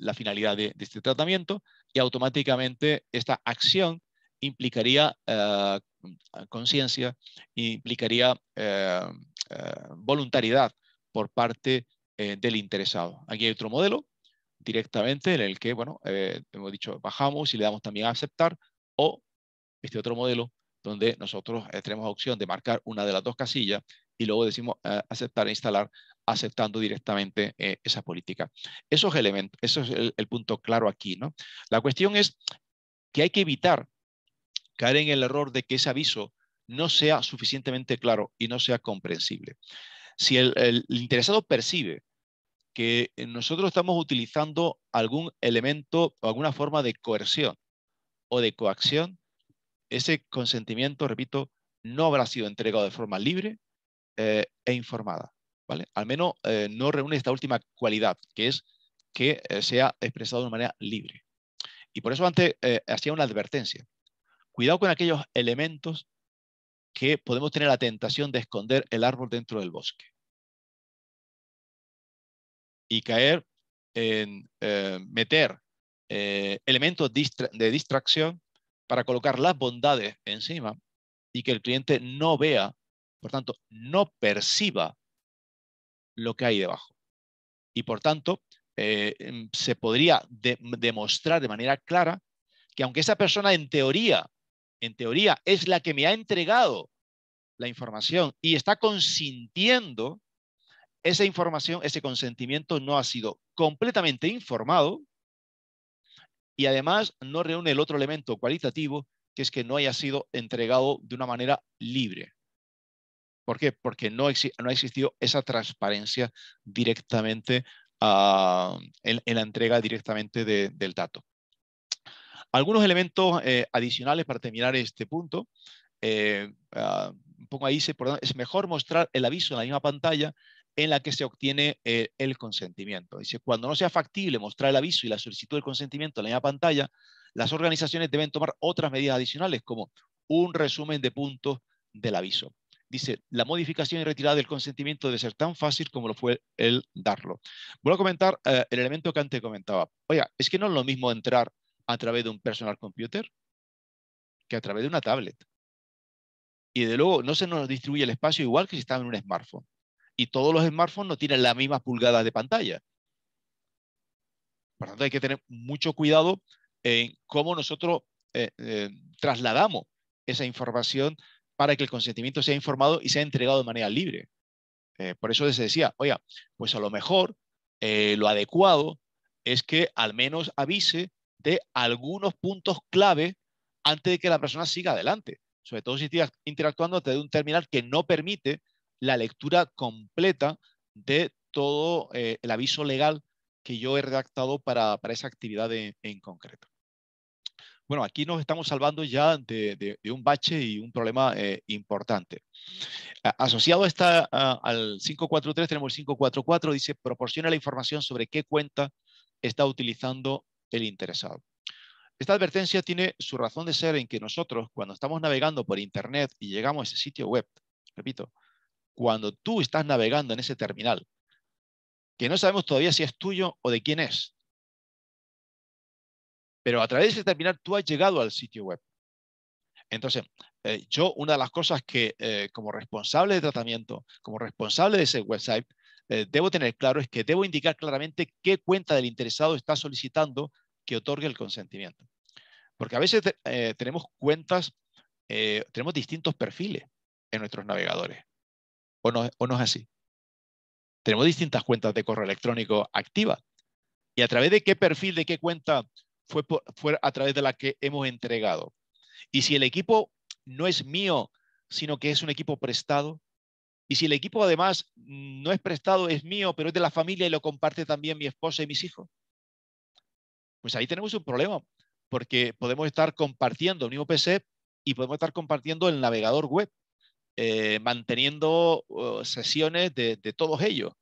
la finalidad de, este tratamiento y automáticamente esta acción implicaría eh, conciencia, implicaría eh, eh, voluntariedad por parte del interesado. Aquí hay otro modelo directamente en el que, bueno, hemos dicho, bajamos y le damos también a aceptar o este otro modelo donde nosotros tenemos opción de marcar una de las dos casillas y luego decimos aceptar e instalar aceptando directamente eh, esa política. eso es el, punto claro aquí. ¿no? La cuestión es que hay que evitar caer en el error de que ese aviso no sea suficientemente claro y no sea comprensible. Si el, interesado percibe que nosotros estamos utilizando algún elemento o alguna forma de coerción o de coacción, ese consentimiento, repito, no habrá sido entregado de forma libre eh, e informada. Al menos eh, no reúne esta última cualidad, que es que eh, sea expresado de una manera libre. Y por eso antes eh, hacía una advertencia. Cuidado con aquellos elementos que podemos tener la tentación de esconder el árbol dentro del bosque y caer en meter elementos de distracción para colocar las bondades encima y que el cliente no vea, por tanto, no perciba lo que hay debajo. Y por tanto, eh, em, se podría demostrar de manera clara que aunque esa persona en teoría, en teoría es la que me ha entregado la información y está consintiendo, esa información, ese consentimiento no ha sido completamente informado y además no reúne el otro elemento cualitativo, que es que no haya sido entregado de una manera libre. ¿Por qué? Porque no, no ha existido esa transparencia directamente ah, en, la entrega directamente del dato. Algunos elementos eh, adicionales para terminar este punto. Eh, ah, ahí, se, es mejor mostrar el aviso en la misma pantalla en la que se obtiene eh, el consentimiento. Dice, cuando no sea factible mostrar el aviso y la solicitud del consentimiento en la misma pantalla, las organizaciones deben tomar otras medidas adicionales, como un resumen de puntos del aviso. Dice, la modificación y retirada del consentimiento debe ser tan fácil como lo fue el darlo. Voy a comentar eh, el elemento que antes comentaba. Oiga, es que no es lo mismo entrar a través de un personal computer que a través de una tablet. Y de luego no se nos distribuye el espacio igual que si estaba en un smartphone. Y todos los smartphones no tienen la misma pulgada de pantalla. Por lo tanto, hay que tener mucho cuidado en cómo nosotros eh, eh, trasladamos esa información para que el consentimiento sea informado y sea entregado de manera libre. Eh, por eso se decía, oiga, pues a lo mejor eh, lo adecuado es que al menos avise de algunos puntos clave antes de que la persona siga adelante, sobre todo si estás interactuando desde un terminal que no permite la lectura completa de todo eh, el aviso legal que yo he redactado para, esa actividad en concreto bueno, aquí nos estamos salvando ya de, un bache y un problema eh, importante. Asociado está ah, al 543 tenemos el 544, dice, proporciona la información sobre qué cuenta está utilizando el interesado. Esta advertencia tiene su razón de ser en que nosotros, cuando estamos navegando por Internet y llegamos a ese sitio web, repito, cuando tú estás navegando en ese terminal, que no sabemos todavía si es tuyo o de quién es, pero a través de ese terminal tú has llegado al sitio web. Entonces, eh, yo una de las cosas que eh, como responsable de tratamiento, como responsable de ese website, eh, debo tener claro es que debo indicar claramente qué cuenta del interesado está solicitando que otorgue el consentimiento. Porque a veces tenemos cuentas, tenemos distintos perfiles en nuestros navegadores. ¿O no, ¿O no es así? Tenemos distintas cuentas de correo electrónico activas. ¿Y a través de qué perfil, de qué cuenta fue, a través de la que hemos entregado. Y si el equipo no es mío, sino que es un equipo prestado, y si el equipo además no es prestado, es mío, pero es de la familia y lo comparte también mi esposa y mis hijos, pues ahí tenemos un problema, porque podemos estar compartiendo el mismo PC y podemos estar compartiendo el navegador web, eh, manteniendo uh, sesiones de, todos ellos.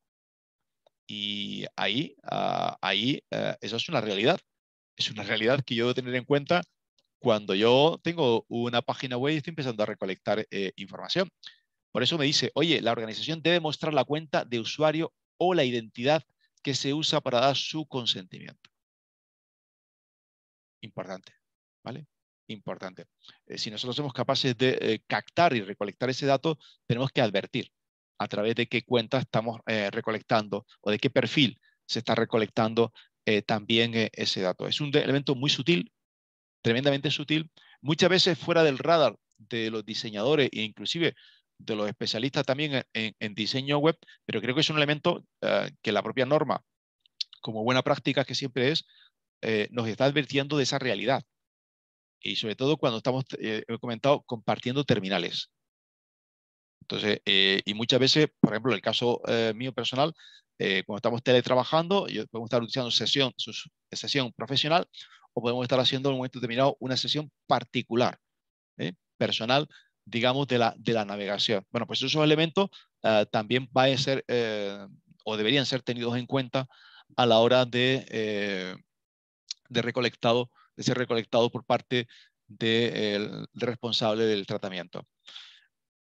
Y ahí, ah, ahí eh, eso es una realidad es una realidad que yo debo tener en cuenta cuando yo tengo una página web y estoy empezando a recolectar eh, información. Por eso me dice, oye, la organización debe mostrar la cuenta de usuario o la identidad que se usa para dar su consentimiento. Importante, ¿vale? Importante. Eh, si nosotros somos capaces de eh, captar y recolectar ese dato, tenemos que advertir a través de qué cuenta estamos recolectando o de qué perfil se está recolectando eh, también eh, ese dato. Es un elemento muy sutil, tremendamente sutil, muchas veces fuera del radar de los diseñadores e inclusive de los especialistas también en, diseño web, pero creo que es un elemento ah, que la propia norma, como buena práctica que siempre es, eh, nos está advirtiendo de esa realidad. Y sobre todo cuando estamos, he comentado, compartiendo terminales. Entonces, y muchas veces, por ejemplo, el caso mío personal, eh, cuando estamos teletrabajando, podemos estar utilizando sesión, sesión profesional o podemos estar haciendo en un momento determinado una sesión particular, ¿eh? personal, digamos, de la, de la navegación. Bueno, pues esos elementos ah, también van a ser eh, o deberían ser tenidos en cuenta a la hora de, recolectado, de ser recolectado por parte del responsable del tratamiento.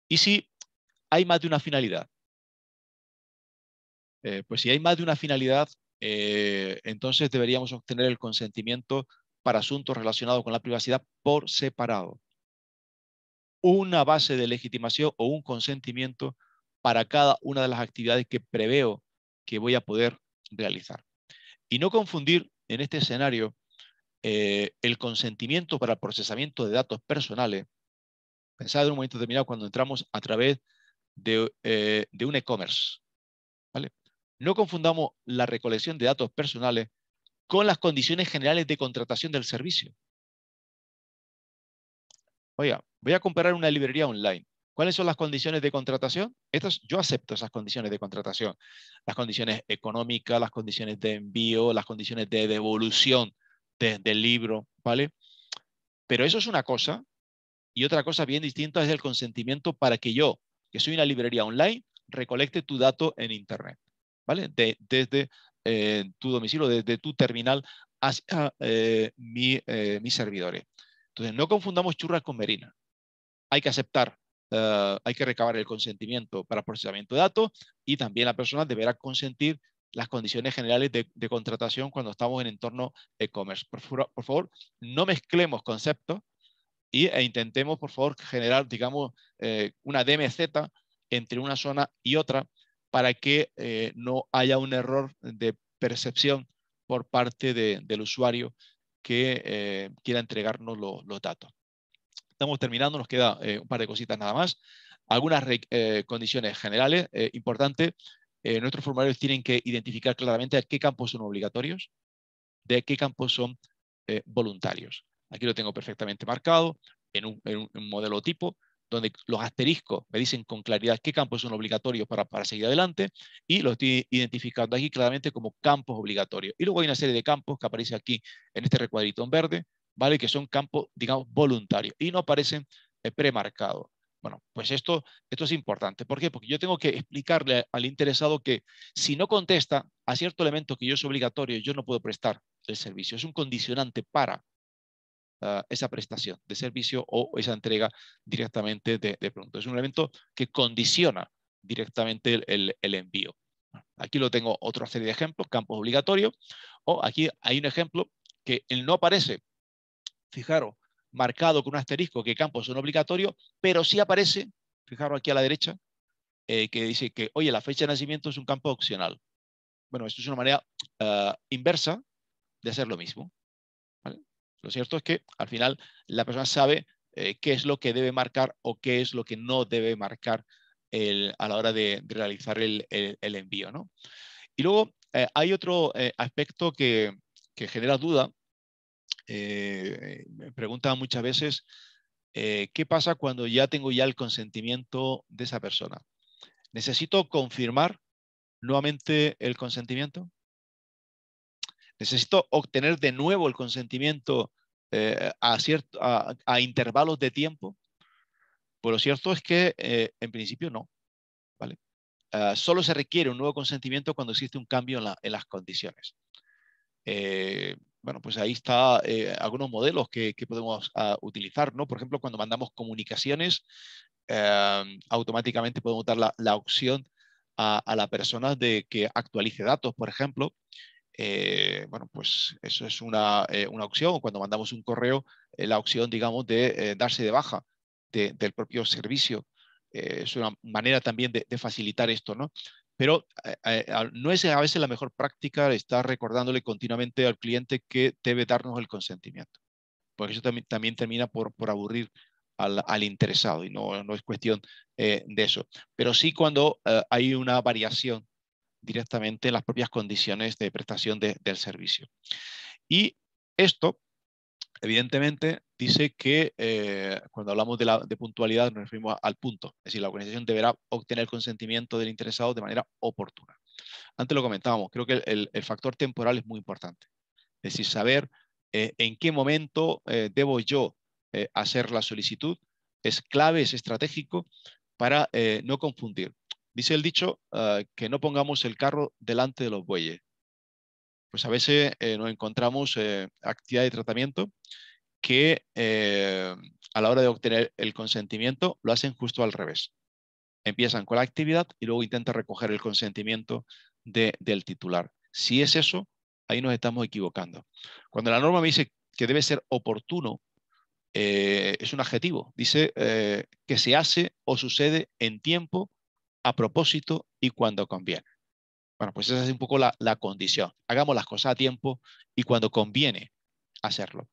Y si hay más de una finalidad, eh, pues si hay más de una finalidad, eh, entonces deberíamos obtener el consentimiento para asuntos relacionados con la privacidad por separado. Una base de legitimación o un consentimiento para cada una de las actividades que preveo que voy a poder realizar. Y no confundir en este escenario eh, el consentimiento para el procesamiento de datos personales. Pensad en un momento determinado cuando entramos a través de un e-commerce no confundamos la recolección de datos personales con las condiciones generales de contratación del servicio. Oiga, voy a comprar una librería online. ¿Cuáles son las condiciones de contratación? yo acepto esas condiciones de contratación. Las condiciones económicas, las condiciones de envío, las condiciones de devolución del libro, ¿vale? Pero eso es una cosa y otra cosa bien distinta es el consentimiento para que yo, que soy una librería online, recolecte tu dato en Internet. ¿vale? desde eh, tu domicilio, desde tu terminal hacia eh, mis eh, servidores. Entonces, no confundamos churras con merina. Hay que aceptar, hay que recabar el consentimiento para procesamiento de datos y también la persona deberá consentir las condiciones generales de, contratación cuando estamos en entorno e-commerce. Por, favor, no mezclemos conceptos y, e intentemos, por favor, generar, digamos, una DMZ entre una zona y otra para que eh, no haya un error de percepción por parte del usuario que eh, quiera entregarnos los datos. Estamos terminando, nos queda eh, un par de cositas nada más. Algunas condiciones generales importantes. nuestros formularios tienen que identificar claramente de qué campos son obligatorios, de qué campos son voluntarios. Aquí lo tengo perfectamente marcado en un, en un modelo tipo donde los asteriscos me dicen con claridad qué campos son obligatorios para, para seguir adelante y lo estoy identificando aquí claramente como campos obligatorios. Y luego hay una serie de campos que aparece aquí en este recuadrito en verde, ¿vale? Que son campos, digamos, voluntarios y no aparecen eh, premarcados. Bueno, pues esto, esto es importante. ¿Por qué? Porque yo tengo que explicarle al interesado que si no contesta a cierto elemento que yo es obligatorio, yo no puedo prestar el servicio. Es un condicionante para Ah, esa prestación de servicio o esa entrega directamente de, pronto. Es un elemento que condiciona directamente el, envío. Aquí lo tengo otra serie de ejemplos, campos obligatorios, o aquí hay un ejemplo que él no aparece, fijaros, marcado con un asterisco que campos son obligatorios, pero sí aparece, fijaros aquí a la derecha, eh, que dice que, oye, la fecha de nacimiento es un campo opcional. Bueno, esto es una manera ah, inversa de hacer lo mismo. Lo cierto es que al final la persona sabe eh, qué es lo que debe marcar o qué es lo que no debe marcar a la hora de, realizar el, envío. ¿no? Y luego eh, hay otro eh, aspecto que, genera duda. me preguntan muchas veces, ¿qué pasa cuando ya tengo ya el consentimiento de esa persona? ¿Necesito confirmar nuevamente el consentimiento? Necesito obtener de nuevo el consentimiento eh, a, cierto, a, intervalos de tiempo. Pues lo cierto es que eh, en principio no. ¿vale? Ah, solo se requiere un nuevo consentimiento cuando existe un cambio en, las condiciones. Eh, bueno, pues ahí está algunos modelos que, podemos ah, utilizar, ¿no? Por ejemplo, cuando mandamos comunicaciones, automáticamente podemos dar la, opción a, a, la persona de que actualice datos, por ejemplo, eh, bueno, pues eso es una, eh, una, opción. Cuando mandamos un correo, eh, la opción, digamos, de darse de baja del propio servicio. es una manera también de, facilitar esto, ¿no? Pero no es a veces la mejor práctica estar recordándole continuamente al cliente que debe darnos el consentimiento, porque eso también, también termina por, por aburrir al, al, interesado y no, no es cuestión de eso. Pero sí cuando hay una variación directamente las propias condiciones de prestación del servicio. Y esto, evidentemente, dice que eh, cuando hablamos de, la, de, puntualidad nos referimos al punto, es decir, la organización deberá obtener el consentimiento del interesado de manera oportuna. Antes lo comentábamos, creo que el, factor temporal es muy importante, es decir, saber eh, en qué momento eh, debo yo hacer la solicitud es clave, es estratégico para no confundir Dice el dicho ah, que no pongamos el carro delante de los bueyes. Pues a veces eh, nos encontramos eh, actividades de tratamiento que eh, a la hora de obtener el consentimiento lo hacen justo al revés. Empiezan con la actividad y luego intentan recoger el consentimiento del titular. Si es eso, ahí nos estamos equivocando. Cuando la norma me dice que debe ser oportuno, eh, es un adjetivo. Dice que se hace o sucede en tiempo a propósito y cuando conviene. Bueno, pues esa es un poco la, condición. Hagamos las cosas a tiempo y cuando conviene hacerlo.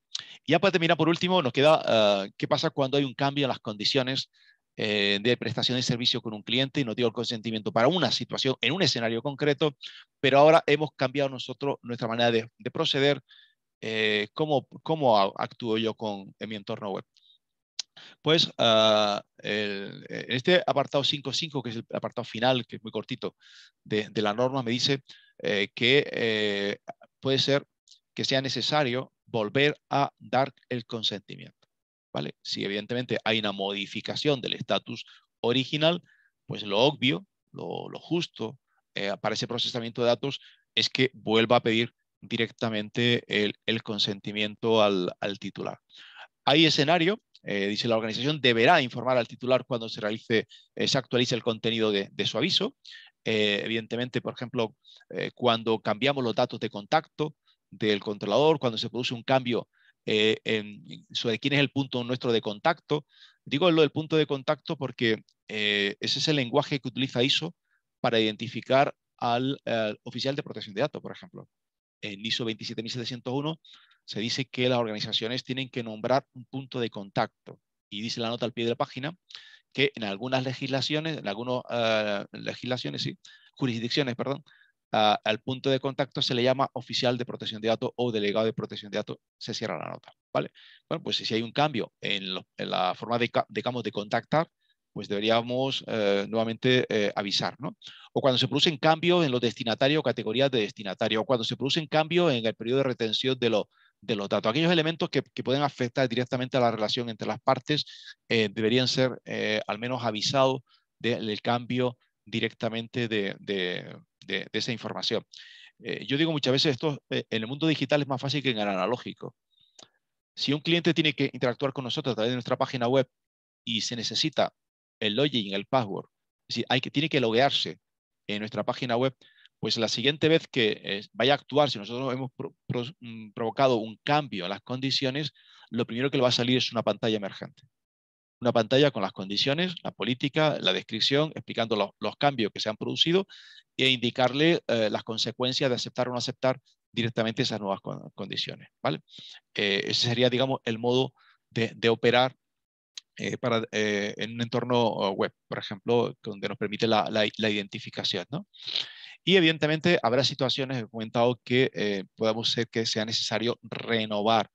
Y ya para terminar, por último, nos queda eh, qué pasa cuando hay un cambio en las condiciones eh, de prestación de servicio con un cliente y no dio el consentimiento para una situación en un escenario concreto, pero ahora hemos cambiado nosotros nuestra manera de, proceder, eh, cómo, cómo, actúo yo con en mi entorno web pues ah, eh, en este apartado 5.5, que es el apartado final, que es muy cortito, de, la norma, me dice eh, que eh, puede ser que sea necesario volver a dar el consentimiento. ¿vale? Si evidentemente hay una modificación del estatus original, pues lo obvio, lo, justo para ese procesamiento de datos es que vuelva a pedir directamente el, consentimiento al, titular. Hay escenario eh, dice la organización deberá informar al titular cuando se realice, eh, se actualice el contenido de, su aviso. Eh, evidentemente, por ejemplo, cuando cambiamos los datos de contacto del controlador, cuando se produce un cambio sobre quién es el punto nuestro de contacto. Digo lo del punto de contacto porque ese es el lenguaje que utiliza ISO para identificar al oficial de protección de datos, por ejemplo en ISO 27701 se dice que las organizaciones tienen que nombrar un punto de contacto. Y dice la nota al pie de la página que en algunas legislaciones, en algunas eh, legislaciones, jurisdicciones, perdón, al punto de contacto se le llama oficial de protección de datos o delegado de protección de datos, se cierra la nota, ¿vale? Bueno, pues si hay un cambio en, la forma de, de contactar, pues deberíamos eh, nuevamente eh, avisar, ¿no? O cuando se producen cambios en los destinatarios o categorías de destinatario, o cuando se producen cambios en el periodo de retención de, lo, de los datos. Aquellos elementos que, que, pueden afectar directamente a la relación entre las partes eh, deberían ser al menos avisados del cambio directamente de, de, de esa información. yo digo muchas veces esto, en el mundo digital es más fácil que en el analógico. Si un cliente tiene que interactuar con nosotros a través de nuestra página web y se necesita el login, el password. Es decir, hay que, tiene que loguearse en nuestra página web. Pues la siguiente vez que eh, vaya a actuar, si nosotros hemos mm, provocado un cambio en las condiciones, lo primero que le va a salir es una pantalla emergente. Una pantalla con las condiciones, la política, la descripción, explicando los, cambios que se han producido e indicarle eh, las consecuencias de aceptar o no aceptar directamente esas nuevas condiciones. ¿vale? Eh, ese sería, digamos, el modo de operar eh, para, eh, en un entorno eh, web, por ejemplo, donde nos permite la, identificación. ¿no? Y evidentemente habrá situaciones, he comentado, que podamos ser que sea necesario renovar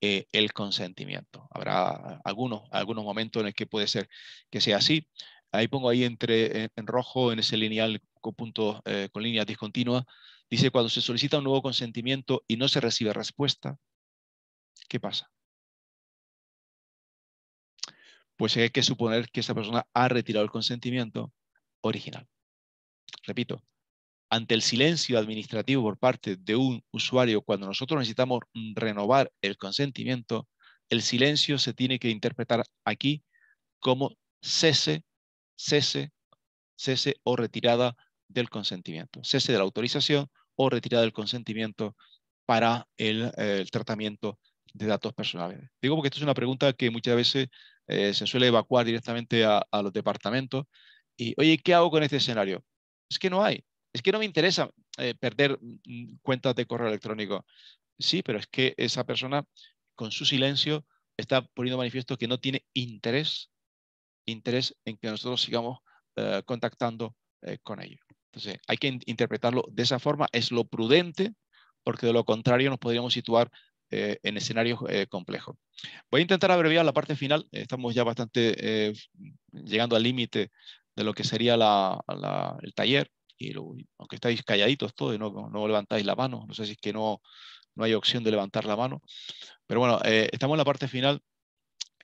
el consentimiento. Habrá algunos, algunos momentos en los que puede ser que sea así. Ahí pongo ahí entre, en, rojo, en ese lineal con, con líneas discontinuas, dice cuando se solicita un nuevo consentimiento y no se recibe respuesta, ¿qué pasa? pues hay que suponer que esa persona ha retirado el consentimiento original. Repito, ante el silencio administrativo por parte de un usuario cuando nosotros necesitamos renovar el consentimiento, el silencio se tiene que interpretar aquí como cese, cese, cese o retirada del consentimiento, cese de la autorización o retirada del consentimiento para el, eh, tratamiento de datos personales. Digo porque esto es una pregunta que muchas veces eh, se suele evacuar directamente a, los departamentos. Y, oye, ¿qué hago con este escenario? Es que no hay. Es que no me interesa eh, perder mm, cuentas de correo electrónico. Sí, pero es que esa persona, con su silencio, está poniendo manifiesto que no tiene interés, interés en que nosotros sigamos eh, contactando con ellos. Entonces, hay que interpretarlo de esa forma, es lo prudente, porque de lo contrario nos podríamos situar eh, en escenarios eh, complejos. Voy a intentar abreviar la parte final, estamos ya bastante eh, llegando al límite de lo que sería la, el taller, y aunque estáis calladitos todos y no, levantáis la mano, no sé si es que no, no hay opción de levantar la mano, pero bueno, estamos en la parte final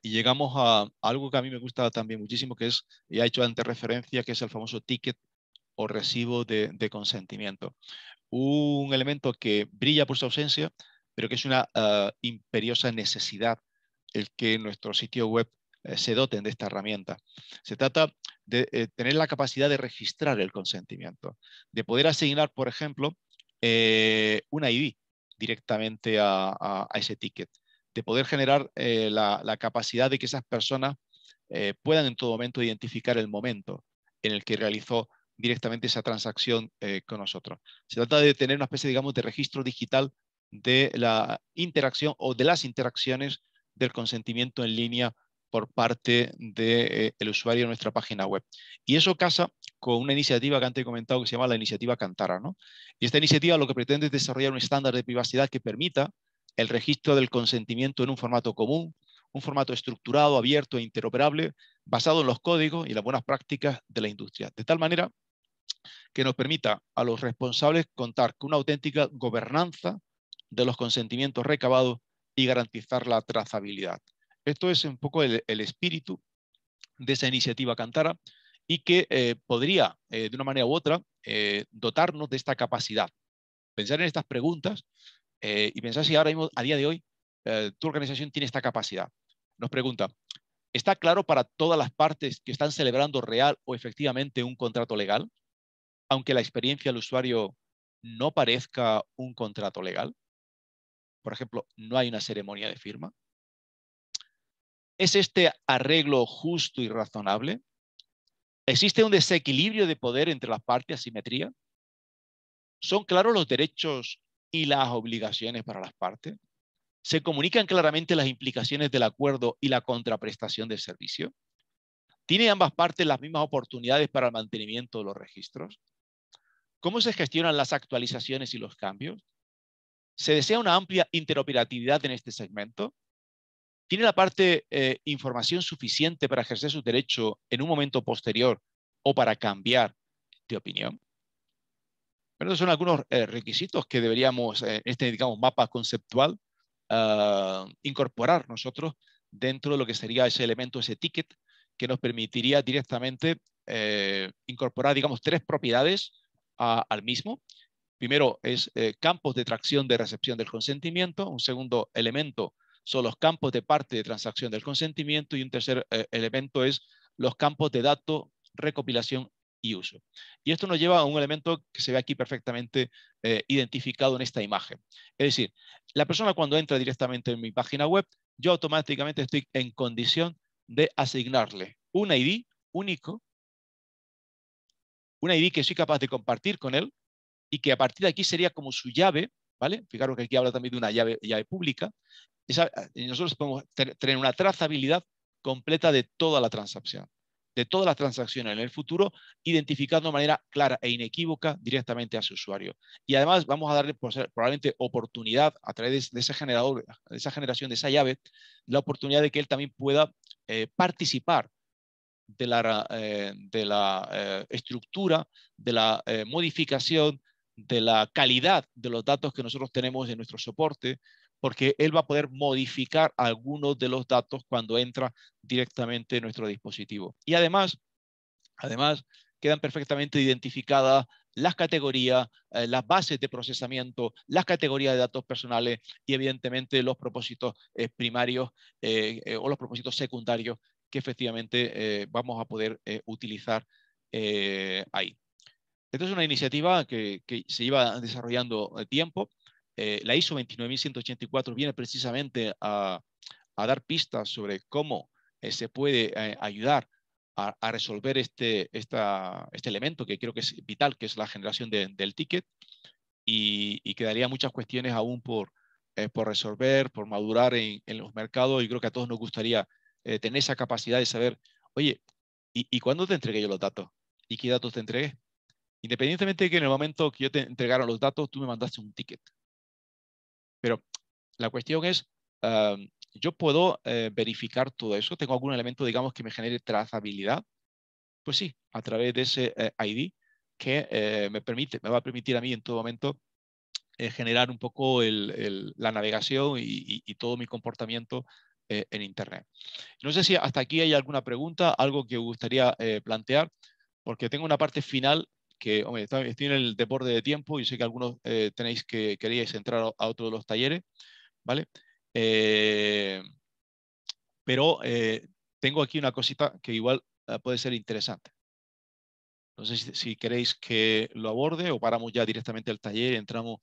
y llegamos a algo que a mí me gusta también muchísimo, que es, y ha hecho antes referencia, que es el famoso ticket o recibo de, de consentimiento. Un elemento que brilla por su ausencia pero que es una ah, imperiosa necesidad el que nuestro sitio web eh, se doten de esta herramienta. Se trata de eh, tener la capacidad de registrar el consentimiento, de poder asignar, por ejemplo, eh, una ID directamente a, ese ticket, de poder generar eh, la, la, capacidad de que esas personas puedan en todo momento identificar el momento en el que realizó directamente esa transacción con nosotros. Se trata de tener una especie, digamos, de registro digital de la interacción o de las interacciones del consentimiento en línea por parte del de, eh, usuario de nuestra página web. Y eso casa con una iniciativa que antes he comentado que se llama la iniciativa Cantara. ¿no? Y esta iniciativa lo que pretende es desarrollar un estándar de privacidad que permita el registro del consentimiento en un formato común, un formato estructurado, abierto e interoperable, basado en los códigos y las buenas prácticas de la industria. De tal manera que nos permita a los responsables contar con una auténtica gobernanza de los consentimientos recabados y garantizar la trazabilidad. Esto es un poco el, espíritu de esa iniciativa Cantara y que eh, podría, eh, de una manera u otra, eh, dotarnos de esta capacidad. Pensar en estas preguntas y pensar si ahora mismo, a día de hoy, tu organización tiene esta capacidad. Nos pregunta, ¿está claro para todas las partes que están celebrando real o efectivamente un contrato legal? Aunque la experiencia del usuario no parezca un contrato legal por ejemplo, no hay una ceremonia de firma? ¿Es este arreglo justo y razonable? ¿Existe un desequilibrio de poder entre las partes, asimetría? ¿Son claros los derechos y las obligaciones para las partes? ¿Se comunican claramente las implicaciones del acuerdo y la contraprestación del servicio? ¿Tienen ambas partes las mismas oportunidades para el mantenimiento de los registros? ¿Cómo se gestionan las actualizaciones y los cambios? se desea una amplia interoperatividad en este segmento, tiene la parte eh, información suficiente para ejercer su derecho en un momento posterior o para cambiar de opinión. Pero son algunos eh, requisitos que deberíamos, eh, en este digamos, mapa conceptual, ah, incorporar nosotros dentro de lo que sería ese elemento, ese ticket, que nos permitiría directamente incorporar, digamos, tres propiedades ah, al mismo Primero es eh, campos de tracción de recepción del consentimiento. Un segundo elemento son los campos de parte de transacción del consentimiento. Y un tercer eh, elemento es los campos de dato, recopilación y uso. Y esto nos lleva a un elemento que se ve aquí perfectamente eh, identificado en esta imagen. Es decir, la persona cuando entra directamente en mi página web, yo automáticamente estoy en condición de asignarle un ID único, un ID que soy capaz de compartir con él, y que a partir de aquí sería como su llave, ¿vale? Fijaros que aquí habla también de una llave, llave pública. Esa, eh, nosotros podemos tener una trazabilidad completa de toda la transacción, de todas las transacciones en el futuro, identificando de manera clara e inequívoca directamente a su usuario. Y además vamos a darle probablemente oportunidad a través de ese generador, de esa generación de esa llave, la oportunidad de que él también pueda eh, participar de la, eh, de la estructura, de la modificación, de la calidad de los datos que nosotros tenemos en nuestro soporte, porque él va a poder modificar algunos de los datos cuando entra directamente en nuestro dispositivo. Y además, además quedan perfectamente identificadas las categorías, eh, las bases de procesamiento, las categorías de datos personales y evidentemente los propósitos eh, primarios eh, o los propósitos secundarios que efectivamente vamos a poder utilizar ahí. Esta es una iniciativa que, se iba desarrollando de tiempo. Eh, la ISO 29184 viene precisamente a, dar pistas sobre cómo eh, se puede eh, ayudar a, resolver este, este elemento que creo que es vital, que es la generación del ticket. Y, quedaría muchas cuestiones aún por, por resolver, por madurar en, los mercados. Y creo que a todos nos gustaría tener esa capacidad de saber, oye, ¿y, ¿y cuándo te entregué yo los datos? ¿Y qué datos te entregué? Independientemente de que en el momento que yo te entregaron los datos, tú me mandaste un ticket. Pero la cuestión es, yo puedo eh, verificar todo eso. ¿Tengo algún elemento, digamos, que me genere trazabilidad? Pues sí, a través de ese eh, ID que eh, me, permite, me va a permitir a mí en todo momento generar un poco la navegación y, todo mi comportamiento en Internet. No sé si hasta aquí hay alguna pregunta, algo que gustaría plantear, porque tengo una parte final que estoy en el deporte de tiempo y sé que algunos eh, tenéis que queríais entrar a otro de los talleres, ¿vale? Eh, pero eh, tengo aquí una cosita que igual puede ser interesante. No sé si, queréis que lo aborde o paramos ya directamente al taller y entramos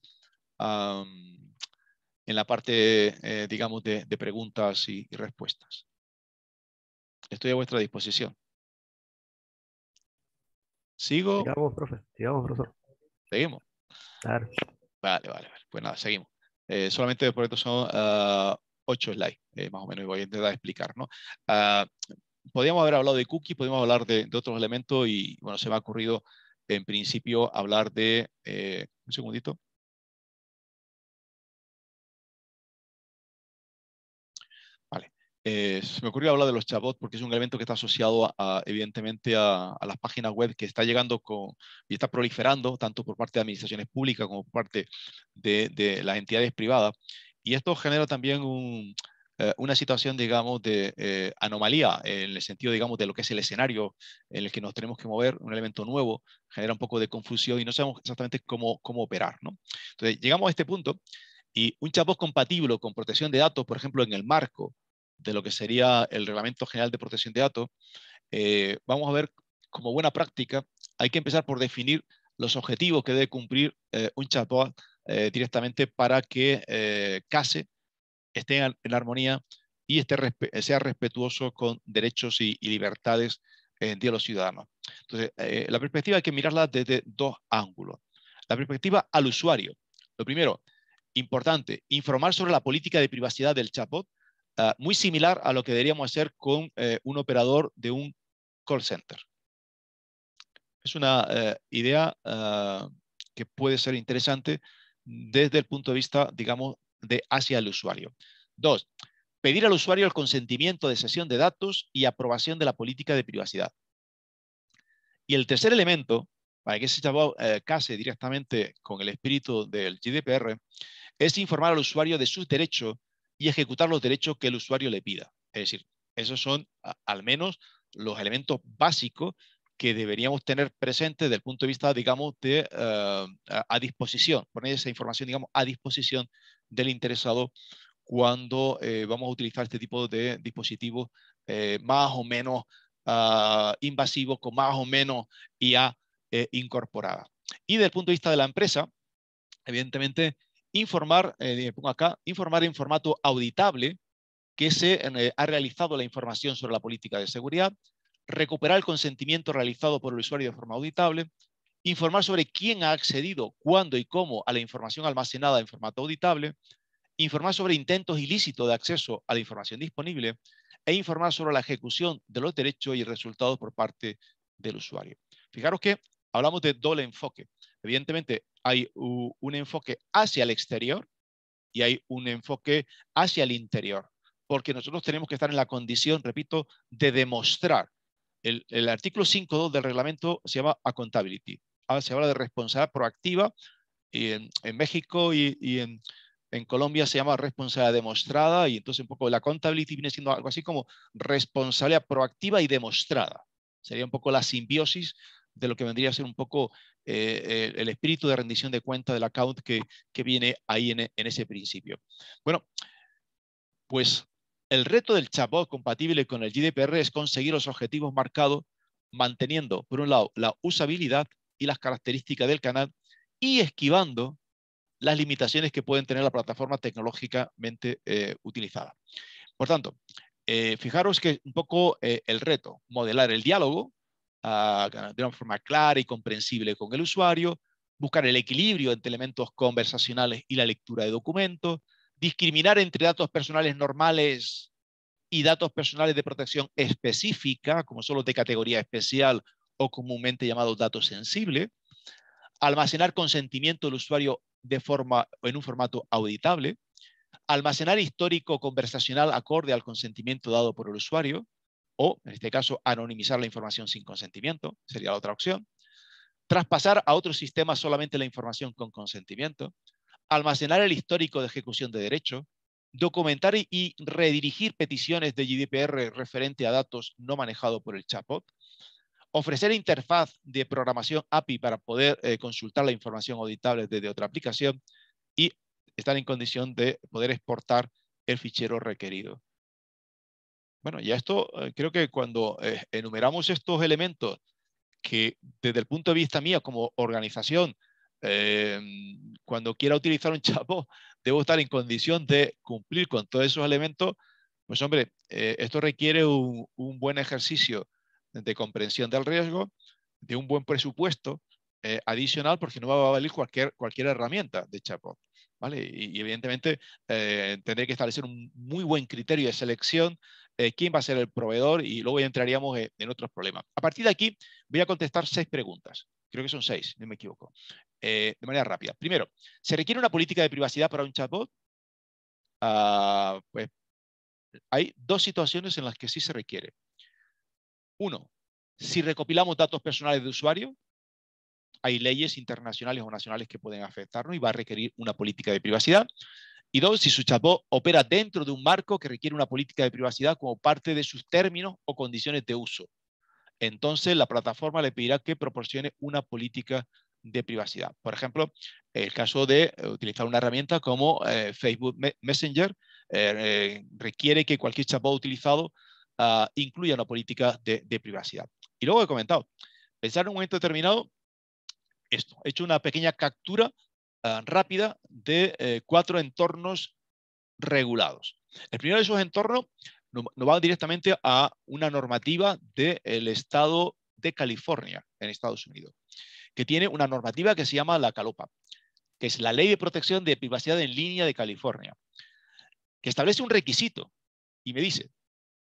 en la parte, digamos, de, preguntas y respuestas. Estoy a vuestra disposición. ¿Sigo? Sigamos, profe. Sigamos, profesor. Seguimos. Claro. Vale, vale, vale. Pues nada, seguimos. Eh, solamente por esto son ah, ocho slides, eh, más o menos, y voy a intentar explicar, ¿no? Ah, podríamos haber hablado de cookies, podríamos hablar de, otros elementos y, bueno, se me ha ocurrido en principio hablar de, eh, un segundito, Eh, se me ocurrió hablar de los chatbots porque es un elemento que está asociado evidentemente a, las páginas web que está llegando con, y está proliferando tanto por parte de administraciones públicas como por parte de, las entidades privadas. Y esto genera también eh, una situación, digamos, de eh, anomalía en el sentido, digamos, de lo que es el escenario en el que nos tenemos que mover, un elemento nuevo, genera un poco de confusión y no sabemos exactamente cómo, cómo operar. Entonces, llegamos a este punto y un chatbot compatible con protección de datos, por ejemplo, en el marco de lo que sería el Reglamento General de Protección de Datos, eh, vamos a ver como buena práctica, hay que empezar por definir los objetivos que debe cumplir eh, un chatbot eh, directamente para que CASE esté en, armonía y esté, sea respetuoso con derechos y, y libertades de los ciudadanos. Entonces, la perspectiva hay que mirarla desde dos ángulos. La perspectiva al usuario. Lo primero, importante, informar sobre la política de privacidad del chatbot, Ah, muy similar a lo que deberíamos hacer con eh, un operador de un call center. Es una eh, idea ah, que puede ser interesante desde el punto de vista, digamos, de hacia el usuario. Dos, pedir al usuario el consentimiento de sesión de datos y aprobación de la política de privacidad. Y el tercer elemento, para que se eh, case directamente con el espíritu del GDPR, es informar al usuario de sus derechos y ejecutar los derechos que el usuario le pida. Es decir, esos son al menos los elementos básicos que deberíamos tener presentes desde el punto de vista, digamos, de eh, a disposición, poner esa información, digamos, a disposición del interesado cuando eh, vamos a utilizar este tipo de dispositivos eh, más o menos ah, invasivos, con más o menos IA incorporada. Y desde el punto de vista de la empresa, evidentemente, informar, eh, pongo acá, informar en formato auditable que se eh, ha realizado la información sobre la política de seguridad, recuperar el consentimiento realizado por el usuario de forma auditable, informar sobre quién ha accedido, cuándo y cómo a la información almacenada en formato auditable, informar sobre intentos ilícitos de acceso a la información disponible e informar sobre la ejecución de los derechos y resultados por parte del usuario. Fijaros que hablamos de doble enfoque. Evidentemente, hay un enfoque hacia el exterior y hay un enfoque hacia el interior, porque nosotros tenemos que estar en la condición, repito, de demostrar. El, artículo 5.2 del reglamento se llama accountability. Ah, se habla de responsabilidad proactiva y en, México y, en, en, Colombia se llama responsabilidad demostrada y entonces un poco la accountability viene siendo algo así como responsabilidad proactiva y demostrada. Sería un poco la simbiosis de lo que vendría a ser un poco eh, el espíritu de rendición de cuenta del account que, viene ahí en, ese principio. Bueno, pues el reto del chatbot compatible con el GDPR es conseguir los objetivos marcados manteniendo, por un lado, la usabilidad y las características del canal y esquivando las limitaciones que pueden tener la plataforma tecnológicamente eh, utilizada. Por tanto, eh, fijaros que un poco el reto, modelar el diálogo de una forma clara y comprensible con el usuario, buscar el equilibrio entre elementos conversacionales y la lectura de documentos, discriminar entre datos personales normales y datos personales de protección específica, como son los de categoría especial o comúnmente llamados datos sensibles, almacenar consentimiento del usuario de forma, en un formato auditable, almacenar histórico conversacional acorde al consentimiento dado por el usuario, o, en este caso, anonimizar la información sin consentimiento, sería la otra opción. Traspasar a otro sistema solamente la información con consentimiento. Almacenar el histórico de ejecución de derecho. Documentar y redirigir peticiones de GDPR referente a datos no manejados por el chatbot. Ofrecer interfaz de programación API para poder eh, consultar la información auditable desde otra aplicación. Y estar en condición de poder exportar el fichero requerido. Bueno, ya esto, eh, creo que cuando eh, enumeramos estos elementos que desde el punto de vista mío como organización, eh, cuando quiera utilizar un chapo, debo estar en condición de cumplir con todos esos elementos, pues hombre, esto requiere un, buen ejercicio de comprensión del riesgo, de un buen presupuesto adicional, porque no va a valer cualquier, herramienta de chapo. Y, evidentemente eh, tendré que establecer un muy buen criterio de selección, eh, quién va a ser el proveedor y luego entraríamos eh, en otros problemas. A partir de aquí voy a contestar seis preguntas, creo que son seis, no me equivoco, de manera rápida. Primero, ¿se requiere una política de privacidad para un chatbot? Ah, pues hay dos situaciones en las que sí se requiere. Uno, si recopilamos datos personales de usuario, hay leyes internacionales o nacionales que pueden afectarnos y va a requerir una política de privacidad. Y dos, si su chatbot opera dentro de un marco que requiere una política de privacidad como parte de sus términos o condiciones de uso. Entonces, la plataforma le pedirá que proporcione una política de privacidad. Por ejemplo, el caso de eh, utilizar una herramienta como eh, Facebook Messenger eh, requiere que cualquier chatbot utilizado ah, incluya una política de, de privacidad. Y luego he comentado, pensar en un momento determinado esto. He hecho una pequeña captura ah, rápida de eh, cuatro entornos regulados. El primero de esos entornos nos va directamente a una normativa del estado de California, en Estados Unidos, que tiene una normativa que se llama la CALOPA, que es la Ley de Protección de Privacidad en Línea de California, que establece un requisito y me dice,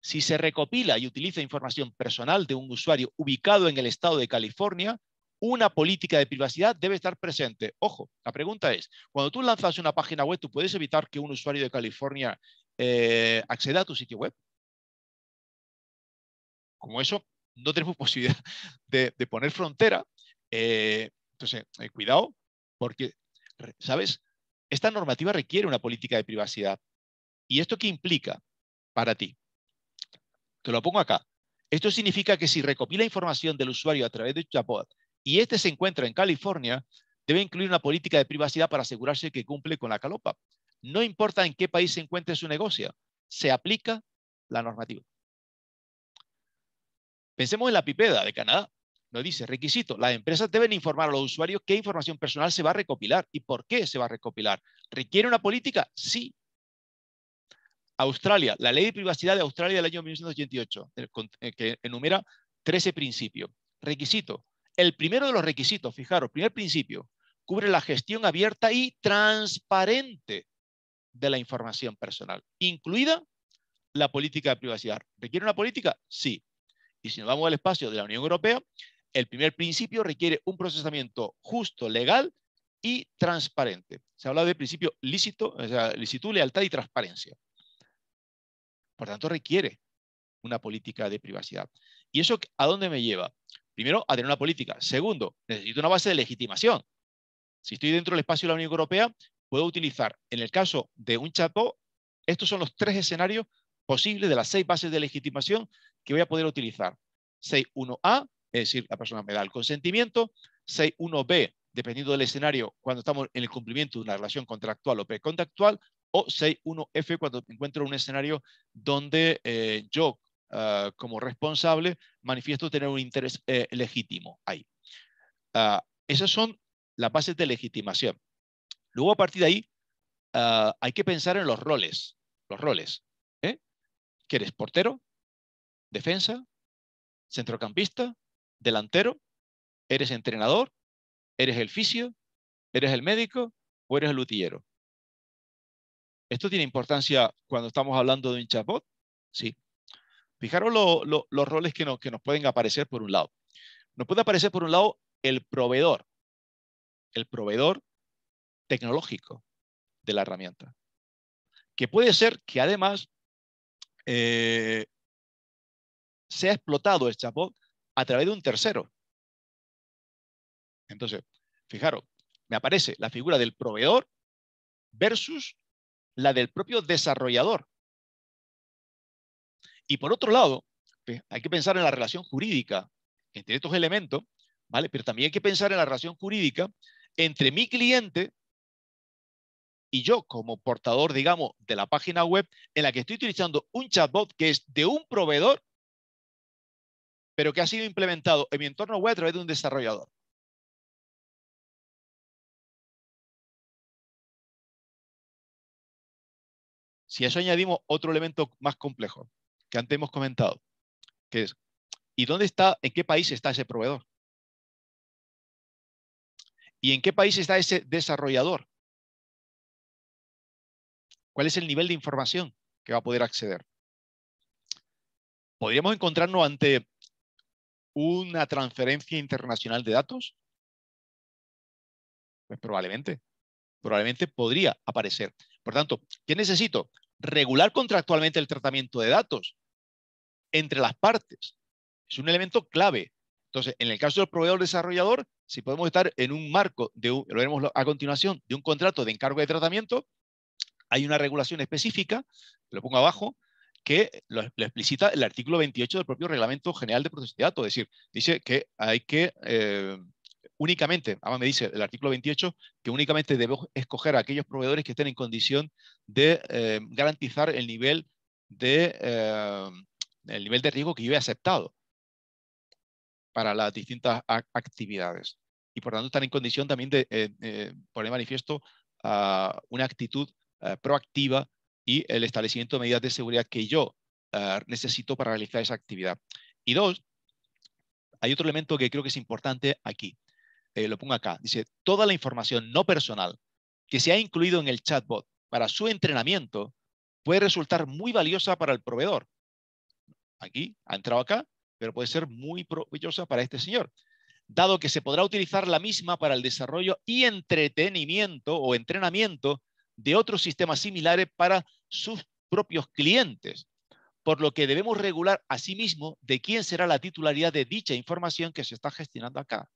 si se recopila y utiliza información personal de un usuario ubicado en el estado de California, una política de privacidad debe estar presente. Ojo, la pregunta es, cuando tú lanzas una página web, ¿tú puedes evitar que un usuario de California eh, acceda a tu sitio web? Como eso, no tenemos posibilidad de, poner frontera. Eh, entonces, eh, cuidado, porque, ¿sabes? Esta normativa requiere una política de privacidad. ¿Y esto qué implica para ti? Te lo pongo acá. Esto significa que si recopila información del usuario a través de chatbot y este se encuentra en California, debe incluir una política de privacidad para asegurarse que cumple con la calopa. No importa en qué país se encuentre su negocio, se aplica la normativa. Pensemos en la pipeda de Canadá. Nos dice, requisito, las empresas deben informar a los usuarios qué información personal se va a recopilar y por qué se va a recopilar. ¿Requiere una política? Sí. Australia, la ley de privacidad de Australia del año 1988, eh, eh, que enumera 13 principios. Requisito, el primero de los requisitos, fijaros, primer principio, cubre la gestión abierta y transparente de la información personal, incluida la política de privacidad. ¿Requiere una política? Sí. Y si nos vamos al espacio de la Unión Europea, el primer principio requiere un procesamiento justo, legal y transparente. Se habla de principio lícito, o sea, licitud, lealtad y transparencia. Por tanto, requiere una política de privacidad. ¿Y eso a dónde me lleva? Primero, a tener una política. Segundo, necesito una base de legitimación. Si estoy dentro del espacio de la Unión Europea, puedo utilizar, en el caso de un chatbot, estos son los tres escenarios posibles de las seis bases de legitimación que voy a poder utilizar. 6.1a, es decir, la persona me da el consentimiento. 6.1b, dependiendo del escenario, cuando estamos en el cumplimiento de una relación contractual o precontractual. O 6.1f, cuando encuentro un escenario donde eh, yo, Ah, como responsable, manifiesto tener un interés eh, legítimo ahí. Ah, esas son las bases de legitimación. Luego, a partir de ahí, ah, hay que pensar en los roles. Los roles. ¿eh? eres? ¿Portero? ¿Defensa? ¿Centrocampista? ¿Delantero? ¿Eres entrenador? ¿Eres el fisio? ¿Eres el médico? ¿O eres el lutillero. ¿Esto tiene importancia cuando estamos hablando de un chatbot? Sí. Fijaros los roles que, nos pueden aparecer por un lado. Nos puede aparecer por un lado el proveedor, el proveedor tecnológico de la herramienta, que puede ser que además eh, se ha explotado el chatbot a través de un tercero. Entonces, fijaros, me aparece la figura del proveedor versus la del propio desarrollador. Y por otro lado, pues, hay que pensar en la relación jurídica entre estos elementos, ¿vale? Pero también hay que pensar en la relación jurídica entre mi cliente y yo como portador, digamos, de la página web en la que estoy utilizando un chatbot que es de un proveedor, pero que ha sido implementado en mi entorno web a través de un desarrollador. Si a eso añadimos otro elemento más complejo, que antes hemos comentado, que es, ¿y dónde está, en qué país está ese proveedor? ¿Y en qué país está ese desarrollador? ¿Cuál es el nivel de información que va a poder acceder? ¿Podríamos encontrarnos ante una transferencia internacional de datos? Pues probablemente. Probablemente podría aparecer. Por tanto, ¿qué necesito? Regular contractualmente el tratamiento de datos entre las partes. Es un elemento clave. Entonces, en el caso del proveedor desarrollador, si podemos estar en un marco, de, lo veremos a continuación, de un contrato de encargo de tratamiento, hay una regulación específica, lo pongo abajo, que lo, explicita el artículo 28 del propio Reglamento General de Protección de Datos. Es decir, dice que hay que eh, únicamente, además me dice el artículo 28, que únicamente debemos escoger a aquellos proveedores que estén en condición de eh, garantizar el nivel de eh, el nivel de riesgo que yo he aceptado para las distintas actividades. Y por tanto, estar en condición también de eh, eh poner manifiesto ah, una actitud ah, proactiva y el establecimiento de medidas de seguridad que yo ah, necesito para realizar esa actividad. Y dos, hay otro elemento que creo que es importante aquí. Eh, lo pongo acá. Dice, toda la información no personal que se ha incluido en el chatbot para su entrenamiento puede resultar muy valiosa para el proveedor aquí, ha entrado acá, pero puede ser muy provechosa para este señor, dado que se podrá utilizar la misma para el desarrollo y entretenimiento o entrenamiento de otros sistemas similares para sus propios clientes, por lo que debemos regular sí mismo de quién será la titularidad de dicha información que se está gestionando acá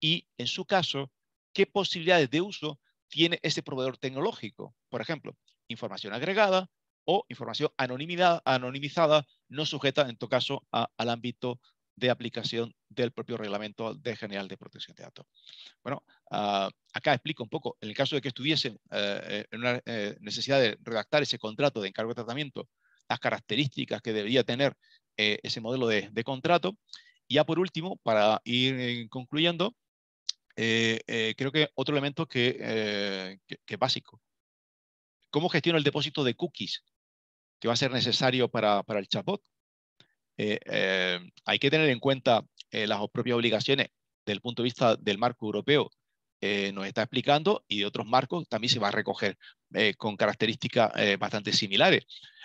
y, en su caso, qué posibilidades de uso tiene ese proveedor tecnológico. Por ejemplo, información agregada, o información anonimizada no sujeta, en todo caso, al ámbito de aplicación del propio reglamento general de protección de datos. Bueno, ah, acá explico un poco, en el caso de que estuviese eh, eh, en una eh, necesidad de redactar ese contrato de encargo de tratamiento, las características que debería tener ese modelo de, contrato. Y ya por último, para ir concluyendo, creo que otro elemento que, que es básico. ¿Cómo gestiono el depósito de cookies que va a ser necesario para, el chatbot. Eh, eh, hay que tener en cuenta eh, las propias obligaciones del punto de vista del marco europeo, nos está explicando, y de otros marcos también se va a recoger con características bastante similares.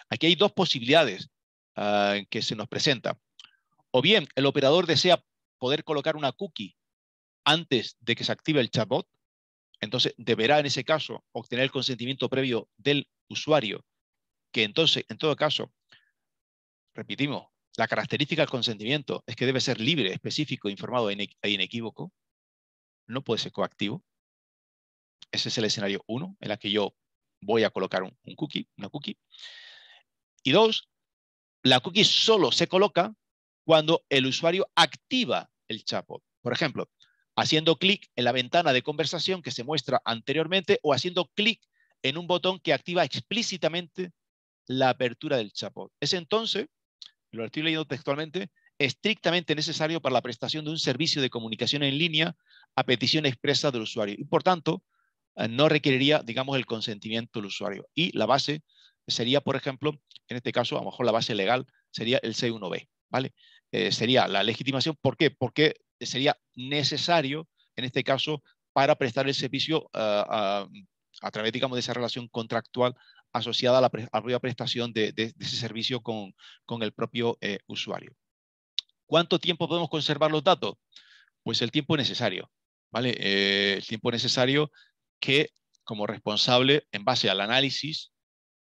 Aquí hay dos posibilidades ah, que se nos presentan. O bien el operador desea poder colocar una cookie antes de que se active el chatbot, entonces deberá en ese caso obtener el consentimiento previo del usuario que entonces, en todo caso, repetimos, la característica del consentimiento es que debe ser libre, específico, informado e, e inequívoco, no puede ser coactivo. Ese es el escenario uno, en el que yo voy a colocar un, cookie, una cookie. Y dos, la cookie solo se coloca cuando el usuario activa el chatbot. Por ejemplo, haciendo clic en la ventana de conversación que se muestra anteriormente o haciendo clic en un botón que activa explícitamente la apertura del chatbot. Es entonces, lo estoy leyendo textualmente, estrictamente necesario para la prestación de un servicio de comunicación en línea a petición expresa del usuario y por tanto eh, no requeriría, digamos, el consentimiento del usuario. Y la base sería, por ejemplo, en este caso, a lo mejor la base legal sería el C1B, ¿vale? Eh, sería la legitimación. ¿Por qué? Porque sería necesario, en este caso, para prestar el servicio eh, a, a través, digamos, de esa relación contractual asociada a la, propia prestación de, ese servicio con, el propio eh, usuario. ¿Cuánto tiempo podemos conservar los datos? Pues el tiempo necesario, ¿vale? Eh, el tiempo necesario que como responsable, en base al análisis,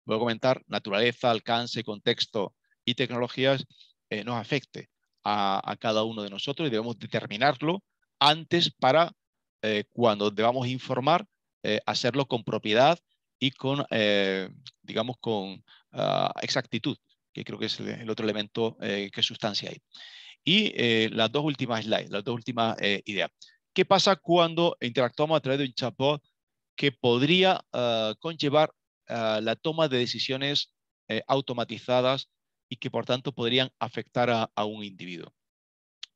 voy a comentar naturaleza, alcance, contexto y tecnologías, eh, nos afecte a, a, cada uno de nosotros y debemos determinarlo antes para cuando debamos informar, hacerlo con propiedad y con, eh, digamos, con ah, exactitud, que creo que es el, otro elemento eh, que sustancia ahí. Y eh, las dos últimas slides, las dos últimas ideas. ¿Qué pasa cuando interactuamos a través de un chatbot que podría ah, conllevar ah, la toma de decisiones automatizadas y que por tanto podrían afectar a, un individuo?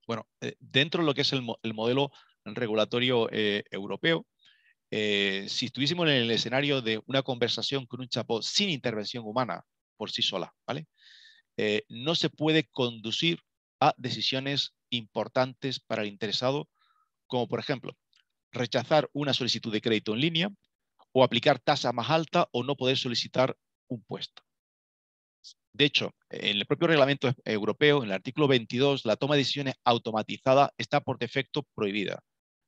Bueno, dentro de lo que es el, el modelo regulatorio europeo, eh, si estuviésemos en el escenario de una conversación con un chapó sin intervención humana por sí sola, ¿vale? Eh, no se puede conducir a decisiones importantes para el interesado, como por ejemplo rechazar una solicitud de crédito en línea o aplicar tasa más alta o no poder solicitar un puesto. De hecho, en el propio reglamento europeo, en el artículo 22, la toma de decisiones automatizada está por defecto prohibida,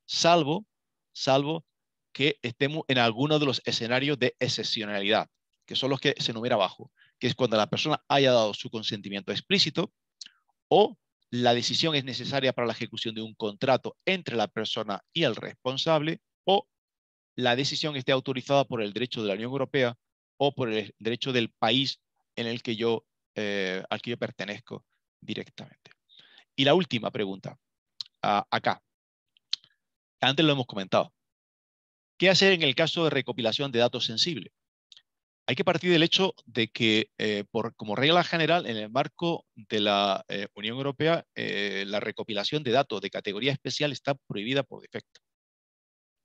salvo, salvo que estemos en alguno de los escenarios de excepcionalidad, que son los que se enumera abajo, que es cuando la persona haya dado su consentimiento explícito o la decisión es necesaria para la ejecución de un contrato entre la persona y el responsable o la decisión esté autorizada por el derecho de la Unión Europea o por el derecho del país en el que yo, eh, al que yo pertenezco directamente. Y la última pregunta, ah, acá. Antes lo hemos comentado. ¿Qué hacer en el caso de recopilación de datos sensibles? Hay que partir del hecho de que, eh, como regla general, en el marco de la eh, Unión Europea, eh, la recopilación de datos de categoría especial está prohibida por defecto.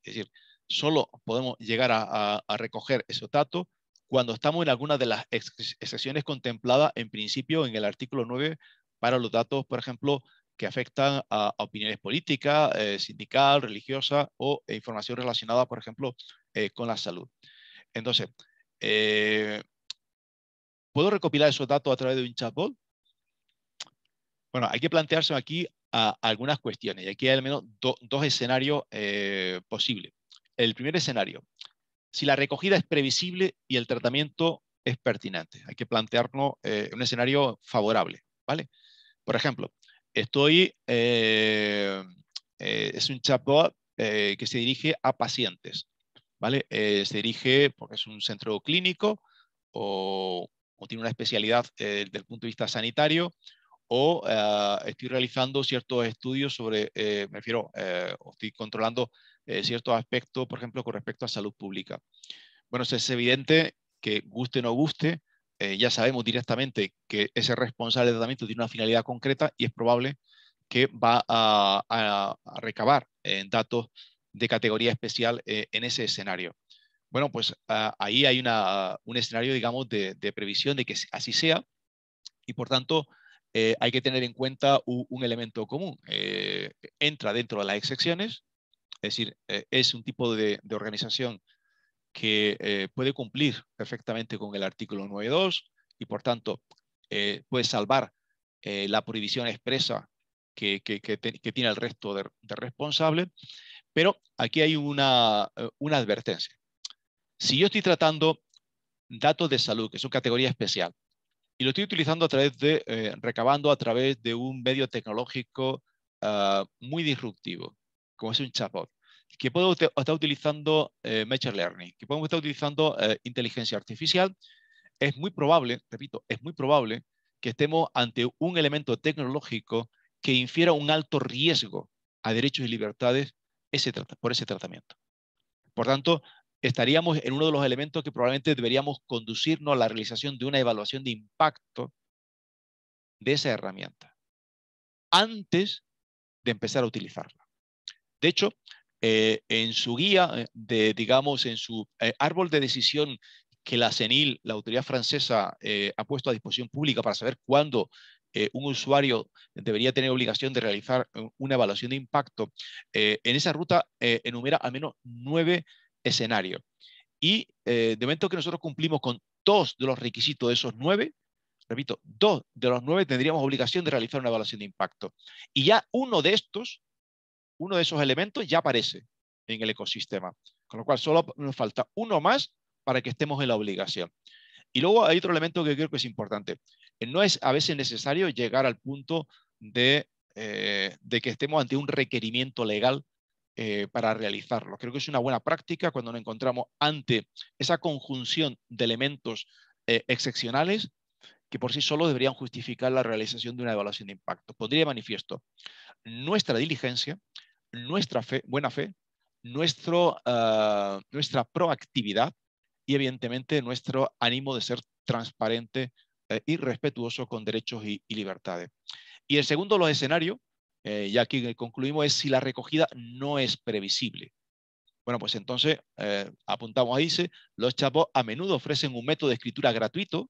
Es decir, solo podemos llegar a, recoger esos datos cuando estamos en alguna de las excepciones contempladas en principio en el artículo 9 para los datos, por ejemplo, que afectan a, opiniones políticas, eh, sindical, religiosa o eh, información relacionada, por ejemplo, eh, con la salud. Entonces, ¿puedo recopilar esos datos a través de un chatbot? Bueno, hay que plantearse aquí algunas cuestiones y aquí hay al menos dos escenarios posibles. El primer escenario, si la recogida es previsible y el tratamiento es pertinente. Hay que plantearnos un escenario favorable, ¿vale? Por ejemplo, Estoy, eh, eh, es un chatbot eh, que se dirige a pacientes, ¿vale? se dirige porque es un centro clínico o, tiene una especialidad desde el punto de vista sanitario o ah, estoy realizando ciertos estudios sobre, me refiero, estoy controlando ciertos aspectos, por ejemplo, con respecto a salud pública. Bueno, es evidente que guste o no guste, eh, ya sabemos directamente que ese responsable de tratamiento tiene una finalidad concreta y es probable que va a, recabar datos de categoría especial eh, en ese escenario. Bueno, pues ahí hay un escenario, digamos, de, previsión de que así sea y por tanto eh, hay que tener en cuenta un, elemento común. entra dentro de las excepciones, es decir, es un tipo de organización que eh, puede cumplir perfectamente con el artículo 9.2 y por tanto eh, puede salvar eh, la prohibición expresa que, tiene el resto de, de, responsable, pero aquí hay una, una advertencia. Si yo estoy tratando datos de salud, que es una categoría especial, y lo estoy utilizando a través de, recabando a través de un medio tecnológico ah, muy disruptivo, como es un chatbot que puede estar utilizando eh, Machine Learning, que podemos estar utilizando eh, inteligencia artificial, es muy probable, repito, es muy probable que estemos ante un elemento tecnológico que infiera un alto riesgo a derechos y libertades por ese tratamiento. Por tanto, estaríamos en uno de los elementos que probablemente deberíamos conducirnos a la realización de una evaluación de impacto de esa herramienta antes de empezar a utilizarla. De hecho, eh, en su guía, de, digamos, en su eh, árbol de decisión que la CENIL, la autoridad francesa, eh, ha puesto a disposición pública para saber cuándo un usuario debería tener obligación de realizar una evaluación de impacto, en esa ruta enumera al menos nueve escenarios. Y de momento que nosotros cumplimos con dos de los requisitos de esos nueve, repito, dos de los nueve tendríamos obligación de realizar una evaluación de impacto. Y ya uno de estos uno de esos elementos ya aparece en el ecosistema. Con lo cual solo nos falta uno más para que estemos en la obligación. Y luego hay otro elemento que creo que es importante. Eh, no es a veces necesario llegar al punto de, eh, que estemos ante un requerimiento legal eh, para realizarlo. Creo que es una buena práctica cuando nos encontramos ante esa conjunción de elementos excepcionales que por sí solo deberían justificar la realización de una evaluación de impacto. Pondría manifiesto nuestra diligencia, nuestra fe, buena fe, nuestro, eh, nuestra proactividad y evidentemente nuestro ánimo de ser transparente eh, y respetuoso con derechos y, libertades. Y el segundo, los escenarios, eh, ya que concluimos, es si la recogida no es previsible. Bueno, pues entonces apuntamos ahí, dice, los chatbots a menudo ofrecen un método de escritura gratuito,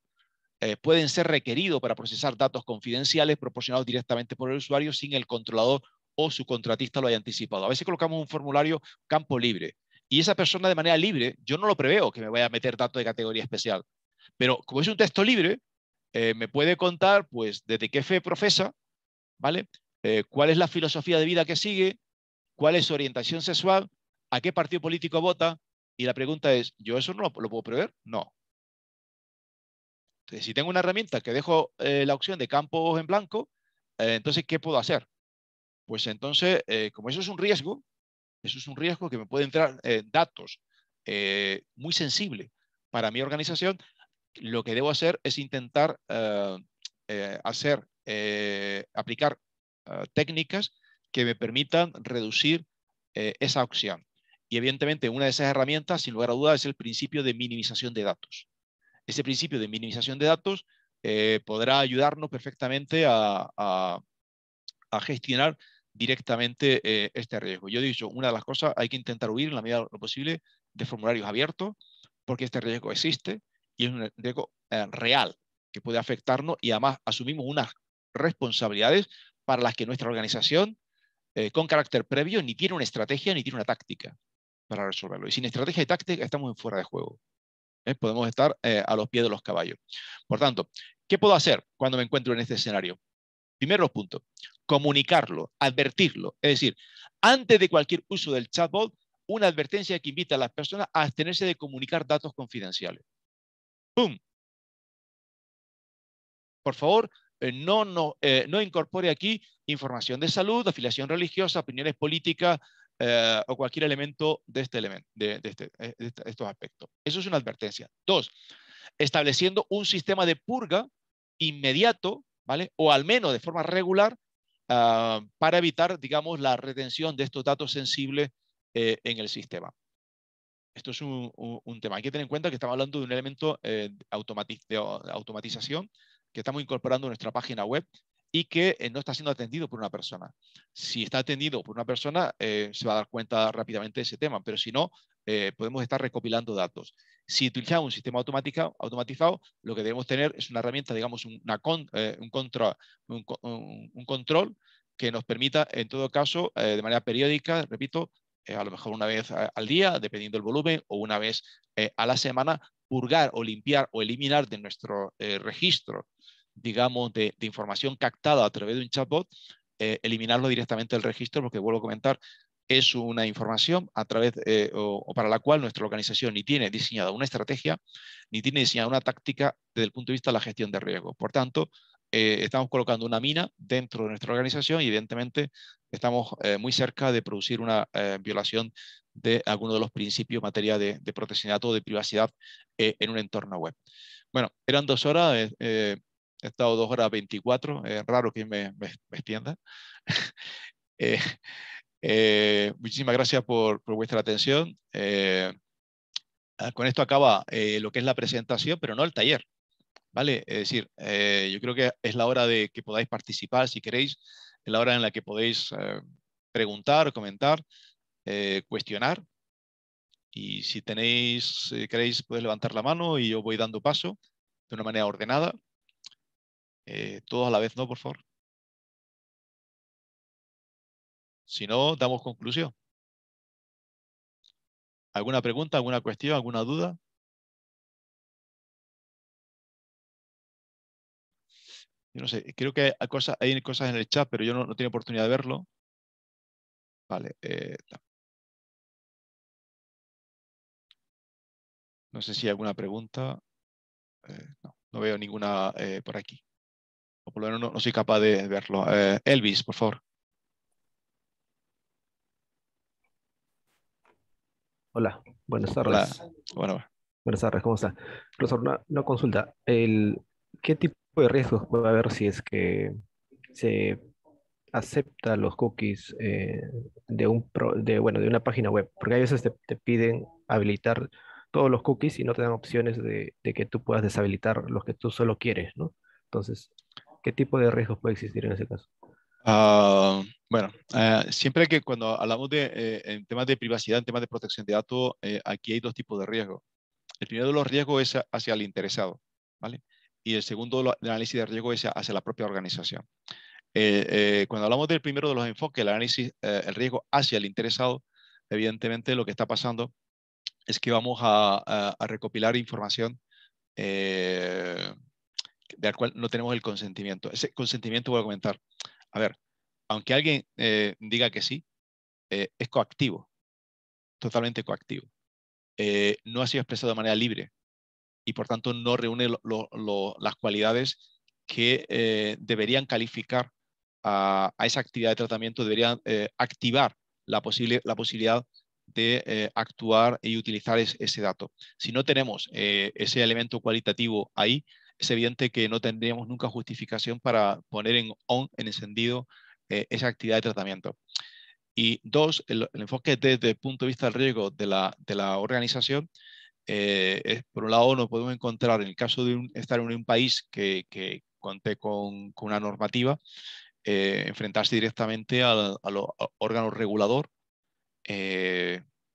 pueden ser requeridos para procesar datos confidenciales proporcionados directamente por el usuario sin el controlador o su contratista lo haya anticipado. A veces colocamos un formulario campo libre y esa persona de manera libre, yo no lo preveo que me vaya a meter datos de categoría especial, pero como es un texto libre, eh, me puede contar pues desde qué fe profesa, ¿vale? Eh, ¿Cuál es la filosofía de vida que sigue? ¿Cuál es su orientación sexual? ¿A qué partido político vota? Y la pregunta es, ¿yo eso no lo, puedo prever? No. si tengo una herramienta que dejo eh, la opción de campos en blanco, entonces, ¿qué puedo hacer? pues entonces, eh, como eso es un riesgo, eso es un riesgo que me puede entrar eh, datos eh, muy sensibles para mi organización, lo que debo hacer es intentar hacer, aplicar técnicas que me permitan reducir esa opción. Y evidentemente una de esas herramientas, sin lugar a dudas, es el principio de minimización de datos. Ese principio de minimización de datos podrá ayudarnos perfectamente a gestionar directamente eh, este riesgo. Yo he dicho, una de las cosas, hay que intentar huir en la medida de lo posible de formularios abiertos, porque este riesgo existe y es un riesgo eh, real que puede afectarnos y además asumimos unas responsabilidades para las que nuestra organización, eh, con carácter previo, ni tiene una estrategia ni tiene una táctica para resolverlo. Y sin estrategia y táctica estamos fuera de juego. Podemos estar a los pies de los caballos. Por tanto, ¿qué puedo hacer cuando me encuentro en este escenario? Primero los puntos comunicarlo, advertirlo. Es decir, antes de cualquier uso del chatbot, una advertencia que invita a las personas a abstenerse de comunicar datos confidenciales. ¡Pum! Por favor, eh, no, no, eh, no incorpore aquí información de salud, afiliación religiosa, opiniones políticas eh, o cualquier elemento de, este elemento, de, este, de estos aspectos. Eso es una advertencia. Dos, estableciendo un sistema de purga inmediato, ¿vale? O al menos de forma regular Ah, para evitar, digamos, la retención de estos datos sensibles eh, en el sistema. Esto es un, tema. Hay que tener en cuenta que estamos hablando de un elemento eh, de automatización que estamos incorporando en nuestra página web y que eh, no está siendo atendido por una persona. Si está atendido por una persona, se va a dar cuenta rápidamente de ese tema, pero si no, podemos estar recopilando datos. Si utilizamos un sistema automatizado, lo que debemos tener es una herramienta, digamos, un, eh, control, que nos permita, en todo caso, eh, de manera periódica, repito, eh, a lo mejor una vez al día, dependiendo del volumen, o una vez a la semana, purgar o limpiar o eliminar de nuestro registro, digamos, de, información captada a través de un chatbot eliminarlo directamente del registro, porque vuelvo a comentar, es una información a través eh, o, para la cual nuestra organización ni tiene diseñada una estrategia ni tiene diseñada una táctica desde el punto de vista de la gestión de riesgo. Por tanto, eh, estamos colocando una mina dentro de nuestra organización y evidentemente estamos eh, muy cerca de producir una violación de alguno de los principios en materia de, protección de o de privacidad en un entorno web. Bueno, eran dos horas he estado dos horas 24, es raro que me, me extienda. Eh, muchísimas gracias por, vuestra atención. Eh, ah, con esto acaba eh, lo que es la presentación, pero no el taller. ¿vale? Es decir, yo creo que es la hora de que podáis participar si queréis, es la hora en la que podéis preguntar, comentar, cuestionar. Y si tenéis, si queréis, podéis levantar la mano y yo voy dando paso de una manera ordenada. todos a la vez, ¿no? Por favor. Si no, damos conclusión. ¿Alguna pregunta, alguna cuestión, alguna duda? Yo no sé, creo que hay cosas, hay cosas en el chat, pero yo no, no tengo oportunidad de verlo. Vale. Eh, no. sé si hay alguna pregunta. Eh, no, no veo ninguna eh, por aquí. O por lo menos no soy capaz de verlo. Elvis, por favor. Hola, buenas tardes. Bueno, buenas tardes, ¿cómo está? Profesor, una, consulta. ¿Qué tipo de riesgos puede haber si es que se acepta los cookies eh, de, un de, una página web? Porque a veces te, piden habilitar todos los cookies y no te dan opciones de, de, que tú puedas deshabilitar los que tú solo quieres, ¿no? Entonces, ¿qué tipo de riesgos puede existir en ese caso? Ah, bueno, eh, siempre que cuando hablamos de eh, en temas de privacidad, en temas de protección de datos, eh, aquí hay dos tipos de riesgo. El primero de los riesgos es hacia el interesado, ¿vale? Y el segundo análisis de riesgo es hacia la propia organización. cuando hablamos del primero de los enfoques, el análisis, el riesgo hacia el interesado, evidentemente lo que está pasando es que vamos a, a recopilar información de la cual no tenemos el consentimiento. Ese consentimiento voy a comentar. A ver, aunque alguien eh, diga que sí, eh, es coactivo, totalmente coactivo. Eh, no ha sido expresado de manera libre y por tanto no reúne las cualidades que deberían calificar a, esa actividad de tratamiento, deberían activar la, posible, la posibilidad de actuar y utilizar ese dato. Si no tenemos ese elemento cualitativo ahí, es evidente que no tendríamos nunca justificación para poner en en encendido, eh, esa actividad de tratamiento. Y dos, el, enfoque desde el punto de vista del riesgo de la, organización, eh, es, por un lado nos podemos encontrar, en el caso de estar en un país que, conté con, una normativa, eh, enfrentarse directamente al, al, al órgano regulador,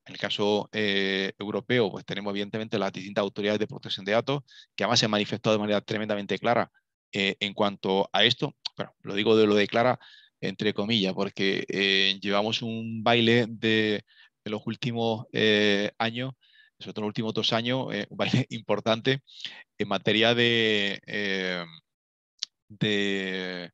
en el caso eh, europeo, pues tenemos evidentemente las distintas autoridades de protección de datos, que además se han manifestado de manera tremendamente clara eh, en cuanto a esto. Bueno, lo digo de lo de clara, entre comillas, porque eh, llevamos un baile de, los últimos años, sobre todo los últimos dos años, un baile importante en materia de, de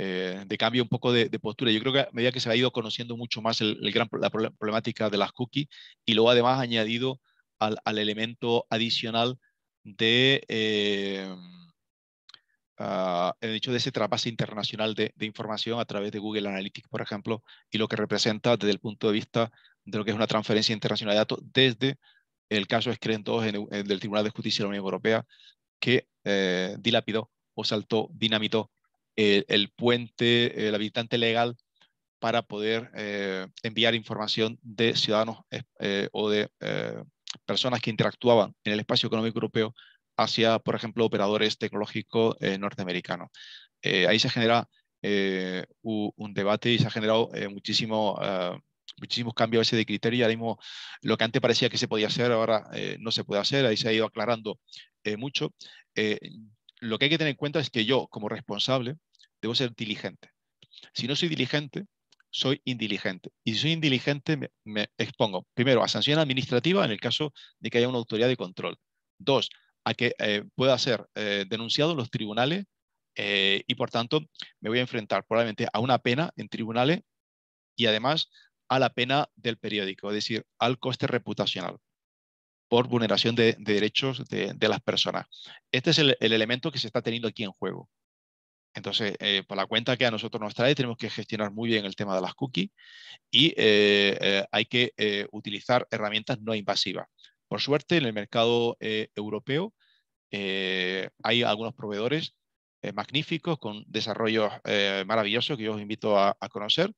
eh, de cambio un poco de, postura. Yo creo que a medida que se ha ido conociendo mucho más el, gran, la problemática de las cookies y luego además añadido al, elemento adicional de, eh, ah, el hecho de ese trapazo internacional de, información a través de Google Analytics, por ejemplo, y lo que representa desde el punto de vista de lo que es una transferencia internacional de datos desde el caso Screen 2 en, del Tribunal de Justicia de la Unión Europea que eh, dilapidó o saltó, dinamitó el, puente, el habitante legal para poder eh, enviar información de ciudadanos eh, eh, o de personas que interactuaban en el espacio económico europeo hacia, por ejemplo, operadores tecnológicos norteamericanos. ahí se genera un debate y se ha generado muchísimo, ah, muchísimos cambios a de criterio. Ahora mismo, lo que antes parecía que se podía hacer, ahora no se puede hacer. Ahí se ha ido aclarando mucho. lo que hay que tener en cuenta es que yo, como responsable, debo ser diligente. Si no soy diligente, soy indiligente. Y si soy indiligente, me, expongo, primero, a sanción administrativa en el caso de que haya una autoridad de control. Dos, a que eh, pueda ser eh, denunciado en los tribunales eh, y, por tanto, me voy a enfrentar probablemente a una pena en tribunales y, además, a la pena del periódico, es decir, al coste reputacional por vulneración de, derechos de, las personas. Este es el elemento que se está teniendo aquí en juego. Entonces, eh, por la cuenta que a nosotros nos trae, tenemos que gestionar muy bien el tema de las cookies y eh, eh, hay que utilizar herramientas no invasivas. Por suerte, en el mercado europeo hay algunos proveedores magníficos con desarrollos maravillosos que yo os invito a, conocer,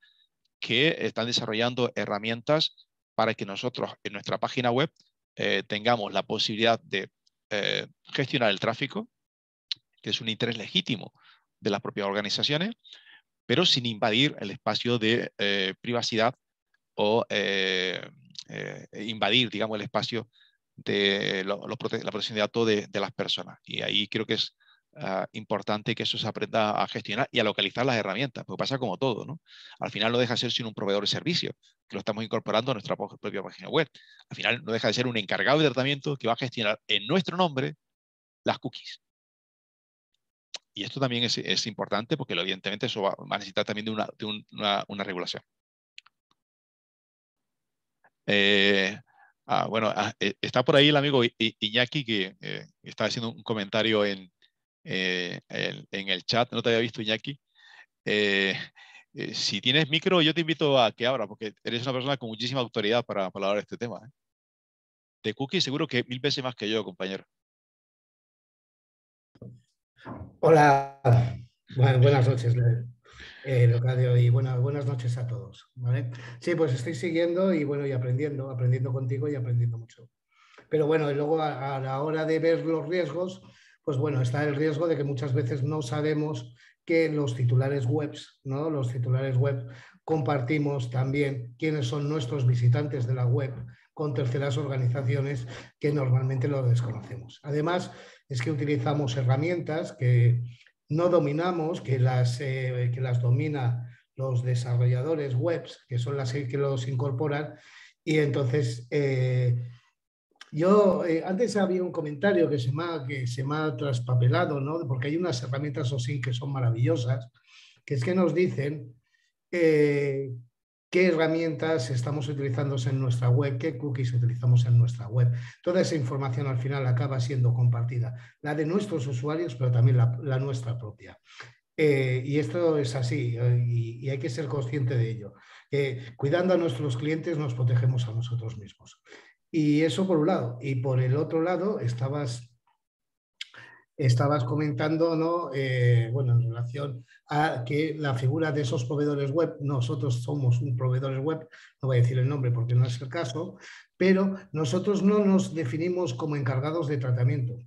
que están desarrollando herramientas para que nosotros en nuestra página web tengamos la posibilidad de gestionar el tráfico, que es un interés legítimo de las propias organizaciones, pero sin invadir el espacio de eh, privacidad o eh, eh, invadir, digamos, el espacio de la protección de datos de, las personas. Y ahí creo que es ah, importante que eso se aprenda a gestionar y a localizar las herramientas, porque pasa como todo, ¿no? Al final no deja de ser sin un proveedor de servicio, que lo estamos incorporando a nuestra propia página web. Al final no deja de ser un encargado de tratamiento que va a gestionar en nuestro nombre las cookies. Y esto también es, importante porque evidentemente eso va, a necesitar también de una, regulación. Eh, ah, bueno, ah, eh, está por ahí el amigo Iñaki que eh, está haciendo un comentario en, el chat. No te había visto, Iñaki. si tienes micro, yo te invito a que abra porque eres una persona con muchísima autoridad para, hablar de este tema. De Cookie seguro que mil veces más que yo, compañero. Hola, buenas noches, eh, y buenas, buenas noches a todos. Sí, pues estoy siguiendo y bueno, y aprendiendo, aprendiendo contigo y aprendiendo mucho. Pero bueno, y luego a, la hora de ver los riesgos, pues bueno, está el riesgo de que muchas veces no sabemos que los titulares webs, ¿no? Los titulares web compartimos también quiénes son nuestros visitantes de la web con terceras organizaciones que normalmente los desconocemos. Además, es que utilizamos herramientas que no dominamos, que las, eh, que las domina los desarrolladores webs, que son las que los incorporan. Y entonces, eh, yo eh, antes había un comentario que se, me ha, que se traspapelado, porque hay unas herramientas o sí que son maravillosas, que es que nos dicen qué herramientas estamos utilizando en nuestra web, qué cookies utilizamos en nuestra web. Toda esa información al final acaba siendo compartida, la de nuestros usuarios, pero también la, nuestra propia. Eh, y esto es así y, hay que ser consciente de ello. cuidando a nuestros clientes nos protegemos a nosotros mismos. Y eso por un lado. Y por el otro lado, estabas estabas comentando, ¿no? Eh, bueno, en relación a que la figura de esos proveedores web, nosotros somos un proveedor web, no voy a decir el nombre porque no es el caso, pero nosotros no nos definimos como encargados de tratamiento,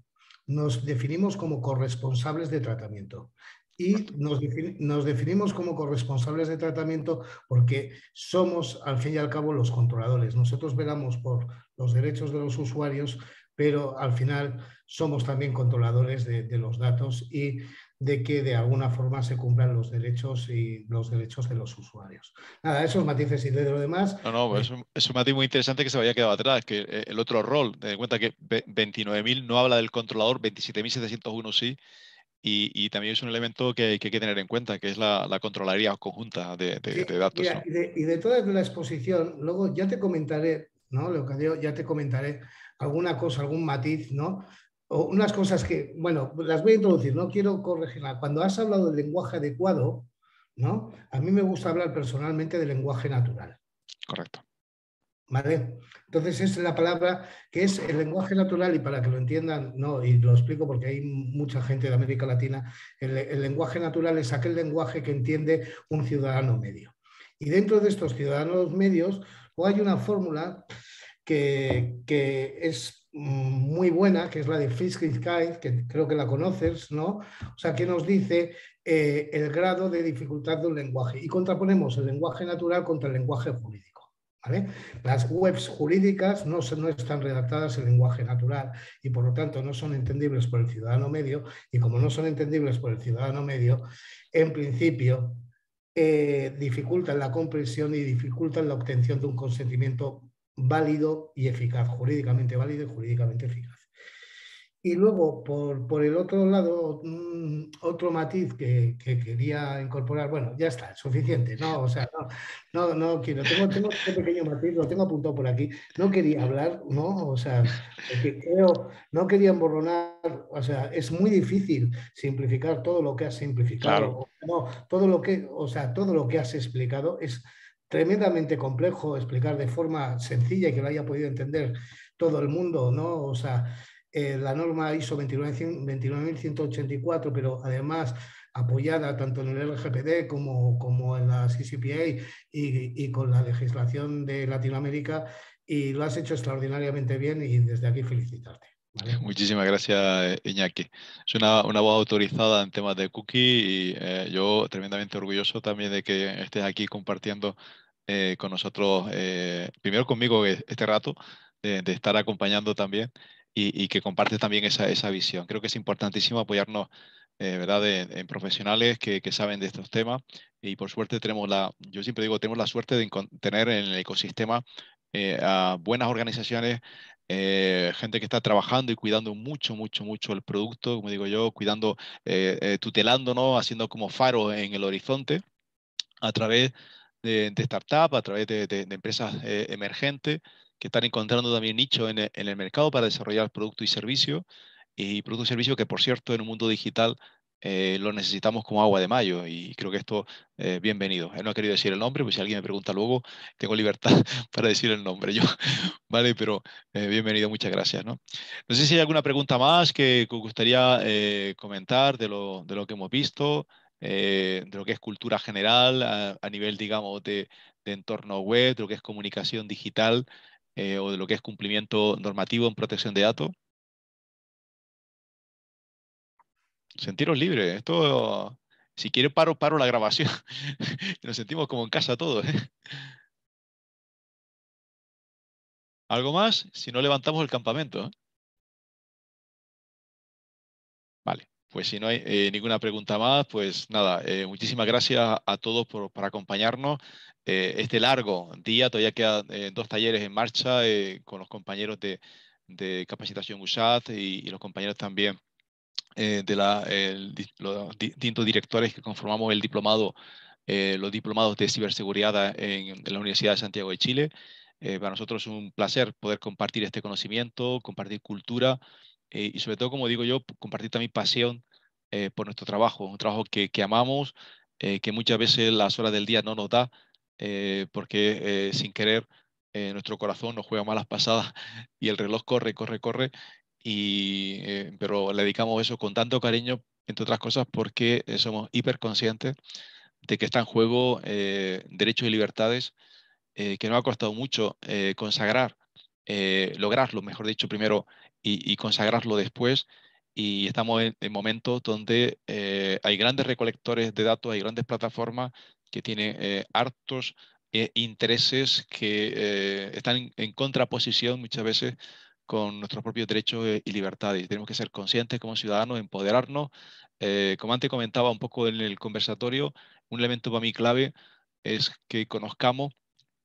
nos definimos como corresponsables de tratamiento. Y nos, nos definimos como corresponsables de tratamiento porque somos, al fin y al cabo, los controladores. Nosotros velamos por los derechos de los usuarios, pero al final somos también controladores de, los datos y de que de alguna forma se cumplan los derechos y los derechos de los usuarios. Nada, esos matices y de lo demás. No, no, eh, es un, es matiz muy interesante que se había quedado atrás, que eh, el otro rol, ten en cuenta que 29.000 no habla del controlador, 27.701 sí, y, también es un elemento que, hay que tener en cuenta, que es la, controlaría conjunta de, datos. y, de, y, de, toda la exposición, luego ya te comentaré, ¿no? Lo que ya te comentaré alguna cosa, algún matiz, ¿no? O unas cosas que, bueno, las voy a introducir, no quiero corregirla. Cuando has hablado del lenguaje adecuado, ¿no? A mí me gusta hablar personalmente del lenguaje natural. Correcto. ¿Vale? Entonces es la palabra que es el lenguaje natural y para que lo entiendan, no, y lo explico porque hay mucha gente de América Latina, el, lenguaje natural es aquel lenguaje que entiende un ciudadano medio. Y dentro de estos ciudadanos medios, o hay una fórmula que, es muy buena, que es la de Sky, que creo que la conoces, ¿no? O sea, que nos dice eh, el grado de dificultad de un lenguaje y contraponemos el lenguaje natural contra el lenguaje jurídico. ¿Vale? Las webs jurídicas no, no, están redactadas en lenguaje natural y por lo tanto no son entendibles por el ciudadano medio y como no son entendibles por el ciudadano medio, en principio eh, dificultan la comprensión y dificultan la obtención de un consentimiento válido y eficaz, jurídicamente válido y jurídicamente eficaz. Y luego, por, el otro lado, mm, otro matiz que, quería incorporar, bueno, ya está, suficiente, ¿no? O sea, no, no, quiero, tengo, este pequeño matiz, lo tengo apuntado por aquí, no quería hablar, ¿no? O sea, creo, no quería emborronar, o sea, es muy difícil simplificar todo lo que has simplificado, no, todo lo que, o sea, todo lo que has explicado es tremendamente complejo explicar de forma sencilla y que lo haya podido entender todo el mundo, ¿no? O sea, eh, la norma ISO 29184, pero además apoyada tanto en el LGPD como, como en la CCPA y, y con la legislación de Latinoamérica, y lo has hecho extraordinariamente bien y desde aquí felicitarte. Muchísimas gracias, Iñaki. Es una, una, voz autorizada en temas de cookie y eh, yo tremendamente orgulloso también de que estés aquí compartiendo eh, con nosotros, eh, primero conmigo e-, este rato, de, estar acompañando también y, que comparte también esa, visión. Creo que es importantísimo apoyarnos eh, ¿verdad? en profesionales que, saben de estos temas y por suerte tenemos la, yo siempre digo, tenemos la suerte de tener en el ecosistema a buenas organizaciones gente que está trabajando y cuidando mucho, mucho, mucho el producto, como digo yo, cuidando, eh, tutelándonos, haciendo como faro en el horizonte a través de, de startups, a través de, empresas eh, emergentes que están encontrando también nicho en, el mercado para desarrollar producto y servicio y producto y servicio que, por cierto, en un mundo digital eh, lo necesitamos como agua de mayo, y creo que esto eh, bienvenido. no he querido decir el nombre, pues si alguien me pregunta luego, tengo libertad para decir el nombre yo, ¿vale? Pero bienvenido, muchas gracias, ¿no? No sé si hay alguna pregunta más que, que gustaría comentar de lo, de lo que hemos visto. Eh, de lo que es cultura general a, nivel, digamos, de, entorno web, de lo que es comunicación digital eh, o de lo que es cumplimiento normativo en protección de datos. Sentiros libres. Esto, si quiere, paro, paro la grabación. Nos sentimos como en casa todos. ¿eh? ¿Algo más? Si no, levantamos el campamento. Pues si no hay eh, ninguna pregunta más, pues nada, eh, muchísimas gracias a todos por, acompañarnos. Eh, este largo día, todavía quedan dos talleres en marcha con los compañeros de, capacitación USAT y, los compañeros también de los distintos directores que conformamos el diplomado, los diplomados de ciberseguridad en, en la Universidad de Santiago de Chile. para nosotros es un placer poder compartir este conocimiento, compartir cultura eh, y sobre todo, como digo yo, compartir también pasión eh, por nuestro trabajo, un trabajo que, que amamos, eh, que muchas veces las horas del día no nos da, porque sin querer nuestro corazón nos juega malas pasadas y el reloj corre, corre, corre, y, pero le dedicamos eso con tanto cariño, entre otras cosas, porque somos hiperconscientes de que está en juego derechos y libertades que nos ha costado mucho consagrar, lograrlo, mejor dicho, primero y, consagrarlo después. Y estamos en, momentos donde eh, hay grandes recolectores de datos, hay grandes plataformas que tienen eh, hartos eh, intereses que están en, en, contraposición muchas veces con nuestros propios derechos y libertades. Tenemos que ser conscientes como ciudadanos, empoderarnos. como antes comentaba un poco en el conversatorio, un elemento para mí clave es que conozcamos,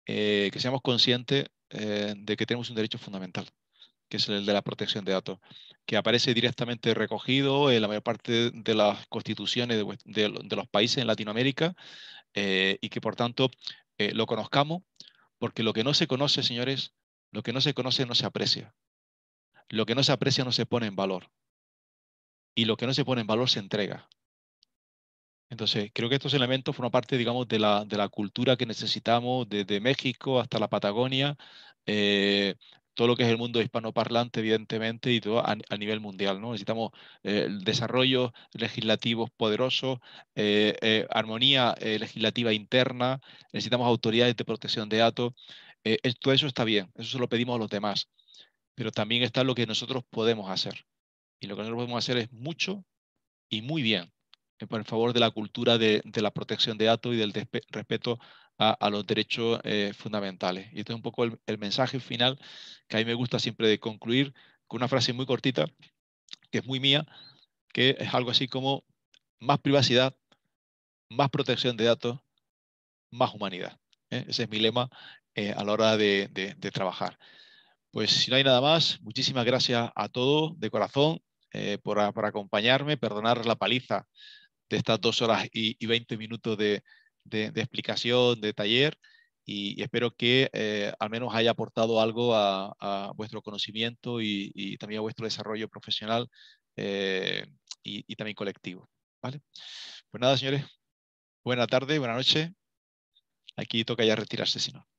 que seamos conscientes de que tenemos un derecho fundamental que es el de la protección de datos, que aparece directamente recogido en la mayor parte de las constituciones de, los países en Latinoamérica eh, y que por tanto eh, lo conozcamos, porque lo que no se conoce, señores, lo que no se conoce no se aprecia. Lo que no se aprecia no se pone en valor. Y lo que no se pone en valor se entrega. Entonces, creo que estos elementos forman parte, digamos, de la, cultura que necesitamos desde México hasta la Patagonia, eh, todo lo que es el mundo hispanoparlante, evidentemente, y todo a, nivel mundial. ¿no? Necesitamos eh, desarrollos legislativos poderosos, eh, eh, armonía eh, legislativa interna, necesitamos autoridades de protección de datos. todo eso está bien, eso se lo pedimos a los demás, pero también está lo que nosotros podemos hacer. Y lo que nosotros podemos hacer es mucho y muy bien por favor de la cultura de, de la protección de datos y del respeto a, los derechos eh, fundamentales. Y esto es un poco el, mensaje final que a mí me gusta siempre de concluir con una frase muy cortita, que es muy mía, que es algo así como más privacidad, más protección de datos, más humanidad. ¿eh? Ese es mi lema eh, a la hora de, trabajar. Pues si no hay nada más, muchísimas gracias a todos de corazón por, acompañarme, perdonar la paliza de estas dos horas y, veinte minutos de, de, explicación, de taller, y, espero que eh, al menos haya aportado algo a, vuestro conocimiento y, también a vuestro desarrollo profesional eh, y, también colectivo. ¿vale? Pues nada, señores, buena tarde, buena noche. Aquí toca ya retirarse, si no.